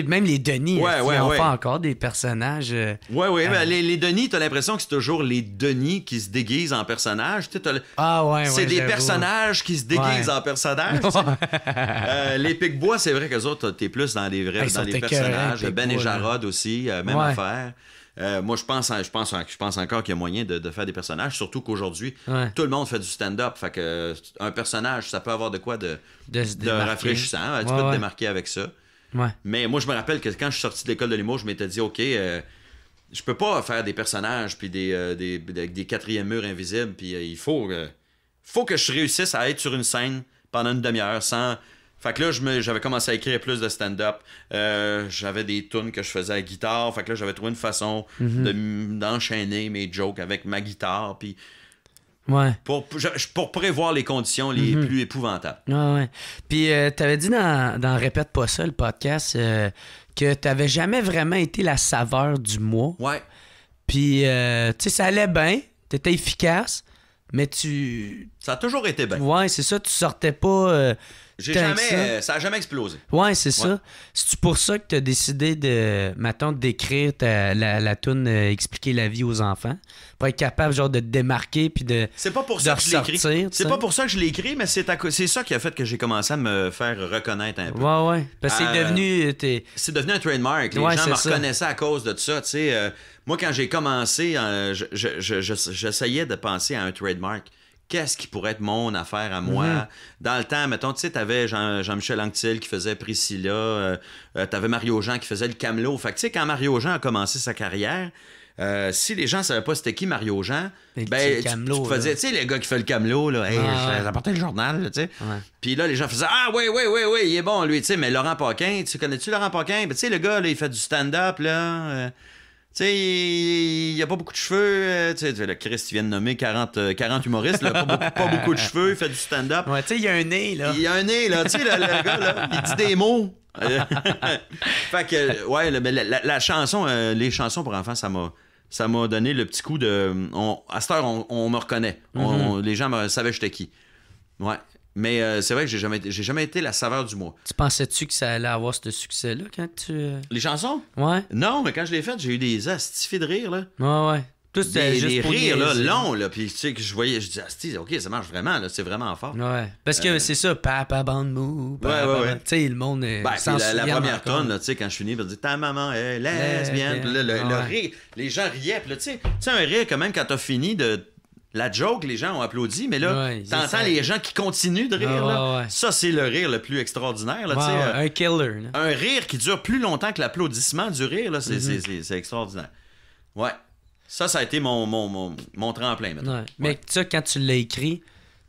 Speaker 1: même les Denis, on ouais. encore des personnages. Oui, euh, ouais, ouais, ben, euh,
Speaker 2: les, les, Denis, as l'impression que c'est toujours les Denis qui se déguisent en personnages. Ah ouais, C'est des personnages qui se déguisent en personnages. euh, les Picbois, c'est vrai que autres, autres, es plus dans les vrais, personnages. ben et Jarod aussi, euh, même affaire. moi, je pense, je pense, je pense encore qu'il y a moyen de, faire des personnages, surtout qu'aujourd'hui, tout le monde fait du stand-up. Fait que un personnage, ça peut avoir de quoi de, rafraîchissant. tu peux te démarquer avec ça. Mais moi, je me rappelle que quand je suis sorti de l'école de l'humour, je m'étais dit, OK, euh, je peux pas faire des personnages, puis des, euh, des, des, quatrièmes murs invisibles, puis euh, il faut, faut que je réussisse à être sur une scène pendant une demi-heure sans. Fait que là, j'avais commencé à écrire plus de stand-up. j'avais des tunes que je faisais à guitare. Fait que là, j'avais trouvé une façon mm-hmm. d'enchaîner mes jokes avec ma guitare. Puis pour, pour prévoir les conditions les mhm. plus épouvantables.
Speaker 1: Ouais, ouais. Puis, euh, tu avais dit dans, Répète pas ça, le podcast, euh, que tu n'avais jamais vraiment été la saveur du mois. Ouais. Puis, euh, tu sais, ça allait bien, tu étais efficace, mais tu. Ça a toujours été bien. Ouais, c'est ça, tu sortais pas euh, ça. a jamais
Speaker 2: explosé. Ouais, c'est ça.
Speaker 1: C'est pour ça que tu as décidé de, maintenant d'écrire la, la toune euh, expliquer la vie aux enfants pour être capable genre de te démarquer puis de C'est pas
Speaker 2: pour ça que je C'est pas pour ça que je l'ai écrit, mais c'est ça qui a fait que j'ai commencé à me faire reconnaître un peu. Ouais, ouais. Parce que c'est euh, devenu c'est devenu un trademark. Les gens me reconnaissaient à cause de ça. moi quand j'ai commencé, j'essayais de penser à un trademark qu'est-ce qui pourrait être mon affaire à mhm. moi? Dans le temps, mettons, tu sais, t'avais Jean-Michel Jean qui faisait Priscilla, euh, euh, t'avais Mario Jean qui faisait le Camelot. Fait que, tu sais, quand Mario Jean a commencé sa carrière, euh, si les gens ne savaient pas c'était qui Mario Jean, ben, tu, te faisais, tu sais, les gars qui fait le camelot, là, apportaient le journal, tu sais. Puis là, les gens faisaient, ah, oui, oui, oui, oui, il est bon, lui, tu sais, mais Laurent Paquin, tu connais-tu Laurent Paquin? Ben, tu sais, le gars, il fait du stand-up, là. Tu sais, il n'y a pas beaucoup de cheveux. Euh, tu sais, le Christ, tu viens de nommer 40, euh, humoristes, pas, beaucoup, pas, beaucoup, de cheveux, il fait du stand-up. Ouais, tu sais, il y a un nez, là. Il y a un nez, là. Tu sais, le, gars, là, il dit des mots. fait que, ouais, mais la, chanson, euh, les chansons pour enfants, ça m'a. Ça m'a donné le petit coup de. à cette heure, on, me reconnaît. Mhm. les gens me savaient j'étais qui. Ouais. Mais euh, c'est vrai que j'ai jamais, j'ai jamais été la saveur du mois. Tu pensais-tu que ça allait avoir ce succès-là quand tu. Euh? Les chansons? Ouais. Non, mais quand je l'ai fait, j'ai eu des astifiés de rire, là.
Speaker 4: Ouais, ouais. Tout c'était juste des pour rires, là, longs,
Speaker 2: là. Puis, tu sais, que je voyais, je dis, OK, ça marche vraiment, là. C'est vraiment fort. Ouais. Parce que euh.
Speaker 1: c'est ça, papa bande mou. Papa, ouais, ouais, ouais. Tu sais, le monde. Est ben, la, première tonne, là,
Speaker 2: tu sais, quand je finis, va ben, dire, ta maman est lesbienne. le, rire, les gens riaient. Puis là, tu sais, un rire, quand même, quand t'as fini de la joke, les gens ont applaudi, mais là, tu t'entends les gens qui continuent de rire. Ça, c'est le rire le plus extraordinaire. un euh,
Speaker 1: killer.
Speaker 2: Un rire qui dure plus longtemps que l'applaudissement du rire, mm-hmm. c'est, extraordinaire. Ouais. Ça, ça a été mon, mon, mon, mon tremplin. Maintenant. Ouais. Mais ça, quand tu l'as
Speaker 1: écrit,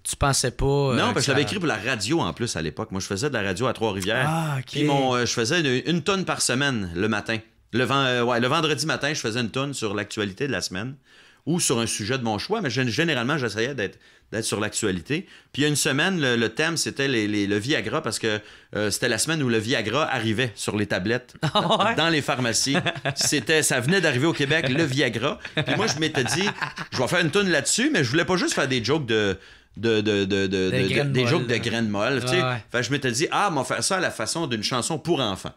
Speaker 1: tu pensais pas. Euh, non, parce que je l'avais écrit
Speaker 2: pour la radio en plus à l'époque. Moi, je faisais de la radio à Trois-Rivières.
Speaker 4: Ah, euh,
Speaker 2: je faisais une, tonne par semaine le matin. Le, le vendredi matin, je faisais une tonne sur l'actualité de la semaine ou sur un sujet de mon choix, mais généralement, j'essayais d'être, d'être sur l'actualité. Puis il y a une semaine, le, thème, c'était les, le Viagra, parce que euh, c'était la semaine où le Viagra arrivait sur les tablettes, ah dans les pharmacies. c'était, ça venait d'arriver au Québec, le Viagra. Puis moi, je m'étais dit, je vais faire une tune là-dessus, mais je voulais pas juste faire des jokes de de, des, jokes de graines molles. je m'étais dit, ah, on va faire ça à la façon d'une chanson pour enfants.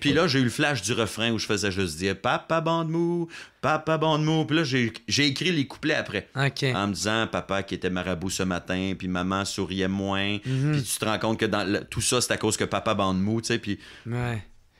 Speaker 2: Puis là, j'ai eu le flash du refrain où je faisais juste dire Papa bande mou, papa bande mou. Puis là, j'ai écrit les couplets après. En me disant Papa qui était marabout ce matin, puis maman souriait moins. Mhm. Puis tu te rends compte que dans tout ça, c'est à cause que papa bande mou, tu sais. Puis...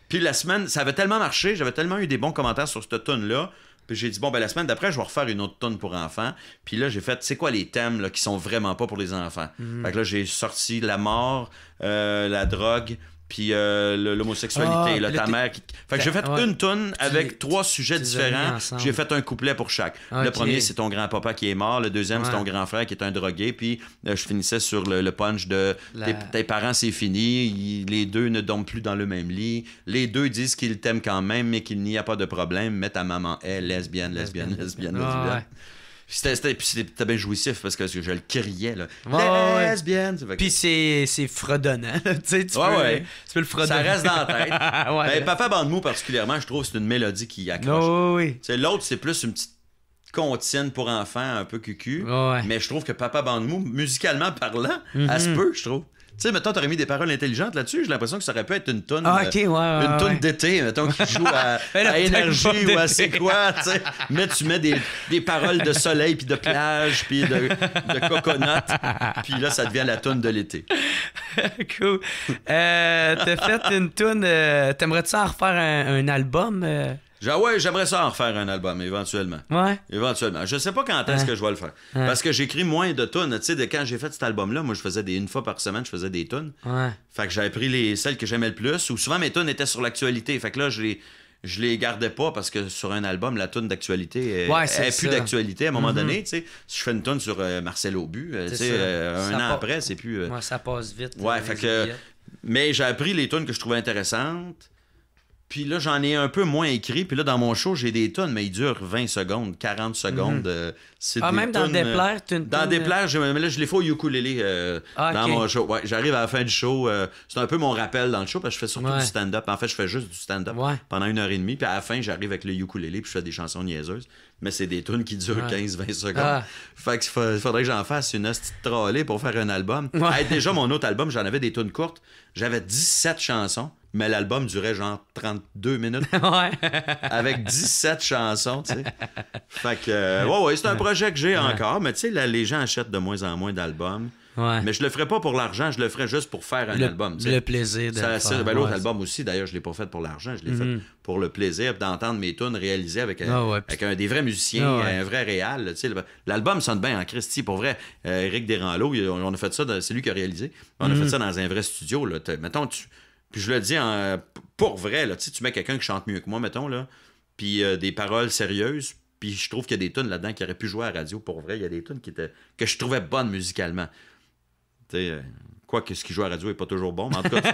Speaker 2: puis la semaine, ça avait tellement marché, j'avais tellement eu des bons commentaires sur cette tune-là. Puis j'ai dit, bon, ben, la semaine d'après, je vais refaire une autre tonne pour enfants. Puis là, j'ai fait, c'est quoi les thèmes là, qui sont vraiment pas pour les enfants? Mhm. Fait que là, j'ai sorti la mort, euh, la drogue, puis euh, l'homosexualité, ah, ta mère qui... Fait que j'ai ben, fait une tonne avec trois sujets différents. J'ai fait un couplet pour chaque. Le premier, c'est ton grand-papa qui est mort. Le deuxième, c'est ton grand-frère qui est un drogué. Puis euh, je finissais sur le, punch de tes, parents, c'est fini. les deux ne dorment plus dans le même lit. Les deux disent qu'ils t'aiment quand même, mais qu'il n'y a pas de problème. Mais ta maman est lesbienne, lesbienne, lesbienne, puis c'était bien jouissif parce que, je le criais là.
Speaker 1: Puis c'est fredonnant. tu sais, tu, peux, le fredonner. Ça reste dans la tête. Ben, Papa
Speaker 2: Bandemou particulièrement, je trouve c'est une mélodie qui accroche. Oh, oui. l'autre c'est plus une petite contienne pour enfants un peu cucu. mais je trouve que Papa Bandemou musicalement parlant, elle se mm-hmm. peut, peu, je trouve. Tu sais, mettons, t'aurais mis des paroles intelligentes là-dessus. J'ai l'impression que ça aurait pu être une tonne. Ah, euh, une tonne d'été, mettons, qui joue à, énergie ou à c'est quoi, tu sais. Mais tu mets des, paroles de soleil, puis de plage, puis de, de coconut. Puis là, ça devient la tonne de l'été. cool. Euh, t'as
Speaker 1: fait une tonne. Euh, t'aimerais-tu en refaire un, album?
Speaker 2: Genre, ouais, j'aimerais ça en refaire un album, éventuellement. Ouais. Éventuellement. Je sais pas quand est-ce que je vais le faire. Parce que j'écris moins de tunes. quand j'ai fait cet album-là, moi, je faisais des, une fois par semaine, je faisais des tunes. Ouais. Fait que j'avais pris les, celles que j'aimais le plus, ou souvent mes tunes étaient sur l'actualité. Fait que là, je les, je les gardais pas parce que sur un album, la tune d'actualité n'est plus d'actualité à un moment mm-hmm. donné. Tu si je fais une tune sur euh, Marcel Aubu, euh, euh, un an après, c'est plus. ça passe vite. Ouais, fait que. Mais j'ai appris les tunes que je trouvais intéressantes. Puis là, j'en ai un peu moins écrit. Puis là, dans mon show, j'ai des tonnes, mais ils durent 20 secondes, 40 mhm. secondes. Euh, ah, même dans des Déplaire, tu Dans des Déplaire, euh, je, je les fais au ukulélé euh, ah, dans mon show. Ouais, J'arrive à la fin du show. c'est un peu mon rappel dans le show parce que je fais surtout du stand-up. En fait, je fais juste du stand-up pendant une heure et demie. Puis à la fin, j'arrive avec le ukulélé puis je fais des chansons niaiseuses. Mais c'est des tunes qui durent 15-20 ah. secondes. Fait que faudrait que j'en fasse une petite trollée pour faire un album. déjà, mon autre album, j'en avais des tunes courtes. J'avais 17 chansons mais l'album durait genre 32 minutes. avec 17 chansons, tu sais. Fait que, euh, ouais, ouais, c'est un projet que j'ai encore, mais tu sais, les gens achètent de moins en moins d'albums. Ouais. Mais je le ferai pas pour l'argent, je le ferai juste pour faire un album. Le plaisir de ça, ben, L'autre album aussi, d'ailleurs, je l'ai pas fait pour l'argent, je l'ai mm-hmm. fait pour le plaisir d'entendre mes tunes réalisées avec, euh, ah avec un des vrais musiciens, ah un vrai réal. L'album sonne bien en Christie, pour vrai. Eric euh, Deranlo, on a fait ça, c'est lui qui a réalisé. On a mm-hmm. fait ça dans un vrai studio. Là. Mettons, tu puis je le dis pour vrai, là, tu mets quelqu'un qui chante mieux que moi, mettons, là, puis euh, des paroles sérieuses, puis je trouve qu'il y a des tunes là-dedans qui auraient pu jouer à la radio pour vrai. Il y a des tunes qui étaient, que je trouvais bonnes musicalement. sais... Euh, Quoique, ce qui joue à la radio n'est pas toujours bon, mais en tout cas, tu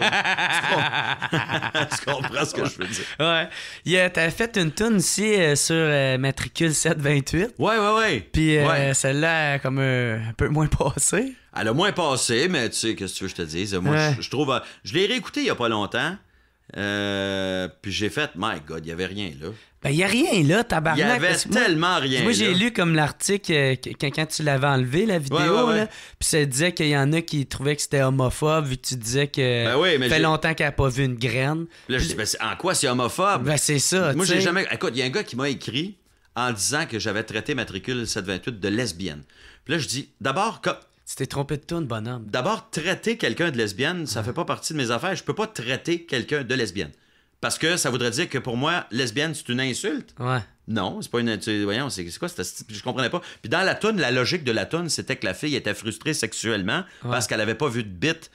Speaker 3: comprends, ce que je veux dire.
Speaker 1: Ouais. Yeah, T'as fait une tune ici euh, sur euh, matricule 728. Ouais, ouais, ouais. Puis euh, celle-là, comme un peu moins passée.
Speaker 2: Elle a moins passé, mais tu sais, qu'est-ce que tu veux que je te dise? Moi, je, trouve. Je l'ai réécouté il n'y a pas longtemps. Euh, puis j'ai fait, my God, il n'y avait rien là.
Speaker 1: Ben, il n'y a rien là, tabarnak. Il n'y avait tellement rien. Moi, j'ai lu comme l'article euh, quand, tu l'avais enlevé, la vidéo, puis ça disait qu'il y en a qui trouvaient que c'était homophobe, vu que tu disais que ben oui, mais fait longtemps qu'elle n'a pas vu une graine.
Speaker 2: Là, je dis, ben, en quoi c'est homophobe? Ben, c'est ça. Moi, j'ai jamais. Écoute, il y a un gars qui m'a écrit en disant que j'avais traité matricule 728 de lesbienne. Puis là, je dis, d'abord, comme c'était t'es trompé de tonne, bonhomme. D'abord, traiter quelqu'un de lesbienne, ça fait pas partie de mes affaires. Je peux pas traiter quelqu'un de lesbienne. Parce que ça voudrait dire que pour moi, lesbienne, c'est une insulte. Ouais. Non, c'est pas une Voyons, c'est quoi Je comprenais pas. Puis dans la toune, la logique de la toune, c'était que la fille était frustrée sexuellement parce qu'elle avait pas vu de bite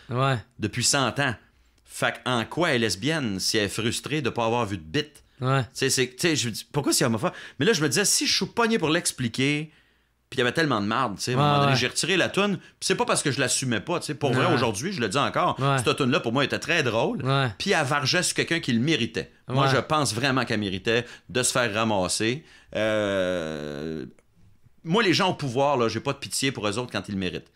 Speaker 2: depuis 100 ans. Fait en quoi elle est lesbienne si elle est frustrée de pas avoir vu de bite? Ouais. tu sais, je me dis, pourquoi c'est homophobe? Mais là, je me disais, si je suis pogné pour l'expliquer, puis il y avait tellement de marde, tu sais. j'ai retiré la toune. c'est pas parce que je l'assumais pas, tu sais. Pour vrai, aujourd'hui, je le dis encore, cette toune là pour moi, était très drôle. Puis elle vargeait sur quelqu'un qui le méritait. Moi, je pense vraiment qu'elle méritait de se faire ramasser. Euh, moi, les gens au pouvoir, là, j'ai pas de pitié pour eux autres quand ils le méritent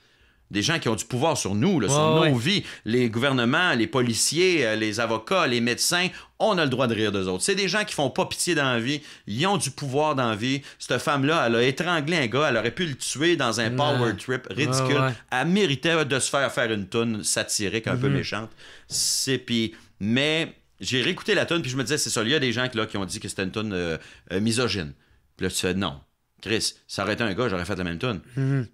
Speaker 2: des gens qui ont du pouvoir sur nous, sur nos vies, les gouvernements, les policiers, euh, les avocats, les médecins, on a le droit de rire des autres. C'est des gens qui font pas pitié dans la vie, ils ont du pouvoir dans la vie. Cette femme-là, elle a étranglé un gars, elle aurait pu le tuer dans un power trip ridicule. Elle méritait de se faire faire une toune satirique un peu mm-hmm. méchante. C'est puis. Mais j'ai réécouté la toune, puis je me disais, c'est ça, il y a des gens là, qui ont dit que c'était une toune euh, euh, misogyne. Puis là, tu fais non. Chris, ça aurait été un gars, j'aurais fait la même tune. Mhm. là,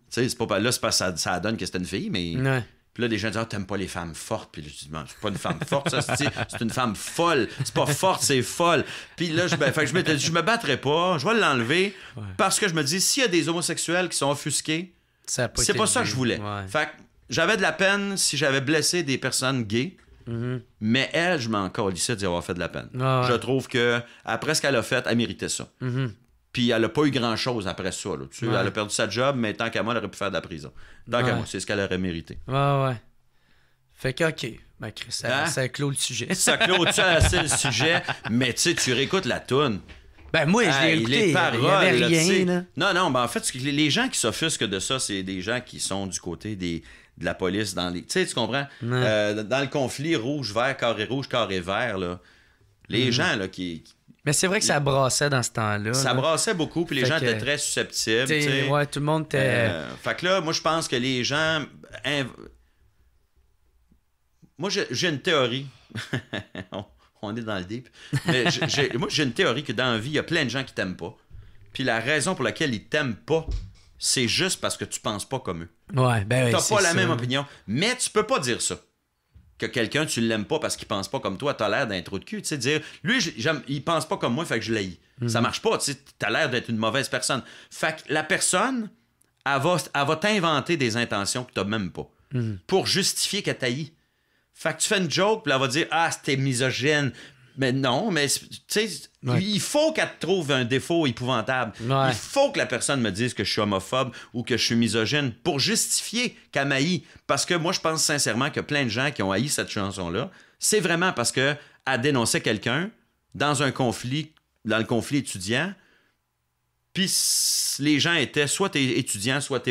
Speaker 2: c'est pas ça, ça donne que c'était une fille, mais. Puis là, les gens disent, ah, t'aimes pas les femmes fortes. Puis je dis, c'est pas une femme forte, c'est une femme folle. C'est pas forte, c'est folle. Puis là, je, je, me, battrais pas, je vais l'enlever. Parce que je me dis, s'il y a des homosexuels qui sont offusqués, c'est pas ça que je voulais. Fait que j'avais de la peine si j'avais blessé des personnes gays. Mhm. Mais elle, je m'en calissais d'y avoir fait de la peine. Je trouve que, après ce qu'elle a fait, elle méritait ça. Mhm. Puis elle n'a pas eu grand-chose après ça. tu Elle a perdu sa job, mais tant qu'à moi, elle aurait pu faire de la prison. Tant moi, c'est ce qu'elle aurait mérité.
Speaker 1: Ouais, ouais. Fait que, OK. Ben, hein? ça, clôt le
Speaker 2: sujet. ça clôt le sujet, mais tu sais, tu réécoutes la toune. Ben moi, je l'ai Les Non, non, ben en fait, les gens qui s'offusquent de ça, c'est des gens qui sont du côté des, de la police dans les... Tu sais, tu comprends? Euh, dans le conflit rouge-vert, carré rouge, carré vert, là, les mhm. gens là, qui
Speaker 1: mais c'est vrai que ça brassait dans ce temps-là. Ça brassait
Speaker 2: beaucoup, puis les gens étaient très susceptibles. tout
Speaker 1: le monde était. Euh,
Speaker 2: fait que là, moi, je pense que les gens. Moi, j'ai une théorie. On est dans le deep. Mais moi, j'ai une théorie que dans la vie, il y a plein de gens qui t'aiment pas. Puis la raison pour laquelle ils t'aiment pas, c'est juste parce que tu penses pas comme eux.
Speaker 1: Ouais, ben oui, T'as pas la même
Speaker 2: opinion. Mais tu peux pas dire ça que quelqu'un, tu l'aimes pas parce qu'il pense pas comme toi, as l'air d'un trou de cul. Tu sais, dire, lui, il pense pas comme moi, fait que je l'ai. Ça mhm. marche pas, tu sais, t'as l'air d'être une mauvaise personne. Fait que la personne, elle va, t'inventer des intentions que t'as même pas mhm. pour justifier qu'elle t'aïe. Fait que tu fais une joke, puis elle va dire, ah, c'était misogyne, mais non, mais sais il faut qu'elle trouve un défaut épouvantable. Il faut que la personne me dise que je suis homophobe ou que je suis misogyne pour justifier qu'elle Parce que moi, je pense sincèrement que plein de gens qui ont haï cette chanson-là, c'est vraiment parce que à dénoncer quelqu'un dans un conflit, dans le conflit étudiant, puis les gens étaient soit étudiants, soit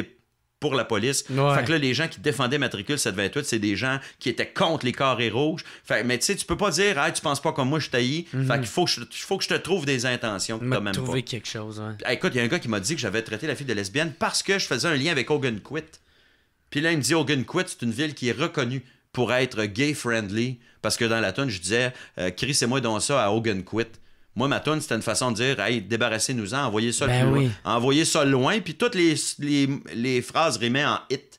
Speaker 2: pour la police. Fait que là, les gens qui défendaient Matricule 728, c'est des gens qui étaient contre les carrés rouges. Fait, mais tu sais, tu peux pas dire, tu penses pas comme moi, je taillis. Mhm. Fait qu'il faut, que je, faut que je te trouve des intentions que même trouver quelque chose, Écoute, il y a un gars qui m'a dit que j'avais traité la fille de lesbienne parce que je faisais un lien avec Hogan Quit. Puis là, il me dit, Hogan Quit, c'est une ville qui est reconnue pour être gay-friendly. Parce que dans la tonne, je disais, euh, Chris et moi, dans ça à Hogan Quit. Moi, ma c'était une façon de dire Hey, débarrassez-nous-en, envoyez ça ben loin. Envoyez ça loin, puis toutes les, les, phrases rimaient en hit.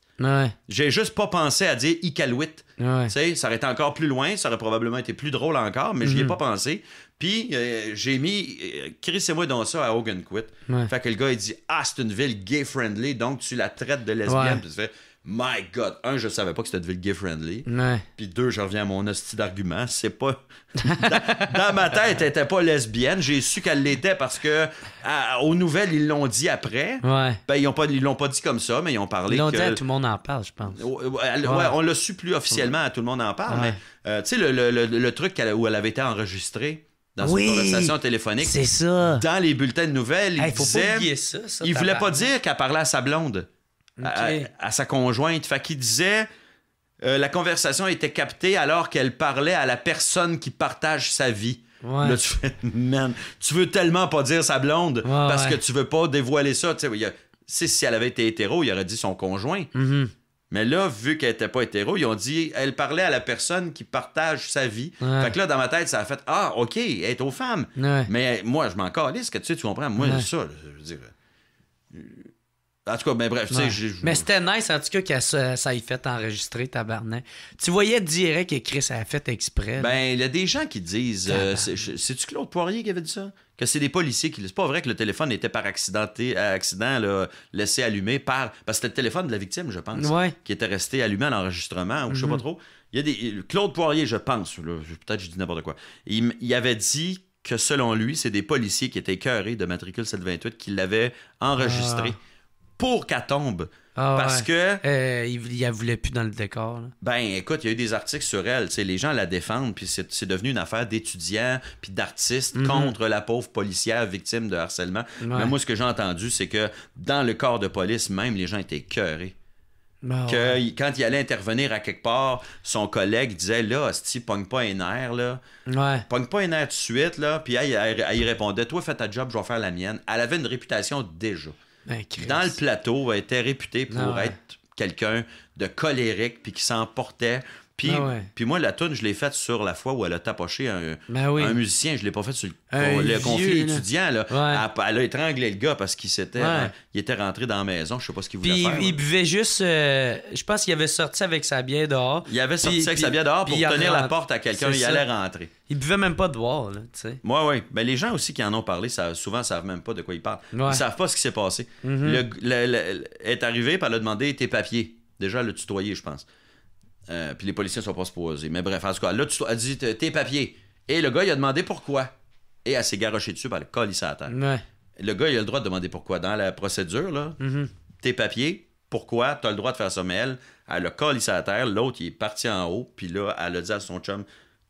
Speaker 2: J'ai juste pas pensé à dire Iqaluit. Ça aurait été encore plus loin, ça aurait probablement été plus drôle encore, mais je n'y ai mhm. pas pensé. Puis euh, j'ai mis euh, Chris et moi dans ça à Hogan Quit. Fait que le gars, il dit Ah, c'est une ville gay-friendly, donc tu la traites de lesbienne. My God, un, je savais pas que c'était ville gay friendly. Puis deux, je reviens à mon hostie d'argument. C'est pas. Dans, ma tête, elle était pas lesbienne. J'ai su qu'elle l'était parce que aux nouvelles, ils l'ont dit après. Ouais. Ben, ils l'ont pas, dit comme ça, mais ils ont parlé. Ils l'ont dit tout le
Speaker 4: monde en parle, je pense.
Speaker 2: Ouais, on l'a su plus officiellement à tout le monde en parle, mais euh, tu sais, le, truc où elle avait été enregistrée dans une conversation téléphonique. Dans les bulletins de nouvelles, ils il faut voulait pas dire qu'elle parlait à sa blonde à, sa conjointe. Fait qu'il disait euh, la conversation était captée alors qu'elle parlait à la personne qui partage sa vie. Là, tu fais, tu veux tellement pas dire sa blonde parce que tu veux pas dévoiler ça. Tu sais, si elle avait été hétéro, il aurait dit son conjoint. Mm-hmm. Mais là, vu qu'elle était pas hétéro, ils ont dit elle parlait à la personne qui partage sa vie. Fait que là, dans ma tête, ça a fait Ah, OK, elle est aux femmes. Mais moi, je m'en calisse, que tu sais, tu comprends. Moi, c'est ça, je veux dire. En tout cas, ben, bref, tu sais. Mais
Speaker 1: c'était nice, en tout cas, que ça, ait fait enregistrer, tabarnak. Tu voyais direct que Chris a fait exprès.
Speaker 2: Ben, il y a des gens qui disent. Euh, c'est-tu Claude Poirier qui avait dit ça? Que c'est des policiers qui. C'est pas vrai que le téléphone était par accidenté, accident euh, laissé allumé par. Parce que c'était le téléphone de la victime, je pense. Qui était resté allumé à l'enregistrement, ou je sais pas mhm. trop. Il y a des. Claude Poirier, je pense, peut-être je dis n'importe quoi. Il, avait dit que selon lui, c'est des policiers qui étaient écœurés de matricule 728 qui l'avaient enregistré. Ah pour qu'elle tombe.
Speaker 4: Ah parce que.
Speaker 1: Euh, il ne voulait plus dans le décor.
Speaker 2: Ben, écoute, il y a eu des articles sur elle. Les gens la défendent, puis c'est devenu une affaire d'étudiants, puis d'artistes mhm. contre la pauvre policière victime de harcèlement. Mais moi, ce que j'ai entendu, c'est que dans le corps de police, même, les gens étaient cœurés.
Speaker 1: Ah
Speaker 4: que
Speaker 2: quand il allait intervenir à quelque part, son collègue disait Là, sti, pogne pas un air, là. Pogne pas un air tout de suite, là. Puis elle, répondait Toi, fais ta job, je vais faire la mienne. Elle avait une réputation déjà. Ben, dans le plateau, était réputé pour ah être quelqu'un de colérique, puis qui s'emportait, ah puis, moi, la toune, je l'ai faite sur la fois où elle a tapoché ben un, musicien. Je l'ai pas faite sur le, conflit étudiant. Elle, a étranglé le gars parce qu'il s'était, était rentré dans la maison. Je sais pas ce qu'il voulait faire. Il,
Speaker 1: buvait juste. Euh, je pense qu'il avait sorti avec sa bière dehors. Il avait sorti avec sa bière dehors pour tenir la porte à quelqu'un. Il allait
Speaker 2: rentrer. Il buvait même pas de boire, Oui, oui. Mais les gens aussi qui en ont parlé, ça, souvent, savent même pas de quoi ils parlent. Ils savent pas ce qui s'est passé. Mhm. est arrivé, et elle a demandé tes papiers. Déjà, le tutoyer je pense. Euh, puis les policiers sont pas supposés. Mais bref, en tout cas, là, tu as dit tes papiers. Et le gars, il a demandé pourquoi. Et elle s'est garochée dessus par le col à terre. Le gars, il a le droit de demander pourquoi. Dans la procédure, là, mm-hmm. tes papiers, pourquoi t'as as le droit de faire ça. Mais elle, elle a collé à terre. L'autre, il est parti en haut. Puis là, elle a dit à son chum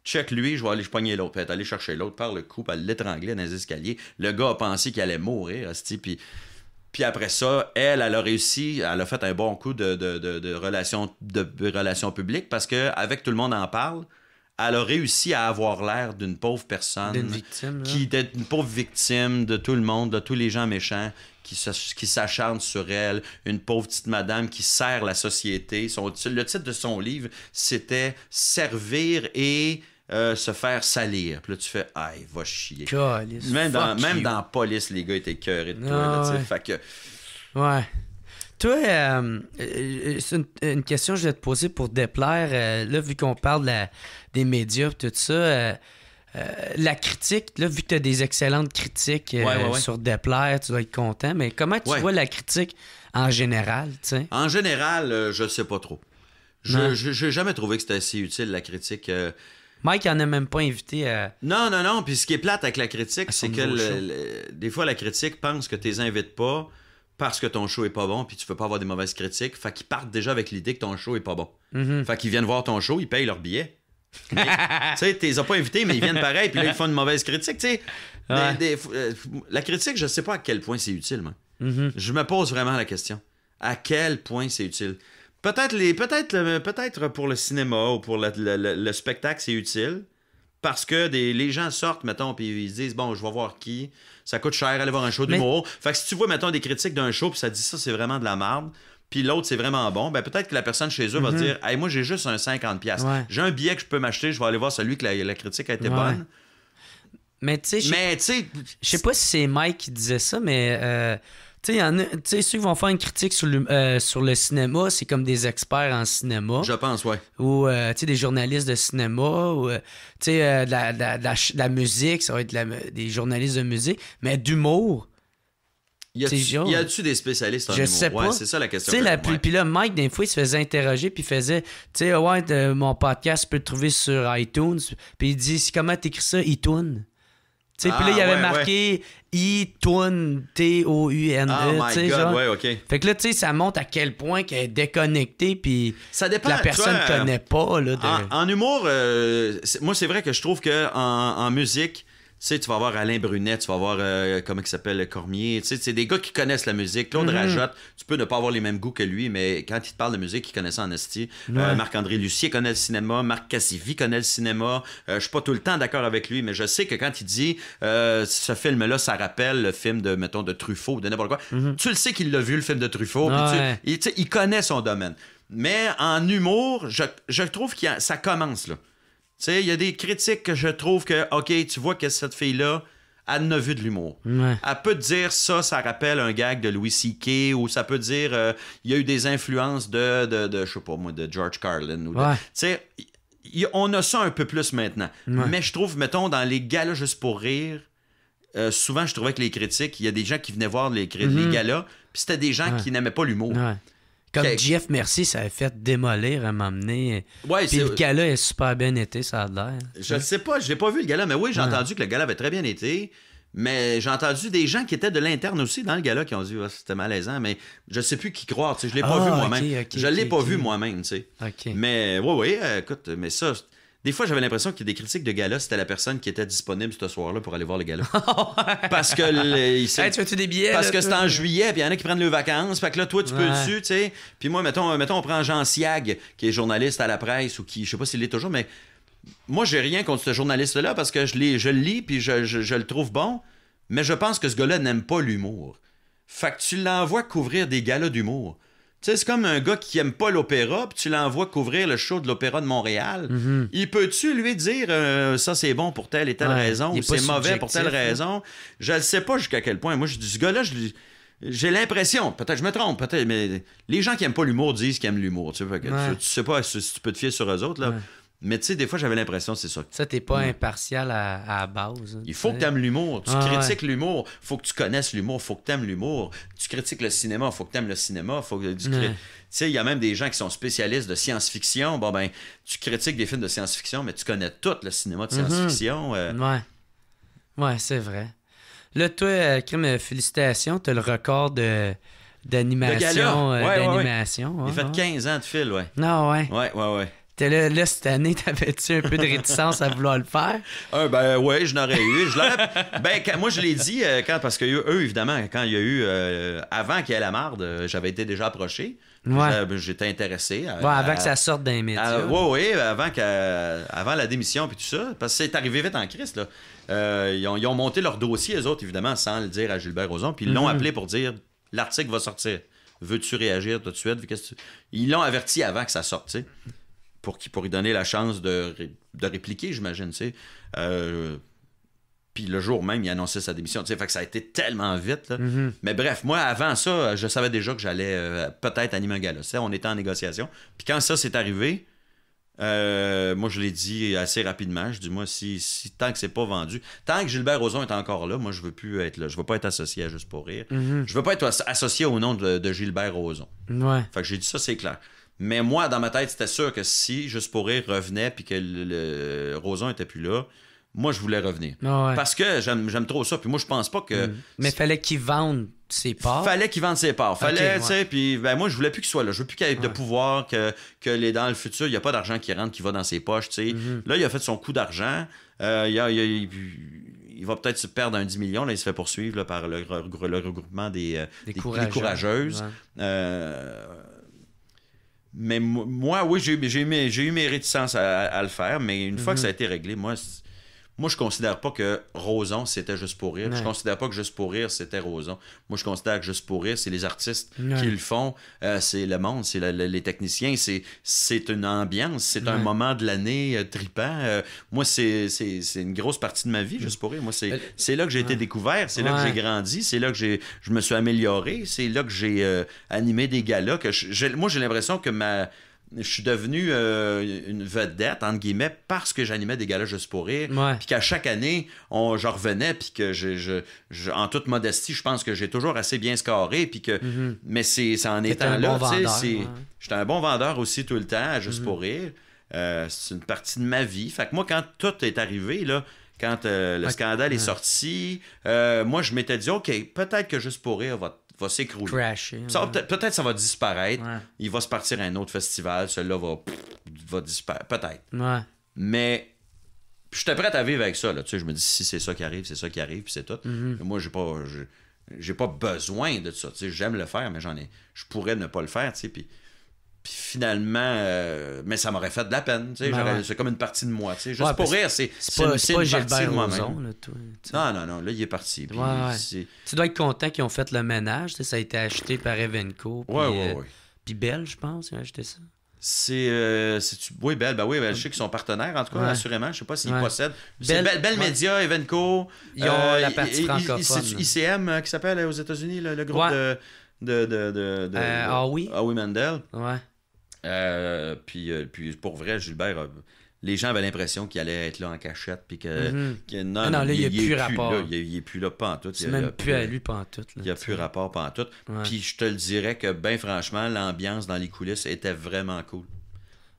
Speaker 2: check lui, je vais aller pogner l'autre. Puis elle chercher l'autre par le coup puis elle l'étranglait dans les escaliers. Le gars a pensé qu'il allait mourir, puis puis après ça, elle, elle a réussi, elle a fait un bon coup de, relations, de, relations publiques parce que avec Tout le monde en parle, elle a réussi à avoir l'air d'une pauvre personne. D'une victime. Qui était une pauvre victime de tout le monde, de tous les gens méchants qui, s'acharnent sur elle. Une pauvre petite madame qui sert la société. le titre de son livre, c'était Servir et euh, se faire salir. Puis là, tu fais, aïe, va chier.
Speaker 1: même dans,
Speaker 2: Police, les gars étaient cœurés de toi. ouais. que...
Speaker 1: Ouais. Toi, euh, euh, c'est une, question que je vais te poser pour déplaire. là, vu qu'on parle des médias et tout ça, la critique, là, vu que tu as des excellentes critiques sur déplaire, tu dois être content. Mais comment tu vois la critique en général?
Speaker 2: En général, je sais pas trop. Je n'ai jamais trouvé que c'était si utile, la critique. Mike en a
Speaker 1: même pas invité
Speaker 2: Non, non, non. Puis ce qui est plate avec la critique, c'est que des fois, la critique pense que tu les invites pas parce que ton show est pas bon, puis tu veux pas avoir des mauvaises critiques. Fait qu'ils partent déjà avec l'idée que ton show est pas bon. Mhm. Fait qu'ils viennent voir ton show, ils payent leur billet. Tu sais, tu les as pas invités, mais ils viennent pareil, puis là, ils font une mauvaise critique. Euh, la critique, je sais pas à quel point c'est utile, moi. Mhm. Je me pose vraiment la question. À quel point c'est utile? Peut-être les, peut-être, peut pour le cinéma ou pour le, spectacle, c'est utile. Parce que les gens sortent, mettons, puis ils disent Bon, je vais voir qui. Ça coûte cher, aller voir un show d'humour. Fait que si tu vois, mettons, des critiques d'un show, puis ça dit ça, c'est vraiment de la merde puis l'autre c'est vraiment bon, ben peut-être que la personne chez eux va se mhm. va dire Hey, moi j'ai juste un 50$. J'ai un billet que je peux m'acheter, je vais aller voir celui que la, critique a été bonne. Mais tu sais, je sais
Speaker 1: pas si c'est Mike qui disait ça, mais euh, tu sais, ceux qui vont faire une critique euh, sur le, cinéma, c'est comme des experts en cinéma. Je pense, ouais. Ou, euh, tu sais, des journalistes de cinéma, ou, euh, tu sais, de, la, musique, ça va être des journalistes de musique. Mais d'humour, y a-tu
Speaker 2: des spécialistes en Je sais pas. c'est ça la question. Que la, Puis
Speaker 1: là, Mike, des fois, il se faisait interroger, puis il faisait, tu sais, ah ouais, mon podcast, tu peux le trouver sur iTunes. Puis il dit, comment t'écris ça, iTunes?
Speaker 4: Puis là, il y ah, avait marqué
Speaker 1: i t o T-O-U-N-E. Ah, fait que là, tu sais, ça montre à quel point qu'elle est déconnectée, puis ça dépend, la personne ne euh, connaît pas. Là,
Speaker 2: en, humour, euh, moi, c'est vrai que je trouve que en musique, sais, tu vas voir Alain Brunet, tu vas voir, euh, comment il s'appelle, Cormier. Tu sais, c'est des gars qui connaissent la musique. Claude mhm. Rajotte, tu peux ne pas avoir les mêmes goûts que lui, mais quand il te parle de musique, il connaît ça en esti. Euh, Marc-André Lucier connaît le cinéma. Marc Cassivi connaît le cinéma. Je euh, je suis pas tout le temps d'accord avec lui, mais je sais que quand il dit ce film-là, ça rappelle le film de, mettons, de Truffaut, ou de n'importe quoi, mhm. tu le sais qu'il l'a vu, le film de Truffaut. il, connaît son domaine. Mais en humour, je, je trouve que ça commence, là sais, il y a des critiques que je trouve que, OK, tu vois que cette fille-là, elle n'a vu de l'humour. Elle peut te dire ça, ça rappelle un gag de Louis C.K. ou ça peut dire euh, il y a eu des influences de, de, de sais pas moi, de George Carlin. Tu sais, on a ça un peu plus maintenant. Mais je trouve, mettons, dans les galas juste pour rire, euh, souvent je trouvais que les critiques, il y a des gens qui venaient voir les, mm-hmm. galas, puis c'était des gens qui n'aimaient pas l'humour.
Speaker 1: Comme Jeff Merci, ça a fait démolir à m'amener Ouais, Puis le gala est super bien été, ça a l'air. Je ne
Speaker 2: sais pas, je j'ai pas vu le gala, mais oui, j'ai entendu que le gala avait très bien été. Mais j'ai entendu des gens qui étaient de l'interne aussi dans le gala qui ont dit ah, c'était malaisant, mais je ne sais plus qui croire. Je ne je l'ai pas vu moi-même. Je ne je l'ai pas vu moi-même, Mais oui, oui, écoute, mais ça, des fois, j'avais l'impression que des critiques de gala, c'était la personne qui était disponible ce soir-là pour aller voir le gala. Ah parce que. Parce que c'est en juillet, puis il y en a qui prennent leurs vacances. Fait que là, toi, tu peux dessus, tu sais. Puis moi, mettons, euh, mettons, on prend Jean Siag, qui est journaliste à la presse, ou qui, je sais pas s'il est toujours, mais moi, j'ai rien contre ce journaliste-là parce que je, je le lis, puis je, le trouve bon. Mais je pense que ce gars-là n'aime pas l'humour. Fait que tu l'envoies couvrir des galas d'humour c'est comme un gars qui aime pas l'opéra, puis tu l'envoies couvrir le show de l'opéra de Montréal. Mhm. Il peut-tu lui dire euh, ça c'est bon pour telle et telle raison ou c'est mauvais pour telle raison Je ne sais pas jusqu'à quel point. Moi, je dis ce gars-là, j'ai l'impression, peut-être je me trompe, peut-être, mais les gens qui n'aiment pas l'humour disent qu'ils aiment l'humour. Tu, sais, sais pas si tu peux te fier sur eux autres là. Mais tu sais, des fois, j'avais l'impression, c'est ça. Ça, t'es pas hmm. impartial à, à, base. Hein, il faut que t'aimes l'humour. Tu ah, critiques l'humour l'humour. faut que tu connaisses l'humour. faut que t'aimes l'humour. Tu critiques le cinéma. faut que t'aimes le cinéma. faut que tu Tu sais, il y a même des gens qui sont spécialistes de science-fiction. Bon, ben, tu critiques des films de science-fiction, mais tu connais tout le cinéma de
Speaker 1: mhm. science-fiction. Euh. Ouais. Ouais, c'est vrai. Là, toi, Krim, euh, euh, félicitations. T'as le record de d'animation. ouais, Il fait
Speaker 2: 15 ans de fil, ouais. Non, ah, ouais.
Speaker 1: Ouais, ouais, ouais là, cette année, t'avais-tu un peu de réticence à vouloir le
Speaker 2: faire? Ah, ben oui, je n'aurais eu. Ben, moi, je l'ai dit, euh, quand, parce que eux, évidemment, quand il y a eu. Euh, avant qu'il y ait la marde, euh, j'avais été déjà approché. Ben, j'étais intéressé. avant que ça
Speaker 1: sorte d'un média. Oui,
Speaker 2: oui, avant, avant la démission puis tout ça. Parce que c'est arrivé vite en crise. Là. ils, ont, monté leur dossier, eux autres, évidemment, sans le dire à Gilbert Rozon. Puis ils l'ont mhm. appelé pour dire l'article va sortir. Veux-tu réagir tout de suite? Ils l'ont averti avant que ça sorte. sais pour, qui, pourrait donner la chance de, répliquer, j'imagine. Euh, puis le jour même, il annonçait sa démission. Fait que ça a été tellement vite. Mm-hmm. Mais bref, moi, avant ça, je savais déjà que j'allais euh, peut-être animer un gala. On était en négociation. Puis quand ça s'est arrivé, euh, moi, je l'ai dit assez rapidement. Je dis, moi, si, tant que c'est pas vendu, tant que Gilbert Rozon est encore là, moi, je veux plus être là. Je veux pas être associé à Juste pour Rire. Mm-hmm. Je veux pas être associé au nom de, Gilbert Rozon. Ouais. Fait que j'ai dit ça, c'est clair. Mais moi, dans ma tête, c'était sûr que si Juste pour revenait puis que le, Roson était plus là, moi, je voulais revenir. Ah Parce que j'aime trop ça. Puis moi, je pense pas que. Mm.
Speaker 1: Mais fallait qu'il
Speaker 2: vende ses parts. Fallait qu'il vende ses parts. Puis ben, moi, je voulais plus qu'il soit là. Je veux plus qu'il ait de pouvoir, que, que les, dans le futur, il n'y a pas d'argent qui rentre, qui va dans ses poches, mm-hmm. Là, il a fait son coup d'argent. Euh, il, il, il, va peut-être se perdre un 10 millions. Là, il se fait poursuivre par le, regroupement des, euh, des, courageuses. Euh, mais moi, oui, j'ai eu, eu, mes réticences à, le faire, mais une fois que mhm. ça a été réglé, moi, moi, je considère pas que Roson, c'était juste pour rire. Je Je considère pas que juste pour rire, c'était Roson. Moi, je considère que juste pour rire, c'est les artistes qui le font. Euh, c'est le monde, c'est les techniciens. C'est une ambiance, c'est un moment de l'année euh, tripant. Euh, moi, c'est une grosse partie de ma vie, juste pour rire. Moi, c'est là que j'ai été découvert, c'est là que j'ai grandi, c'est là que je me suis amélioré, c'est là que j'ai animé des galas. Que moi, j'ai l'impression que ma je suis devenu euh, une vedette, entre guillemets, parce que j'animais des galas juste pour rire. Puis qu'à chaque année, on, je revenais, puis que je, en toute modestie, je pense que j'ai toujours assez bien scoré. Puis que, mhm. Mais c'est en étant là, tu sais, j'étais un bon vendeur aussi tout le temps, juste mhm. pour rire. Euh, c'est une partie de ma vie. Fait que moi, quand tout est arrivé, là, quand euh, le scandale est sorti, moi, je m'étais dit, OK, peut-être que juste pour rire va va s'écrouler.
Speaker 3: peut-être,
Speaker 2: peut ça va disparaître. Il va se partir à un autre festival. Celui-là va, va disparaître. Peut-être. Ouais. Mais suis prêt à vivre avec ça. je me dis, si c'est ça qui arrive, c'est ça qui arrive, puis c'est tout. Mm-hmm. Moi, j'ai pas, j'ai, pas besoin de ça. j'aime le faire, mais j'en ai, je pourrais ne pas le faire. Tu sais, puis finalement, euh, mais ça m'aurait fait de la peine. Ben c'est comme une partie de moi. Juste pour rire, c'est pas, c'est de moi-même. Là, non, non, non. Là, il est parti. Tu
Speaker 1: dois être content qu'ils ont fait le ménage. Ça a été acheté par Evenco. Puis, oui. Euh, puis Belle je pense, ils ont acheté ça.
Speaker 2: C'est. Euh, oui, Bell. Ben oui, ben, je sais qu'ils sont partenaires, en tout cas, assurément. Je sais pas s'ils possèdent. C'est Bell, Bell Media, Evenco. Ils ont euh, la partie ICM, qui s'appelle aux
Speaker 4: États-Unis, le, groupe
Speaker 2: de. ah oui. Ah oui, Mandel. Ouais. Euh, puis, euh, puis pour vrai, Gilbert, euh, les gens avaient l'impression qu'il allait être là en cachette. Puis que, mhm. non, ah il n'y a plus rapport. Là, il n'est plus là, C'est même plus à lui, en tout, il n'y a plus rapport, pantoute. tout. Puis je te le dirais que, ben franchement, l'ambiance dans les coulisses était vraiment cool.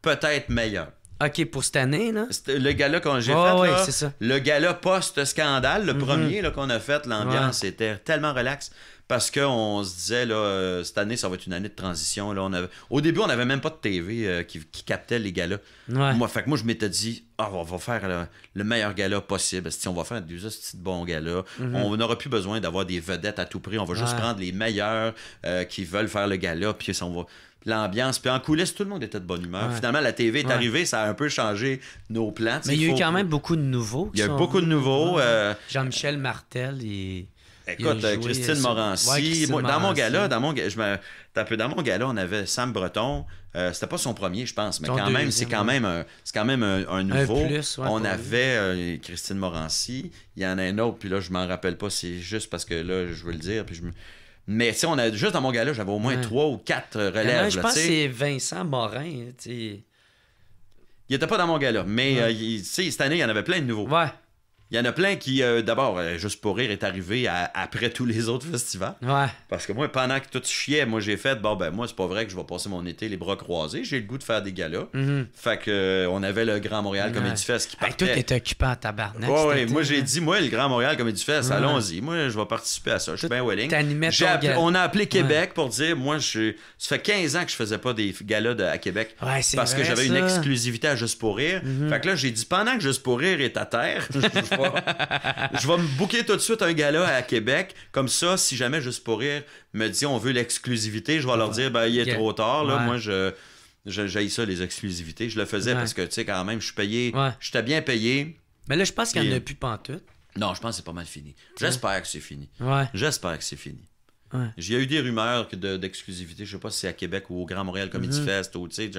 Speaker 2: Peut-être meilleure.
Speaker 1: OK, pour cette année, là?
Speaker 2: Le gala qu'on j'ai fait, là, le gala post-scandale, le mhm. premier qu'on a fait, l'ambiance était tellement relaxe parce qu'on se disait, là, euh, cette année, ça va être une année de transition. Là, on avait... Au début, on n'avait même pas de TV euh, qui, captait les galas. Moi, fait que moi, je m'étais dit, ah, on va faire le, meilleur gala possible. Si on va faire déjà ce petit bon gala, mhm. on n'aura plus besoin d'avoir des vedettes à tout prix. On va juste prendre les meilleurs euh, qui veulent faire le gala, puis on va l'ambiance. Puis en coulisses, tout le monde était de bonne humeur. Finalement, la TV est arrivée, ça a un peu changé nos plans. Mais il y a eu quand
Speaker 1: même beaucoup de nouveaux. Il y a eu beaucoup de nouveaux.
Speaker 2: Jean-Michel Martel, et. Écoute, euh, Christine euh, Morancy. dans mon gala, dans mon, je dans mon gala, on avait Sam Breton. Euh, c'était pas son premier, je pense, mais quand même, c'est quand même un, c'est quand même un, nouveau. on avait Christine Morancy. Il y en a un autre, puis là, je m'en rappelle pas. C'est juste parce que là, je veux le dire, puis je Mais on a juste dans mon gala, j'avais au moins trois ou quatre relèves. je pense que c'est Vincent Morin. Il était pas dans mon gala, mais cette année, il y en avait plein de nouveaux. Ouais. Il y en a plein qui, euh, d'abord, euh, juste pour rire, est arrivé après tous les autres festivals. Ouais. Parce que moi, pendant que tout chier, moi j'ai fait, bon ben moi, c'est pas vrai que je vais passer mon été les bras croisés, j'ai le goût de faire des galas. Mhm. Fait que euh, on avait le Grand Montréal comme Comedy Fest qui partait.
Speaker 1: tout est occupé en tabarnak. Ouais, ouais moi j'ai
Speaker 2: dit, moi, le Grand Montréal comme Fest, allons-y. Moi, je vais participer à ça. Je suis bien willing. on a appelé Québec pour dire, moi, je, ça fait 15 ans que je faisais pas des galas à Québec. parce que j'avais une exclusivité à Juste pour rire. Mhm. Fait que là, j'ai dit, pendant que Juste pour rire est à terre, je vais me booker tout de suite un gala à Québec. Comme ça, si jamais, juste pour rire, me dit on veut l'exclusivité, je vais leur dire, ben, il est trop tard. Là, Moi, je j'ai ça les exclusivités. Je le faisais parce que, tu sais, quand même, je suis payé. J'étais bien payé. Mais là, je pense qu'il n'y en a plus pantoute. Non, je pense que c'est pas mal fini. J'espère que c'est fini. J'espère que c'est fini. J'ai eu des rumeurs d'exclusivité. De, je sais pas si c'est à Québec ou au Grand Montréal Comedy il mm-hmm. Fest ou, tu sais,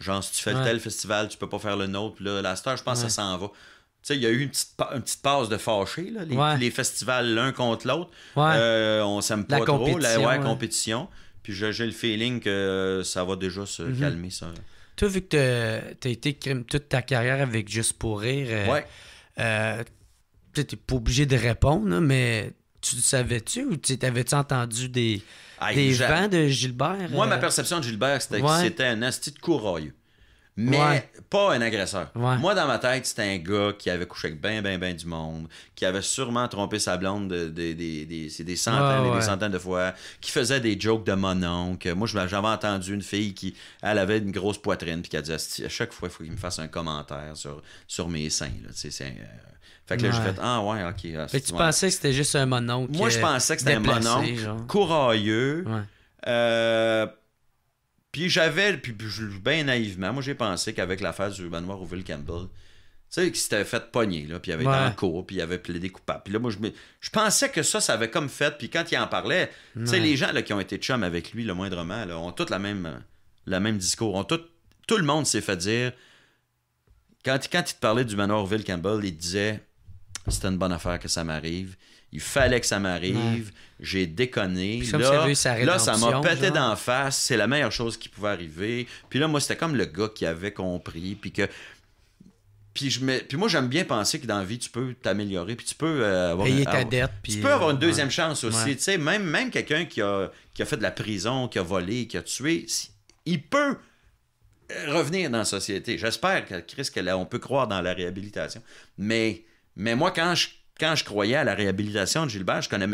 Speaker 2: genre, si tu fais tel festival, tu peux pas faire le nôtre. Là, la star, je pense que ça s'en va sais, il y a eu une petite, une passe de fâché, là, les, festivals l'un contre l'autre. Euh, on s'aime pas trop, la compétition. Puis j'ai le feeling que ça va déjà se mm-hmm. calmer, ça.
Speaker 1: Toi, vu que tu as été toute ta carrière avec Juste pour rire, euh, euh, tu n'es pas obligé de répondre, mais tu savais-tu ou t'avais-tu entendu des, gens des vents de Gilbert? Moi, ma perception
Speaker 2: de Gilbert, c'était que c'était un asti de mais pas un agresseur. Moi, dans ma tête, c'était un gars qui avait couché avec ben, ben, ben du monde, qui avait sûrement trompé sa blonde de, des centaines et des centaines de fois, qui faisait des jokes de mon Moi, j'avais entendu une fille qui, elle avait une grosse poitrine, puis qui a dit à chaque fois, il faut qu'il me fasse un commentaire sur, sur mes seins. Là. Euh, fait que là, j'ai Ah ouais, ok. Mais tu pensais
Speaker 1: que c'était juste un mononcle. Moi, je pensais que c'était un mononcle
Speaker 2: courageux Euh puis j'avais, puis, bien naïvement, moi j'ai pensé qu'avec l'affaire du manoir Ouville Campbell, tu sais, qu'il s'était fait pogner, là, puis il avait un été en cours, puis il avait plaidé coupable. Puis là, moi, je, pensais que ça, ça avait comme fait. Puis quand il en parlait, tu sais, les gens là, qui ont été chums avec lui, le moindrement, ont tous la même, la même discours. Ont tout, tout le monde s'est fait dire. Quand, quand il te parlait du manoir Ville Campbell, il te disait C'était une bonne affaire que ça m'arrive il fallait que ça m'arrive, j'ai déconné. là, ça là, ça m'a pété d'en face, c'est la meilleure chose qui pouvait arriver. Puis là, moi, c'était comme le gars qui avait compris, puis que... Puis, je puis moi, j'aime bien penser que dans la vie, tu peux t'améliorer, puis tu peux euh, avoir... Ah, tu peux avoir une euh, deuxième chance aussi, tu sais. Même, même quelqu'un qui a, fait de la prison, qui a volé, qui a tué, il peut euh, revenir dans la société. J'espère que, Chris, peut croire dans la réhabilitation. Mais, mais moi, quand je quand je croyais à la réhabilitation de Gilbert, je connais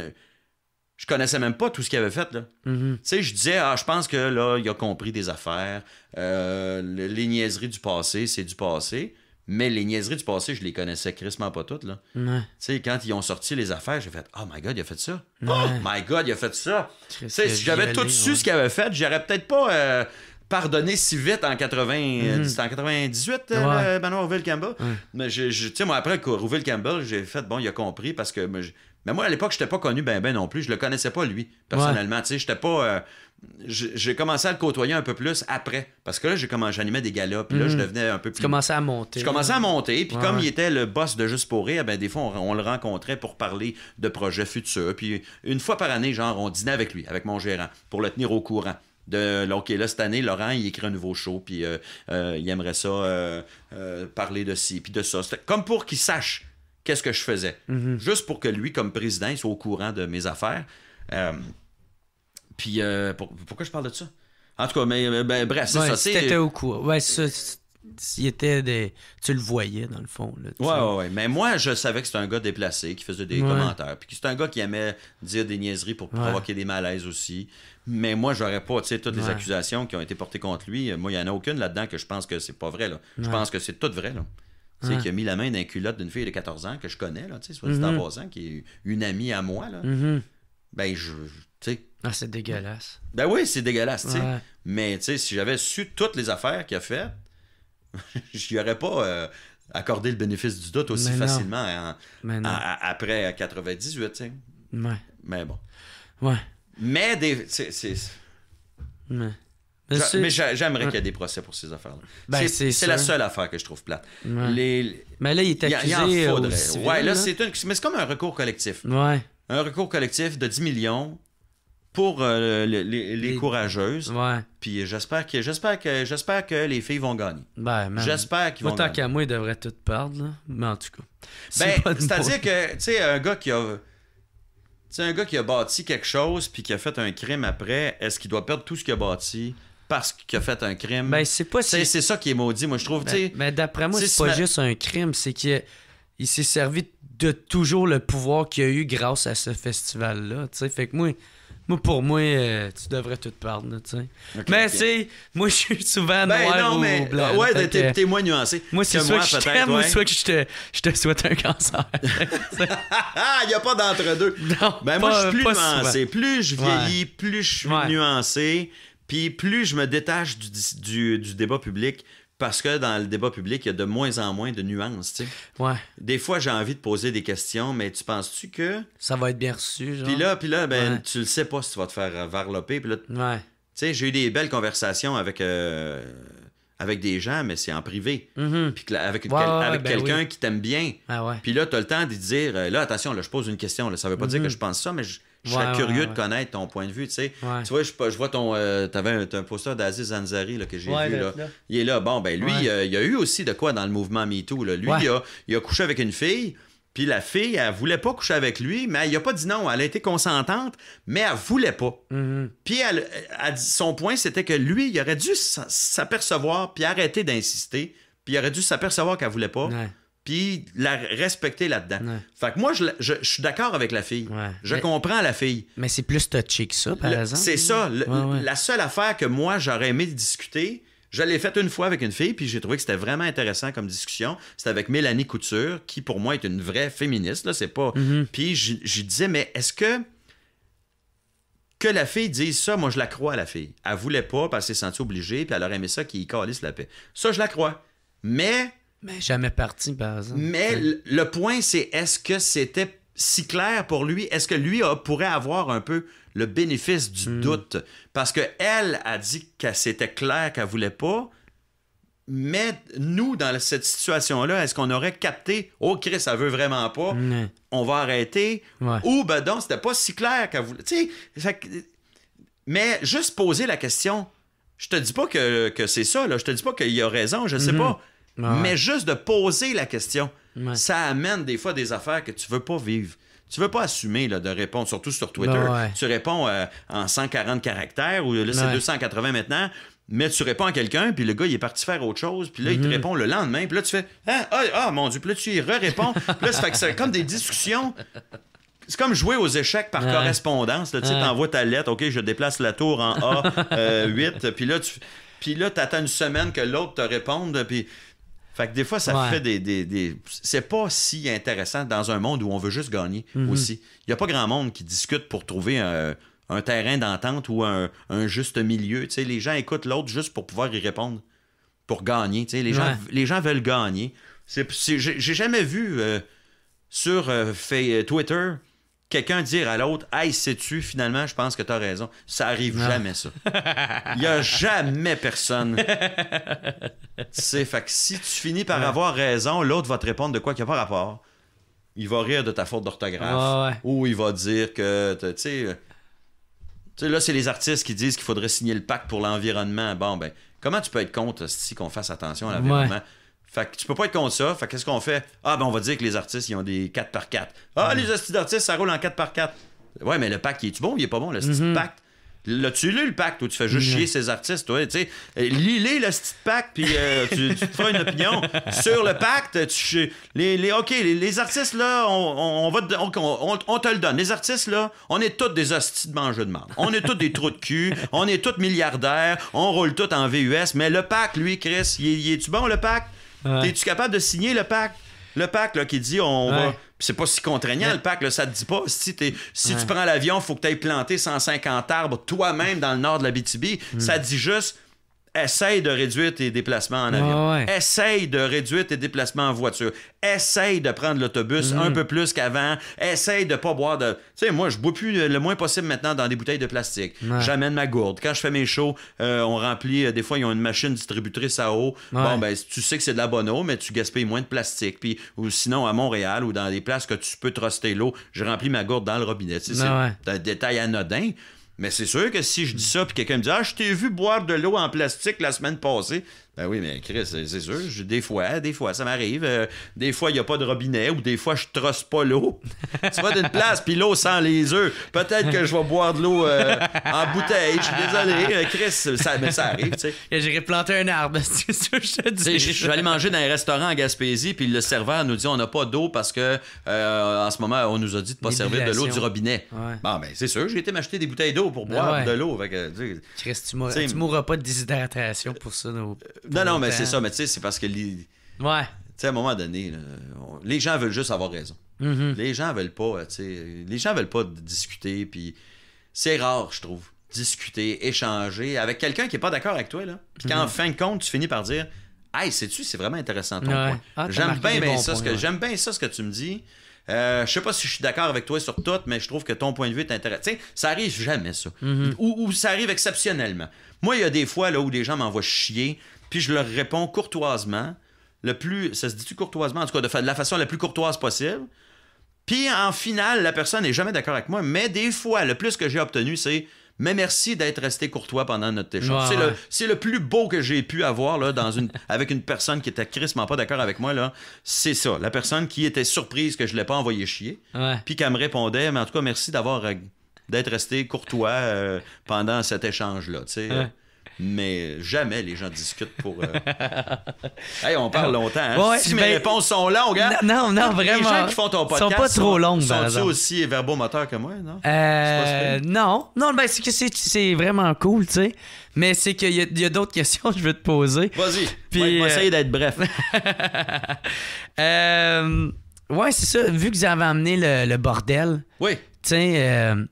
Speaker 2: je connaissais même pas tout ce qu'il avait fait. Mm-hmm. je disais, ah, je pense que là, il a compris des affaires. Euh, les niaiseries du passé, c'est du passé. Mais les niaiseries du passé, je les connaissais crissement pas toutes. quand ils ont sorti les affaires, j'ai fait, oh my God, il a fait ça. Oh my God, il a fait ça.
Speaker 4: si j'avais tout su ce
Speaker 2: qu'il avait fait, j'aurais peut-être pas. Euh, pardonner si vite en 80, 98, mhm. euh, Benoît Rouville Campbell. Mais je, tu sais, moi, après Rouville Campbell, j'ai fait, bon, il a compris parce que. Mais, moi, à l'époque, je n'étais pas connu ben ben non plus. Je le connaissais pas, lui, personnellement. Tu sais, j'étais pas. Euh, j'ai commencé à le côtoyer un peu plus après. Parce que là, j'ai commencé, j'animais des galops puis là, je mhm. devenais un peu plus. Tu commençais à
Speaker 1: monter. Je commençais à
Speaker 2: monter, puis comme il était le boss de Juste pour Rire, ben, des fois, on, on le rencontrait pour parler de projets futurs. Puis une fois par année, genre, on dînait avec lui, avec mon gérant, pour le tenir au courant de là, là, cette année, Laurent, il écrit un nouveau show, puis euh, euh, il aimerait ça euh, parler de ci, puis de ça. Comme pour qu'il sache qu'est-ce que je faisais. Mhm. Juste pour que lui, comme président, soit au courant de mes affaires. puis pourquoi je parle de ça? En tout cas, mais ben, bref, c'est ça. C'était au courant. Ouais,
Speaker 1: des. Tu le voyais, dans le fond. ouais,
Speaker 2: ouais, Mais moi, je savais que c'était un gars déplacé qui faisait des commentaires. Puis que c'était un gars qui aimait dire des niaiseries pour provoquer des malaises aussi. Mais moi, j'aurais pas, tu sais, toutes les accusations qui ont été portées contre lui. Euh, moi, il n'y en a aucune là-dedans que je pense que c'est pas vrai. Là. Je pense que c'est tout vrai. Là. Tu a mis la main dans culotte d'une fille de 14 ans que je connais, tu sais, soit mm-hmm. qui est une amie à moi. Là. Mm-hmm. Ben, je.
Speaker 4: Ah, c'est dégueulasse.
Speaker 2: Ben oui, c'est dégueulasse, tu sais. Mais, tu sais, si j'avais su toutes les affaires qu'il a faites je n'y aurais pas euh, accordé le bénéfice du doute aussi facilement hein, après 98, Mais bon. Ouais. Mais des. Mais. j'aimerais qu'il y ait des procès pour ces affaires-là. Ben, c'est la seule affaire que je trouve plate.
Speaker 1: Les... Mais là, il est accusé. Euh, en c'est
Speaker 2: Mais c'est comme un recours collectif. Ouais. Un recours collectif de 10 millions pour euh, les, courageuses. Ouais. Puis j'espère que j'espère que j'espère que les filles vont gagner. Ben, j'espère qu'ils vont. Tant qu'à
Speaker 1: moi, ils devraient tout perdre, là. mais en
Speaker 2: tout cas. Ben, c'est-à-dire que tu sais un gars qui a tu un gars qui a bâti quelque chose puis qui a fait un crime après, est-ce qu'il doit perdre tout ce qu'il a bâti parce qu'il a fait un crime? Ben, c'est pas si... C'est ça qui est maudit, moi, je trouve. mais ben, ben, d'après moi, c'est pas juste
Speaker 1: un crime, c'est qu'il s'est servi de toujours le pouvoir qu'il a eu grâce à ce festival-là. Fait que moi, moi, pour moi, euh, tu devrais tout perdre, tu sais. mais c'est... Moi, je suis souvent ben, noir non, mais, ou blanc. Euh, ouais, t'es, moins nuancé. Moi, c'est soit que je t'aime ou soit que je te, souhaite
Speaker 2: un cancer. Il n'y ah, a pas d'entre-deux. Non, ben, moi, je suis plus nuancé. Plus je vieillis, plus je suis nuancé. Puis plus je me détache du, du, du débat public, parce que dans le débat public, il y a de moins en moins de nuances. Des fois, j'ai envie de poser des questions, mais tu penses-tu
Speaker 1: que. Ça va être bien reçu, Puis là, puis
Speaker 2: là ben, tu le sais pas si tu vas te faire varloper. là, j'ai eu des belles conversations avec. Euh, avec des gens, mais c'est en privé. Mm-hmm. avec, ben quelqu'un qui t'aime bien. Ah puis là, tu as le temps de dire, euh, là, attention, je pose une question. Ça ne veut pas mm-hmm. dire que je pense ça, mais je serais curieux de connaître ton point de vue. Tu, tu vois, je, vois ton. Euh, t'avais un, poster d'Aziz Ansari que j'ai vu. Là. Il est là. Bon, ben lui, euh, il y a eu aussi de quoi dans le mouvement MeToo. Lui, il a, couché avec une fille. Puis la fille, elle voulait pas coucher avec lui, mais il a pas dit non. Elle a été consentante, mais elle voulait pas. Mm-hmm. Puis elle, son point, c'était que lui, il aurait dû s'apercevoir, puis arrêter d'insister, puis il aurait dû s'apercevoir qu'elle voulait pas puis la respecter là-dedans. Fait que moi, je, suis d'accord avec la fille. Je comprends la fille. Mais c'est
Speaker 1: plus touché que ça, par exemple. C'est ça. la
Speaker 2: seule affaire que moi, j'aurais aimé discuter, je l'ai faite une fois avec une fille, puis j'ai trouvé que c'était vraiment intéressant comme discussion. C'était avec Mélanie Couture, qui pour moi est une vraie féministe. Là, c'est pas... Mm-hmm. Puis je disais, mais est-ce que... Que la fille dise ça, moi je la crois la fille. Elle voulait pas parce qu'elle s'est sentie obligée, puis elle aurait aimé ça qu'il calisse la paix. Ça, je la crois. Mais mais jamais parti, par exemple. Mais le point, c'est est-ce que c'était si clair pour lui? Est-ce que lui pourrait avoir un peu le bénéfice du hmm. doute? Parce qu'elle a dit que c'était clair qu'elle voulait pas. Mais nous, dans cette situation-là, est-ce qu'on aurait capté Oh, Chris, ça veut vraiment pas, on va arrêter Ou, ben non, c'était pas si clair qu'elle voulait. mais juste poser la question, je te dis pas que, c'est ça, là. je te dis pas qu'il a raison, je sais mhm. pas. Mais juste de poser la question, ça amène des fois des affaires que tu veux pas vivre. Tu veux pas assumer là, de répondre, surtout sur Twitter. Bah tu réponds euh, en 140 caractères ou là, c'est 280 maintenant. Mais tu réponds à quelqu'un, puis le gars, il est parti faire autre chose, puis là, il te mhm. répond le lendemain, puis là, tu fais ah, ah, ah, mon Dieu, puis là, tu y réponds puis là, ça fait que c'est comme des discussions c'est comme jouer aux échecs par correspondance. Là, tu sais, envoies ta lettre, OK, je déplace la tour en A8, euh, puis là, tu attends une semaine que l'autre te réponde, puis fait que des fois, ça fait des. C'est pas si intéressant dans un monde où on veut juste gagner mhm. aussi. Il n'y a pas grand monde qui discute pour trouver un, terrain d'entente ou un, juste milieu. les gens écoutent l'autre juste pour pouvoir y répondre, pour gagner. les, gens, les gens veulent gagner. J'ai jamais vu euh, sur euh, Twitter quelqu'un dire à l'autre Hey, sais-tu, finalement, je pense que tu as raison. Ça arrive jamais, ça. Il n'y a jamais personne. C'est fait que si tu finis par avoir raison, l'autre va te répondre de quoi qu'il n'y a pas rapport. Il va rire de ta faute d'orthographe. Ou il va dire que, euh, tu sais. là, c'est les artistes qui disent qu'il faudrait signer le pacte pour l'environnement. Bon, ben, comment tu peux être contre si qu'on fasse attention à l'environnement fait que tu peux pas être contre ça. Fait qu'est-ce qu'on fait? Ah, ben on va dire que les artistes, ils ont des 4x4. Ah, mm. les hosties d'artistes, ça roule en 4x4. Ouais, mais le pacte, il est-tu bon il est pas bon, le mm-hmm. pacte? tu lis le pacte ou tu fais juste mm-hmm. chier ces artistes, toi? Tu sais, euh, lis-les le petit pacte, puis euh, tu, te feras une opinion sur le pacte. Tu, les, les, OK, les, artistes, là, on, va te, on, te le donne. Les artistes, là, on est tous des hosties de mangeux de marde. On est tous des trous de cul. On est tous milliardaires. On roule tous en VUS. Mais le pacte, lui, Chris, il est-tu bon, le pacte? Es-tu capable de signer le pacte? Le pacte qui dit on va. C'est pas si contraignant, le pacte, là, ça te dit pas. Si, si tu prends l'avion, faut que tu ailles planté 150 arbres toi-même dans le nord de la BTB. b mm. Ça dit juste Essaye de réduire tes déplacements en avion. Essaye de réduire tes déplacements en voiture. Essaye de prendre l'autobus un mm. peu plus qu'avant. Essaye de pas boire de. Tu sais, moi, je bois plus euh, le moins possible maintenant dans des bouteilles de plastique. J'amène ma gourde. Quand je fais mes shows, euh, on remplit. Euh, des fois, ils ont une machine distributrice à eau. Bon, ben, tu sais que c'est de la bonne eau, mais tu gaspilles moins de plastique. Puis, ou sinon, à Montréal ou dans des places que tu peux truster l'eau, je remplis ma gourde dans le robinet. C'est un détail anodin, mais c'est sûr que si je dis ça, puis quelqu'un me dit Ah, je t'ai vu boire de l'eau en plastique la semaine passée, ben oui, mais Chris, c'est sûr. des fois, des fois, ça m'arrive. Euh, des fois, il n'y a pas de robinet ou des fois, je trosse pas l'eau. tu vas d'une place, puis l'eau sent les œufs. Peut-être que je vais boire de l'eau euh, en bouteille. Je suis désolé, euh, Chris, ça, mais ça arrive, tu J'irai planter un arbre, c'est ce que je te dis. Je manger dans un restaurant en Gaspésie, puis le serveur nous dit on n'a pas d'eau parce que en ce moment, on nous a dit de ne pas servir de l'eau du robinet. Bon, ben c'est sûr, j'ai été m'acheter des bouteilles d'eau pour ben boire de l'eau. Chris, tu, tu mourras
Speaker 1: pas de déshydratation pour ça.
Speaker 4: Non, non, mais c'est ça.
Speaker 2: Mais tu sais, c'est parce que. Ouais. Tu sais, à un moment donné, les gens veulent juste avoir raison. Mm-hmm. Les gens veulent pas, tu sais. Les gens veulent pas discuter, puis c'est rare, je trouve. Discuter, échanger avec quelqu'un qui est pas d'accord avec toi, là. Puis qu'en mm-hmm. fin de compte, tu finis par dire Hey, sais-tu, c'est vraiment intéressant ton point. Ah, j'aime bien, ça, ce que, j'aime bien ça, ce que tu me dis. Euh, je sais pas si je suis d'accord avec toi sur tout, mais je trouve que ton point de vue est intéressant. sais, ça arrive jamais, ça. Mm-hmm. ou, ça arrive exceptionnellement. Moi, il y a des fois là, où des gens m'envoient chier puis je leur réponds courtoisement, le plus, ça se dit-tu courtoisement, en tout cas de, faire de la façon la plus courtoise possible. Puis en finale, la personne n'est jamais d'accord avec moi, mais des fois, le plus que j'ai obtenu, c'est mais merci d'être resté courtois pendant notre échange. C'est le, plus beau que j'ai pu avoir là, dans une, avec une personne qui était crissement pas d'accord avec moi. C'est ça. La personne qui était surprise que je ne l'ai pas envoyé chier. Puis qu'elle me répondait, mais en tout cas, merci d'avoir euh, d'être resté courtois euh, pendant cet échange-là mais jamais les gens discutent pour. Euh, on parle longtemps. Hein? si mes réponses sont longues, hein? non, non, vraiment. Les gens qui font ton podcast sont pas trop longues. Sont-ils aussi verbomoteurs que moi, non euh, Non,
Speaker 1: non, ben c'est que c'est vraiment cool, tu sais. Mais c'est qu'il y a, d'autres questions que je veux te poser.
Speaker 2: Vas-y. Puis ouais, essayer d'être bref.
Speaker 1: euh... Ouais, c'est ça. Vu que vous avez amené le, le bordel. Oui. Tu sais euh,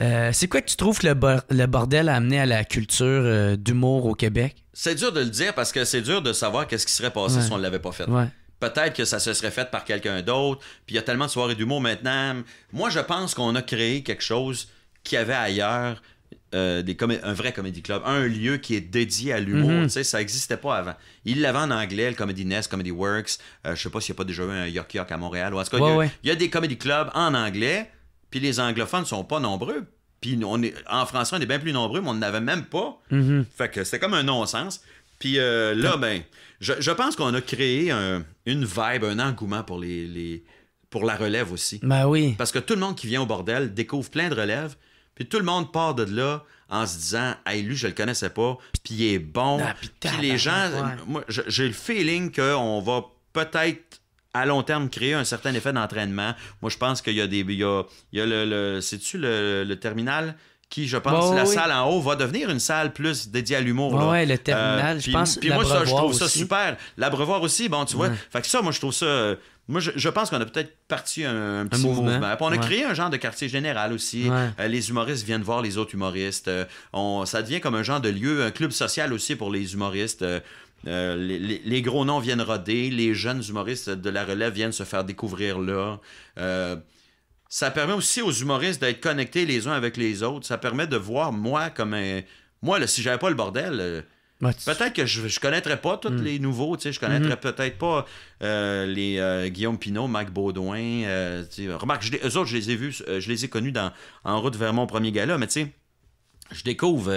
Speaker 1: euh, c'est quoi que tu trouves que le, bordel a amené à la culture euh, d'humour au Québec?
Speaker 2: C'est dur de le dire parce que c'est dur de savoir qu'est-ce qui serait passé si on ne l'avait pas fait. Peut-être que ça se serait fait par quelqu'un d'autre. Puis il y a tellement de soirées d'humour maintenant. Moi, je pense qu'on a créé quelque chose qui avait ailleurs euh, un vrai comedy club, un lieu qui est dédié à l'humour. Mm-hmm. Ça n'existait pas avant. Il l'avait en anglais, le Comedy Nest, Comedy Works. je sais pas s'il n'y a pas déjà eu un York York à Montréal. Ou il, y a, il, y a, des comedy clubs en anglais. Puis les anglophones sont pas nombreux. Puis on est, en français, on est bien plus nombreux, mais on n'avait même pas. Mm-hmm. Fait que c'était comme un non-sens. Puis euh, là, ben, je, pense qu'on a créé une vibe, un engouement pour les, les, pour la relève aussi. Ben oui. Parce que tout le monde qui vient au bordel découvre plein de relèves, puis tout le monde part de là en se disant Hey, lui, je le connaissais pas, puis il est bon. Ah, puis les gens, moi, j'ai le feeling qu'on va peut-être à long terme créer un certain effet d'entraînement. Moi, je pense qu'il y a des. Il y a, le. tu le, terminal? Qui, je pense, la salle en haut va devenir une salle plus dédiée à l'humour. oui, le terminal, euh, je puis, pense. Puis moi, je trouve ça super. L'abreuvoir aussi, bon, tu vois. Fait que ça, moi, je trouve ça. Moi, je, pense qu'on a peut-être parti un, petit mouvement. on a créé un genre de quartier général aussi. Euh, les humoristes viennent voir les autres humoristes. Euh, on, ça devient comme un genre de lieu, un club social aussi pour les humoristes. Euh, les, gros noms viennent roder, les jeunes humoristes de la relève viennent se faire découvrir là. Euh, ça permet aussi aux humoristes d'être connectés les uns avec les autres. Ça permet de voir moi comme un. Moi, là, si j'avais pas le bordel. Euh, peut-être que je, ne connaîtrais pas tous hmm. les nouveaux, tu sais, je connaîtrais mhm. peut-être pas les Guillaume Pinault, Mac Baudouin. remarque, je, eux autres, je les ai vus, je les ai connus dans En route vers mon premier gala, mais tu sais, je découvre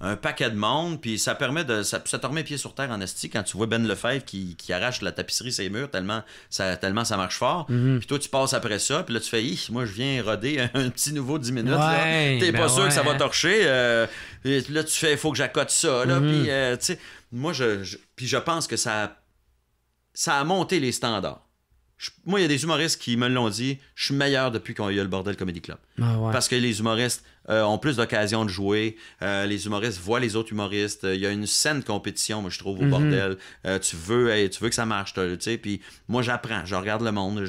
Speaker 2: un paquet de monde, puis ça permet de. Ça, te remet pied sur terre en esti quand tu vois Ben Lefebvre qui, arrache la tapisserie ses murs tellement ça, tellement ça marche fort. Mhm. Puis toi, tu passes après ça, puis là, tu fais moi, je viens roder un, petit nouveau 10 minutes. T'es pas ben sûr que ça va torcher. Euh, là, tu fais, il faut que j'accote ça. Là, mhm. Puis, euh, tu sais, moi, je, je, puis je pense que ça, ça a monté les standards moi, il y a des humoristes qui me l'ont dit, je suis meilleur depuis qu'on y eu le Bordel Comedy Club. Ah, Parce que les humoristes euh, ont plus d'occasion de jouer, euh, les humoristes voient les autres humoristes, euh, il y a une saine compétition, moi, je trouve, au mhm. Bordel. tu, veux, tu veux que ça marche, tu sais, puis moi, j'apprends, je regarde le monde,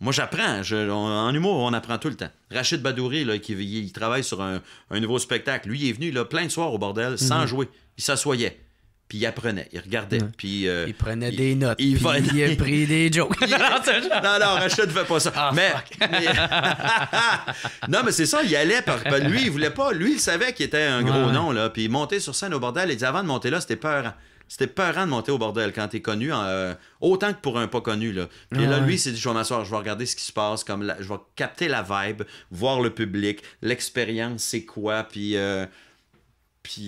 Speaker 2: moi, j'apprends. en humour, on apprend tout le temps. Rachid Badouri, là, qui il travaille sur un, nouveau spectacle, lui, il est venu là, plein de soirs au bordel sans mhm. jouer. Il s'assoyait puis il apprenait, il regardait, puis... Euh, il prenait des notes, il, puis il a pris des jokes. non, non, Rachid ne fait pas ça. Ah, mais, non, mais c'est ça, il allait par... Ben, lui, il voulait pas... Lui, il savait qu'il était un gros nom, là, puis montait sur scène au bordel, il dit avant de monter là, c'était peur c'était peurant de monter au bordel quand t'es connu, euh, autant que pour un pas connu. Là. Puis là, lui, s'est dit, je vais m'asseoir, je vais regarder ce qui se passe, comme je vais capter la vibe, voir le public, l'expérience, c'est quoi, puis... Euh,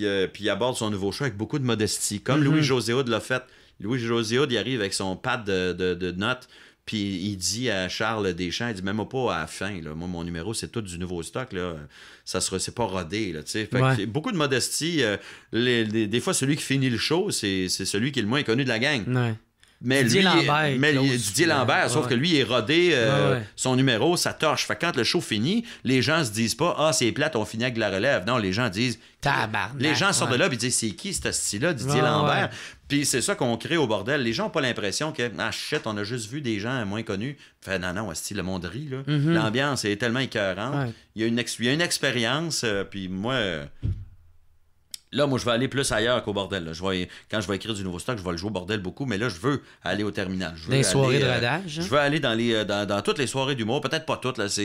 Speaker 2: euh, puis, il aborde son nouveau show avec beaucoup de modestie, comme mhm. Louis-José Houd l'a fait. Louis-José Houd, il arrive avec son pad de, notes, puis il dit à Charles Deschamps, il dit même pas à la fin, moi mon numéro c'est tout du nouveau stock, là, ça ne c'est pas rodé. Là, fait beaucoup de modestie. Euh, des fois, celui qui finit le show, c'est celui qui est le moins connu de la gang. Mais Didier Lambert. sauf que lui, il est rodé euh, son numéro, sa torche. Fait quand le show finit, les gens se disent pas Ah, c'est plate, on finit avec la relève. Non, les gens disent Tabarnak. Les gens sortent de là et disent C'est qui cet style-là, Didier Lambert Puis c'est ça qu'on crée au bordel. Les gens n'ont pas l'impression que Ah, shit, on a juste vu des gens moins connus. Fait non, non, style le monde rit. Mm-hmm. L'ambiance est tellement écœurante. Il y a une, expérience. Euh, puis moi. Euh, Là, moi, je vais aller plus ailleurs qu'au bordel. Je quand je vais écrire du nouveau stock, je vais le jouer au bordel beaucoup, mais là, je veux aller au terminal. Je soirées de euh, rodage. Hein? je veux aller dans, les, euh, dans, toutes les soirées d'humour. Peut-être pas toutes, là. je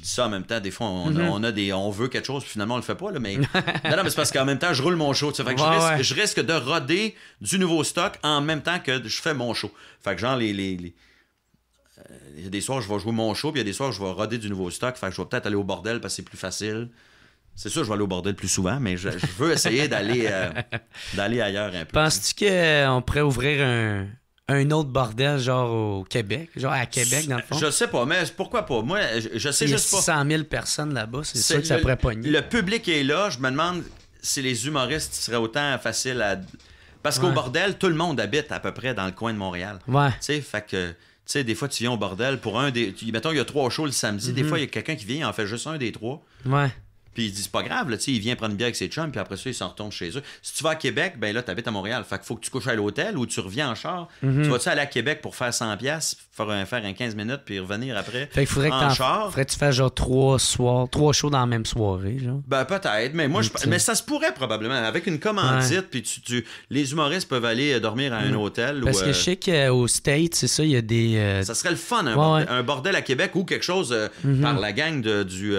Speaker 2: dis ça en même temps, des fois, mhm. on, a des, on veut quelque chose, puis finalement, on le fait pas, mais... non, non, mais c'est parce qu'en même temps, je roule mon show, que je, risque, de roder du nouveau stock en même temps que je fais mon show. Fait que genre, les... les, euh, Il y a des soirs, je vais jouer mon show, puis il y a des soirs, je vais roder du nouveau stock. Fait que je vais peut-être aller au bordel parce que c'est plus facile. C'est sûr, je vais aller au bordel plus souvent, mais je, veux essayer euh, d'aller ailleurs un peu.
Speaker 1: Penses-tu qu'on pourrait ouvrir un, autre bordel, genre au Québec, genre à Québec, dans le fond? Je
Speaker 2: sais pas, mais pourquoi pas? Moi, je, sais Il y juste a 600
Speaker 1: 000 personnes là-bas, c'est sûr
Speaker 2: que ça pourrait pogner. Le public est là, je me demande si les humoristes seraient autant faciles à. Parce qu'au bordel, tout le monde habite à peu près dans le coin de Montréal. Ouais. Tu sais, fait que tu sais, des fois, tu viens au bordel pour un des. mettons, il y a trois shows le samedi. Des mhm. fois, il y a quelqu'un qui vient, il en fait juste un des trois. Ouais. Puis ils disent, pas grave, là, il vient prendre une bière avec ses chums, puis après ça, il s'en retourne chez eux. Si tu vas à Québec, ben là, tu habites à Montréal. Fait qu'il faut que tu couches à l'hôtel ou tu reviens en char. Mhm. Tu vas-tu aller à Québec pour faire 100$ faire un, faire un 15 minutes puis revenir après. Fait faudrait en Faudrait
Speaker 1: tu fasses genre trois trois shows dans la même soirée,
Speaker 2: Ben peut-être, mais moi, je, mais ça se pourrait probablement. Avec une commandite, puis tu, les humoristes peuvent aller euh, dormir à un mm. hôtel. Parce que euh, je sais
Speaker 1: qu'au euh, States, c'est ça, il y a des. Ça serait
Speaker 2: le fun, un, bordel, à Québec ou quelque chose mm-hmm. par la gang du.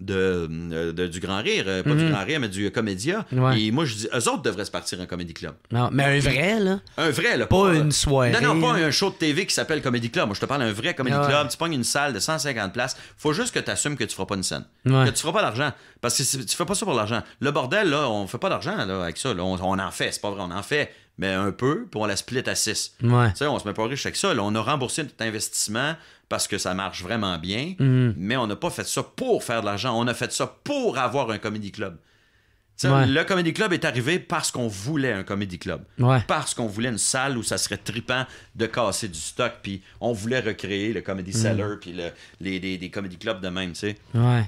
Speaker 2: De, du Grand Rire, pas du mm-hmm. Grand Rire, mais du Comédia. Et moi, je dis, eux autres devraient se partir un comédie club.
Speaker 1: Non, mais un vrai, là.
Speaker 2: Un vrai, là. Pas,
Speaker 1: une soirée. Non, non, pas un
Speaker 2: show de TV qui s'appelle Comédie comédie club. Moi, je te parle d'un vrai comédie ah club. Tu pognes une salle de 150 places. Faut juste que tu assumes que tu feras pas une scène. Que tu feras pas d'argent. Parce que tu fais pas ça pour l'argent. Le bordel, là, on fait pas d'argent avec ça. On, en fait, c'est pas vrai, on en fait mais un peu, puis on la split à 6. Tu on se met pas riche avec ça. on a remboursé notre investissement parce que ça marche vraiment bien, mhm. mais on n'a pas fait ça pour faire de l'argent. On a fait ça pour avoir un comédie club. Le comedy club est arrivé parce qu'on voulait un comedy club. Parce qu'on voulait une salle où ça serait tripant de casser du stock. Puis on voulait recréer le comedy seller, mm. puis les, comedy clubs de même. Tu sais.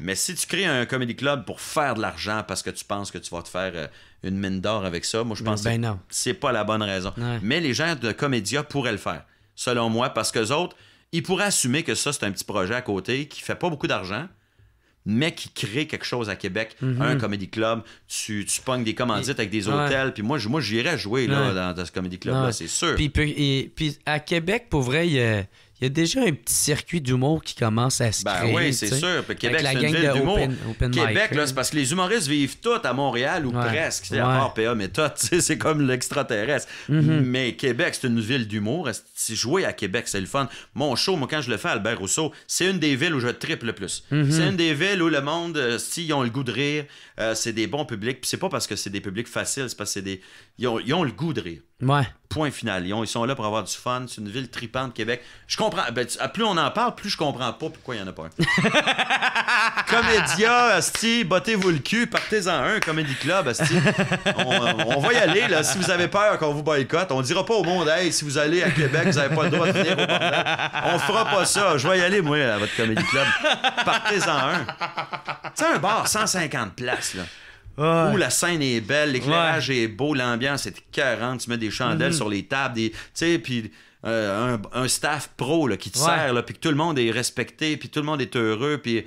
Speaker 2: Mais si tu crées un comedy club pour faire de l'argent parce que tu penses que tu vas te faire euh, une mine d'or avec ça, moi je pense que ben c'est pas la bonne raison. Mais les gens de Comédia pourraient le faire, selon moi, parce que autres, ils pourraient assumer que ça, c'est un petit projet à côté qui fait pas beaucoup d'argent mec qui crée quelque chose à Québec. Mhm. Un comedy club, tu, tu pognes des commandites avec des hôtels, puis moi, moi j'irais jouer là, dans, ce comedy club-là, c'est sûr. Puis,
Speaker 1: puis, puis, à Québec, pour vrai, il y a il y a déjà un petit circuit d'humour qui commence à se ben créer. oui, c'est sûr. Québec, c'est une ville d'humour. Québec, c'est
Speaker 2: parce que les humoristes vivent tous à Montréal ou presque. C'est À part PA méthode, c'est comme l'extraterrestre. Mm-hmm. Mais Québec, c'est une ville d'humour. Si jouer à Québec, c'est le fun. Mon show, moi, quand je le fais à Albert Rousseau, c'est une des villes où je triple le plus. Mm-hmm. C'est une des villes où le monde, euh, s'ils ont le goût de rire, euh, c'est des bons publics. Puis c'est pas parce que c'est des publics faciles, c'est parce que des. ils ont le goût de rire. Point final. Ils, sont là pour avoir du fun. C'est une ville tripante, Québec. Je comprends. Ben, plus on en parle, plus je comprends pas pourquoi il y en a pas un. Comédia, Asti, bottez-vous le cul, partez-en un, Comedy Club, Asti. on, va y aller, là. Si vous avez peur qu'on vous boycotte, on dira pas au monde, hey, si vous allez à Québec, vous n'avez pas le droit de venir au On fera pas ça. Je vais y aller, moi, à votre Comedy Club. Partez-en un. c'est un bar, 150 places, là. Où la scène est belle, l'éclairage est beau, l'ambiance est 40, tu mets des chandelles mm-hmm. sur les tables, des, tu sais, puis euh, un, staff pro qui te sert, puis que tout le monde est respecté, puis tout le monde est heureux, puis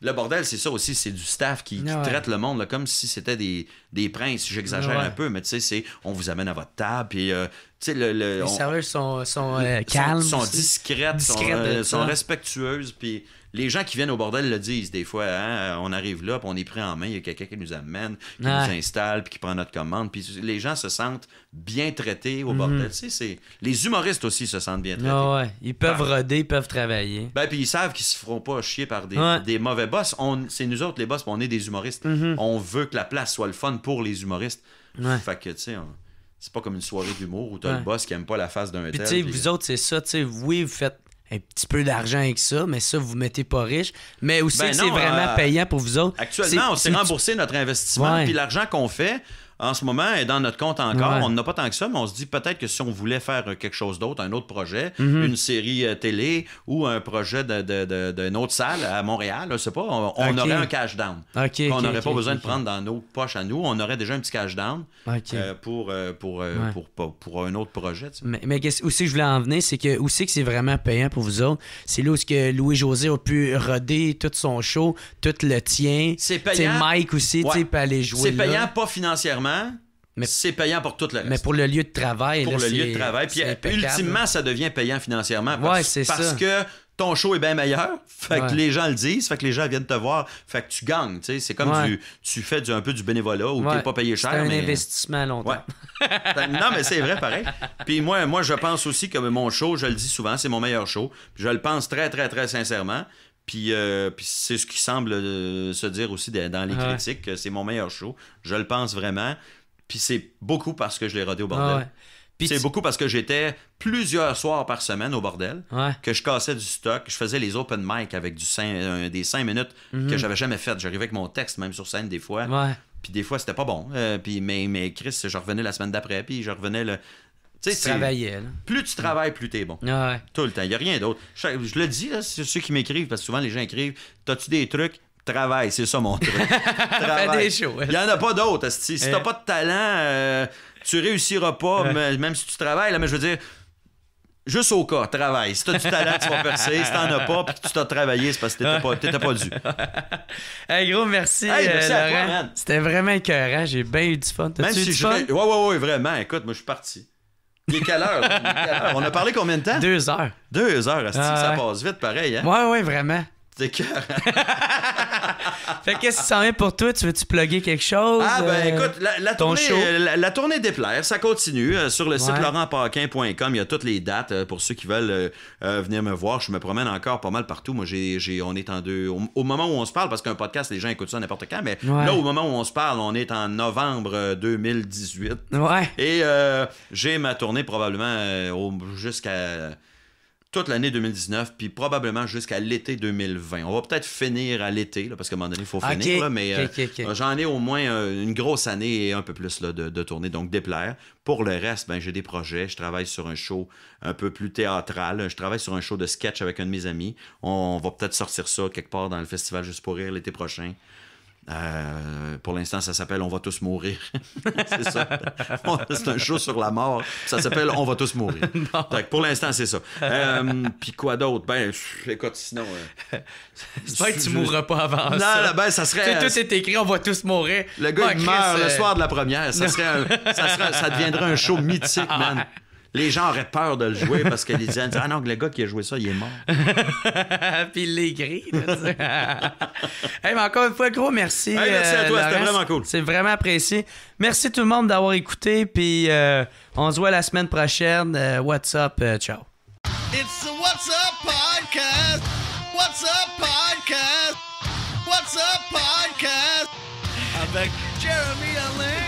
Speaker 2: le bordel, c'est ça aussi, c'est du staff qui, ah traite le monde comme si c'était des, princes, j'exagère un peu, mais tu sais, c'est on vous amène à votre table, puis euh, les serveurs
Speaker 1: sont, sont euh, calmes, sont,
Speaker 2: discrètes, sont, euh, sont, respectueuses, puis les gens qui viennent au bordel le disent des fois. Hein, euh, on arrive là, puis on est pris en main, il y a quelqu'un qui nous amène, qui nous installe, puis qui prend notre commande. Puis les gens se sentent bien traités au mhm. bordel. les humoristes aussi se sentent bien traités. Ah ils peuvent roder, ils peuvent travailler. Ben, ils savent qu'ils se feront pas chier par des, des mauvais boss. C'est nous autres les boss, on est des humoristes. Mhm. On veut que la place soit le fun pour les humoristes. Fait que, tu sais, c'est pas comme une soirée d'humour où t'as le boss qui aime pas la face d'un tel. vous
Speaker 1: autres, c'est ça, tu sais, oui, vous faites un petit peu d'argent avec ça, mais ça, vous mettez pas riche. Mais aussi, ben c'est vraiment euh, payant pour vous autres.
Speaker 2: Actuellement, on s'est remboursé notre investissement, puis l'argent qu'on fait, en ce moment est dans notre compte encore. On n'a pas tant que ça, mais on se dit peut-être que si on voulait faire euh, quelque chose d'autre, un autre projet, mhm. une série euh, télé ou un projet d'une autre salle à Montréal, pas, on, aurait un cash down.
Speaker 1: on n'aurait pas besoin de prendre
Speaker 2: dans nos poches à nous. On aurait déjà un petit cash down euh, pour, pour, pour, un autre projet.
Speaker 1: Mais, mais je voulais en venir, c'est que aussi c'est que c'est vraiment payant pour vous autres? C'est là où que Louis-José a pu roder tout son show, tout le tien. C'est payant. Mike aussi, tu tu aller jouer. C'est payant,
Speaker 2: pas financièrement c'est payant pour toute la Mais pour le lieu de travail. Pour le lieu de travail. Puis ultimement, ça devient payant financièrement. c'est ça. parce que ton show est bien meilleur. Fait que les gens le disent. Fait que les gens viennent te voir. Fait que tu gagnes. C'est comme tu fais un peu du bénévolat ou tu t'es pas payé cher. C'est un
Speaker 1: investissement
Speaker 3: ben, non, mais c'est vrai, pareil.
Speaker 2: Puis moi, moi, je pense aussi que mon show, je le dis souvent, c'est mon meilleur show. Je le pense très, très, très sincèrement. Euh, puis, c'est ce qui semble euh, se dire aussi dans les ah critiques, que critiques, c'est mon meilleur show. Je le pense vraiment. Puis c'est beaucoup parce que je l'ai rodé au bordel. Ah c'est beaucoup parce que j'étais plusieurs soirs par semaine au bordel, que je cassais du stock, je faisais les open mic avec du euh, cinq, des minutes que je mhm. que j'avais jamais faites. J'arrivais avec mon texte, même sur scène des fois. Puis des fois, c'était pas bon. puis, mais, mais Chris, je revenais la semaine d'après, puis je revenais le, plus tu travailles, plus t'es bon. Tout le temps. Il n'y a rien d'autre. Je, le dis, là, ceux qui m'écrivent, parce que souvent les gens écrivent T'as-tu des trucs Travaille, c'est ça mon truc. Travaille. Il n'y en a pas d'autres. Si tu n'as pas de talent, euh, tu réussiras pas, même si tu travailles. mais je veux dire, juste au cas, travaille. Si t'as du talent, tu vas percer. Si t'en as pas, puis que tu t'as travaillé, c'est parce que t'étais pas, pas dû. hey, gros, merci. Euh,
Speaker 1: C'était vraiment écœurant. J'ai bien eu du fun. Même si du fun? Ouais,
Speaker 2: ouais, ouais, vraiment. Écoute, moi, je suis parti. Il est quelle heure? On a parlé combien de temps? Deux heures. Deux heures, ça passe vite pareil. Hein? Ouais, ouais, vraiment. C'est que fait
Speaker 1: qu'est-ce ça s'en est pour toi? Tu veux-tu plugger quelque chose? Ah, ben euh, écoute, la, tournée,
Speaker 2: La, déplaire, ça continue. Euh, sur le site laurentpaquin.com, il y a toutes les dates euh, pour ceux qui veulent venir me voir. Je me promène encore pas mal partout. Moi, j'ai, on est en deux. Au, moment où on se parle, parce qu'un podcast, les gens écoutent ça n'importe quand, mais là, au moment où on se parle, on est en novembre 2018. Ouais. Et j'ai ma tournée probablement jusqu'à toute l'année 2019, puis probablement jusqu'à l'été 2020. On va peut-être finir à l'été, parce qu'à un moment donné, il faut finir, mais euh, j'en ai au moins euh, une grosse année et un peu plus de, tournée, donc déplaire. Pour le reste, ben, j'ai des projets. Je travaille sur un show un peu plus théâtral. Je travaille sur un show de sketch avec un de mes amis. On, on va peut-être sortir ça quelque part dans le festival Juste pour rire l'été prochain. Euh, pour l'instant, ça s'appelle On va tous mourir. c'est ça. c'est un show sur la mort. Ça s'appelle On va tous mourir. pour l'instant, c'est ça. Euh, puis quoi d'autre? Ben, écoute, sinon. C'est euh, pas que tu mourras
Speaker 1: pas avant non, ça. Non, ben, ça serait. Tout, est écrit, on va tous mourir. Le gars, oh, meurt le soir de la première. Ça, serait ça, serait... ça
Speaker 2: deviendrait un show mythique, man les gens auraient peur de le jouer parce qu'ils disaient Ah non, le gars qui a joué ça, il
Speaker 4: est mort.
Speaker 1: Puis il l'écrit. hey, mais encore une fois, gros merci. merci à euh, toi, c'était vraiment cool. C'est vraiment apprécié. Merci tout le monde d'avoir écouté. Puis euh, on se voit la semaine prochaine. Euh, what's up? ciao.
Speaker 3: It's the What's Up Podcast. What's Up Podcast. What's Up Podcast. Avec Jeremy Allen.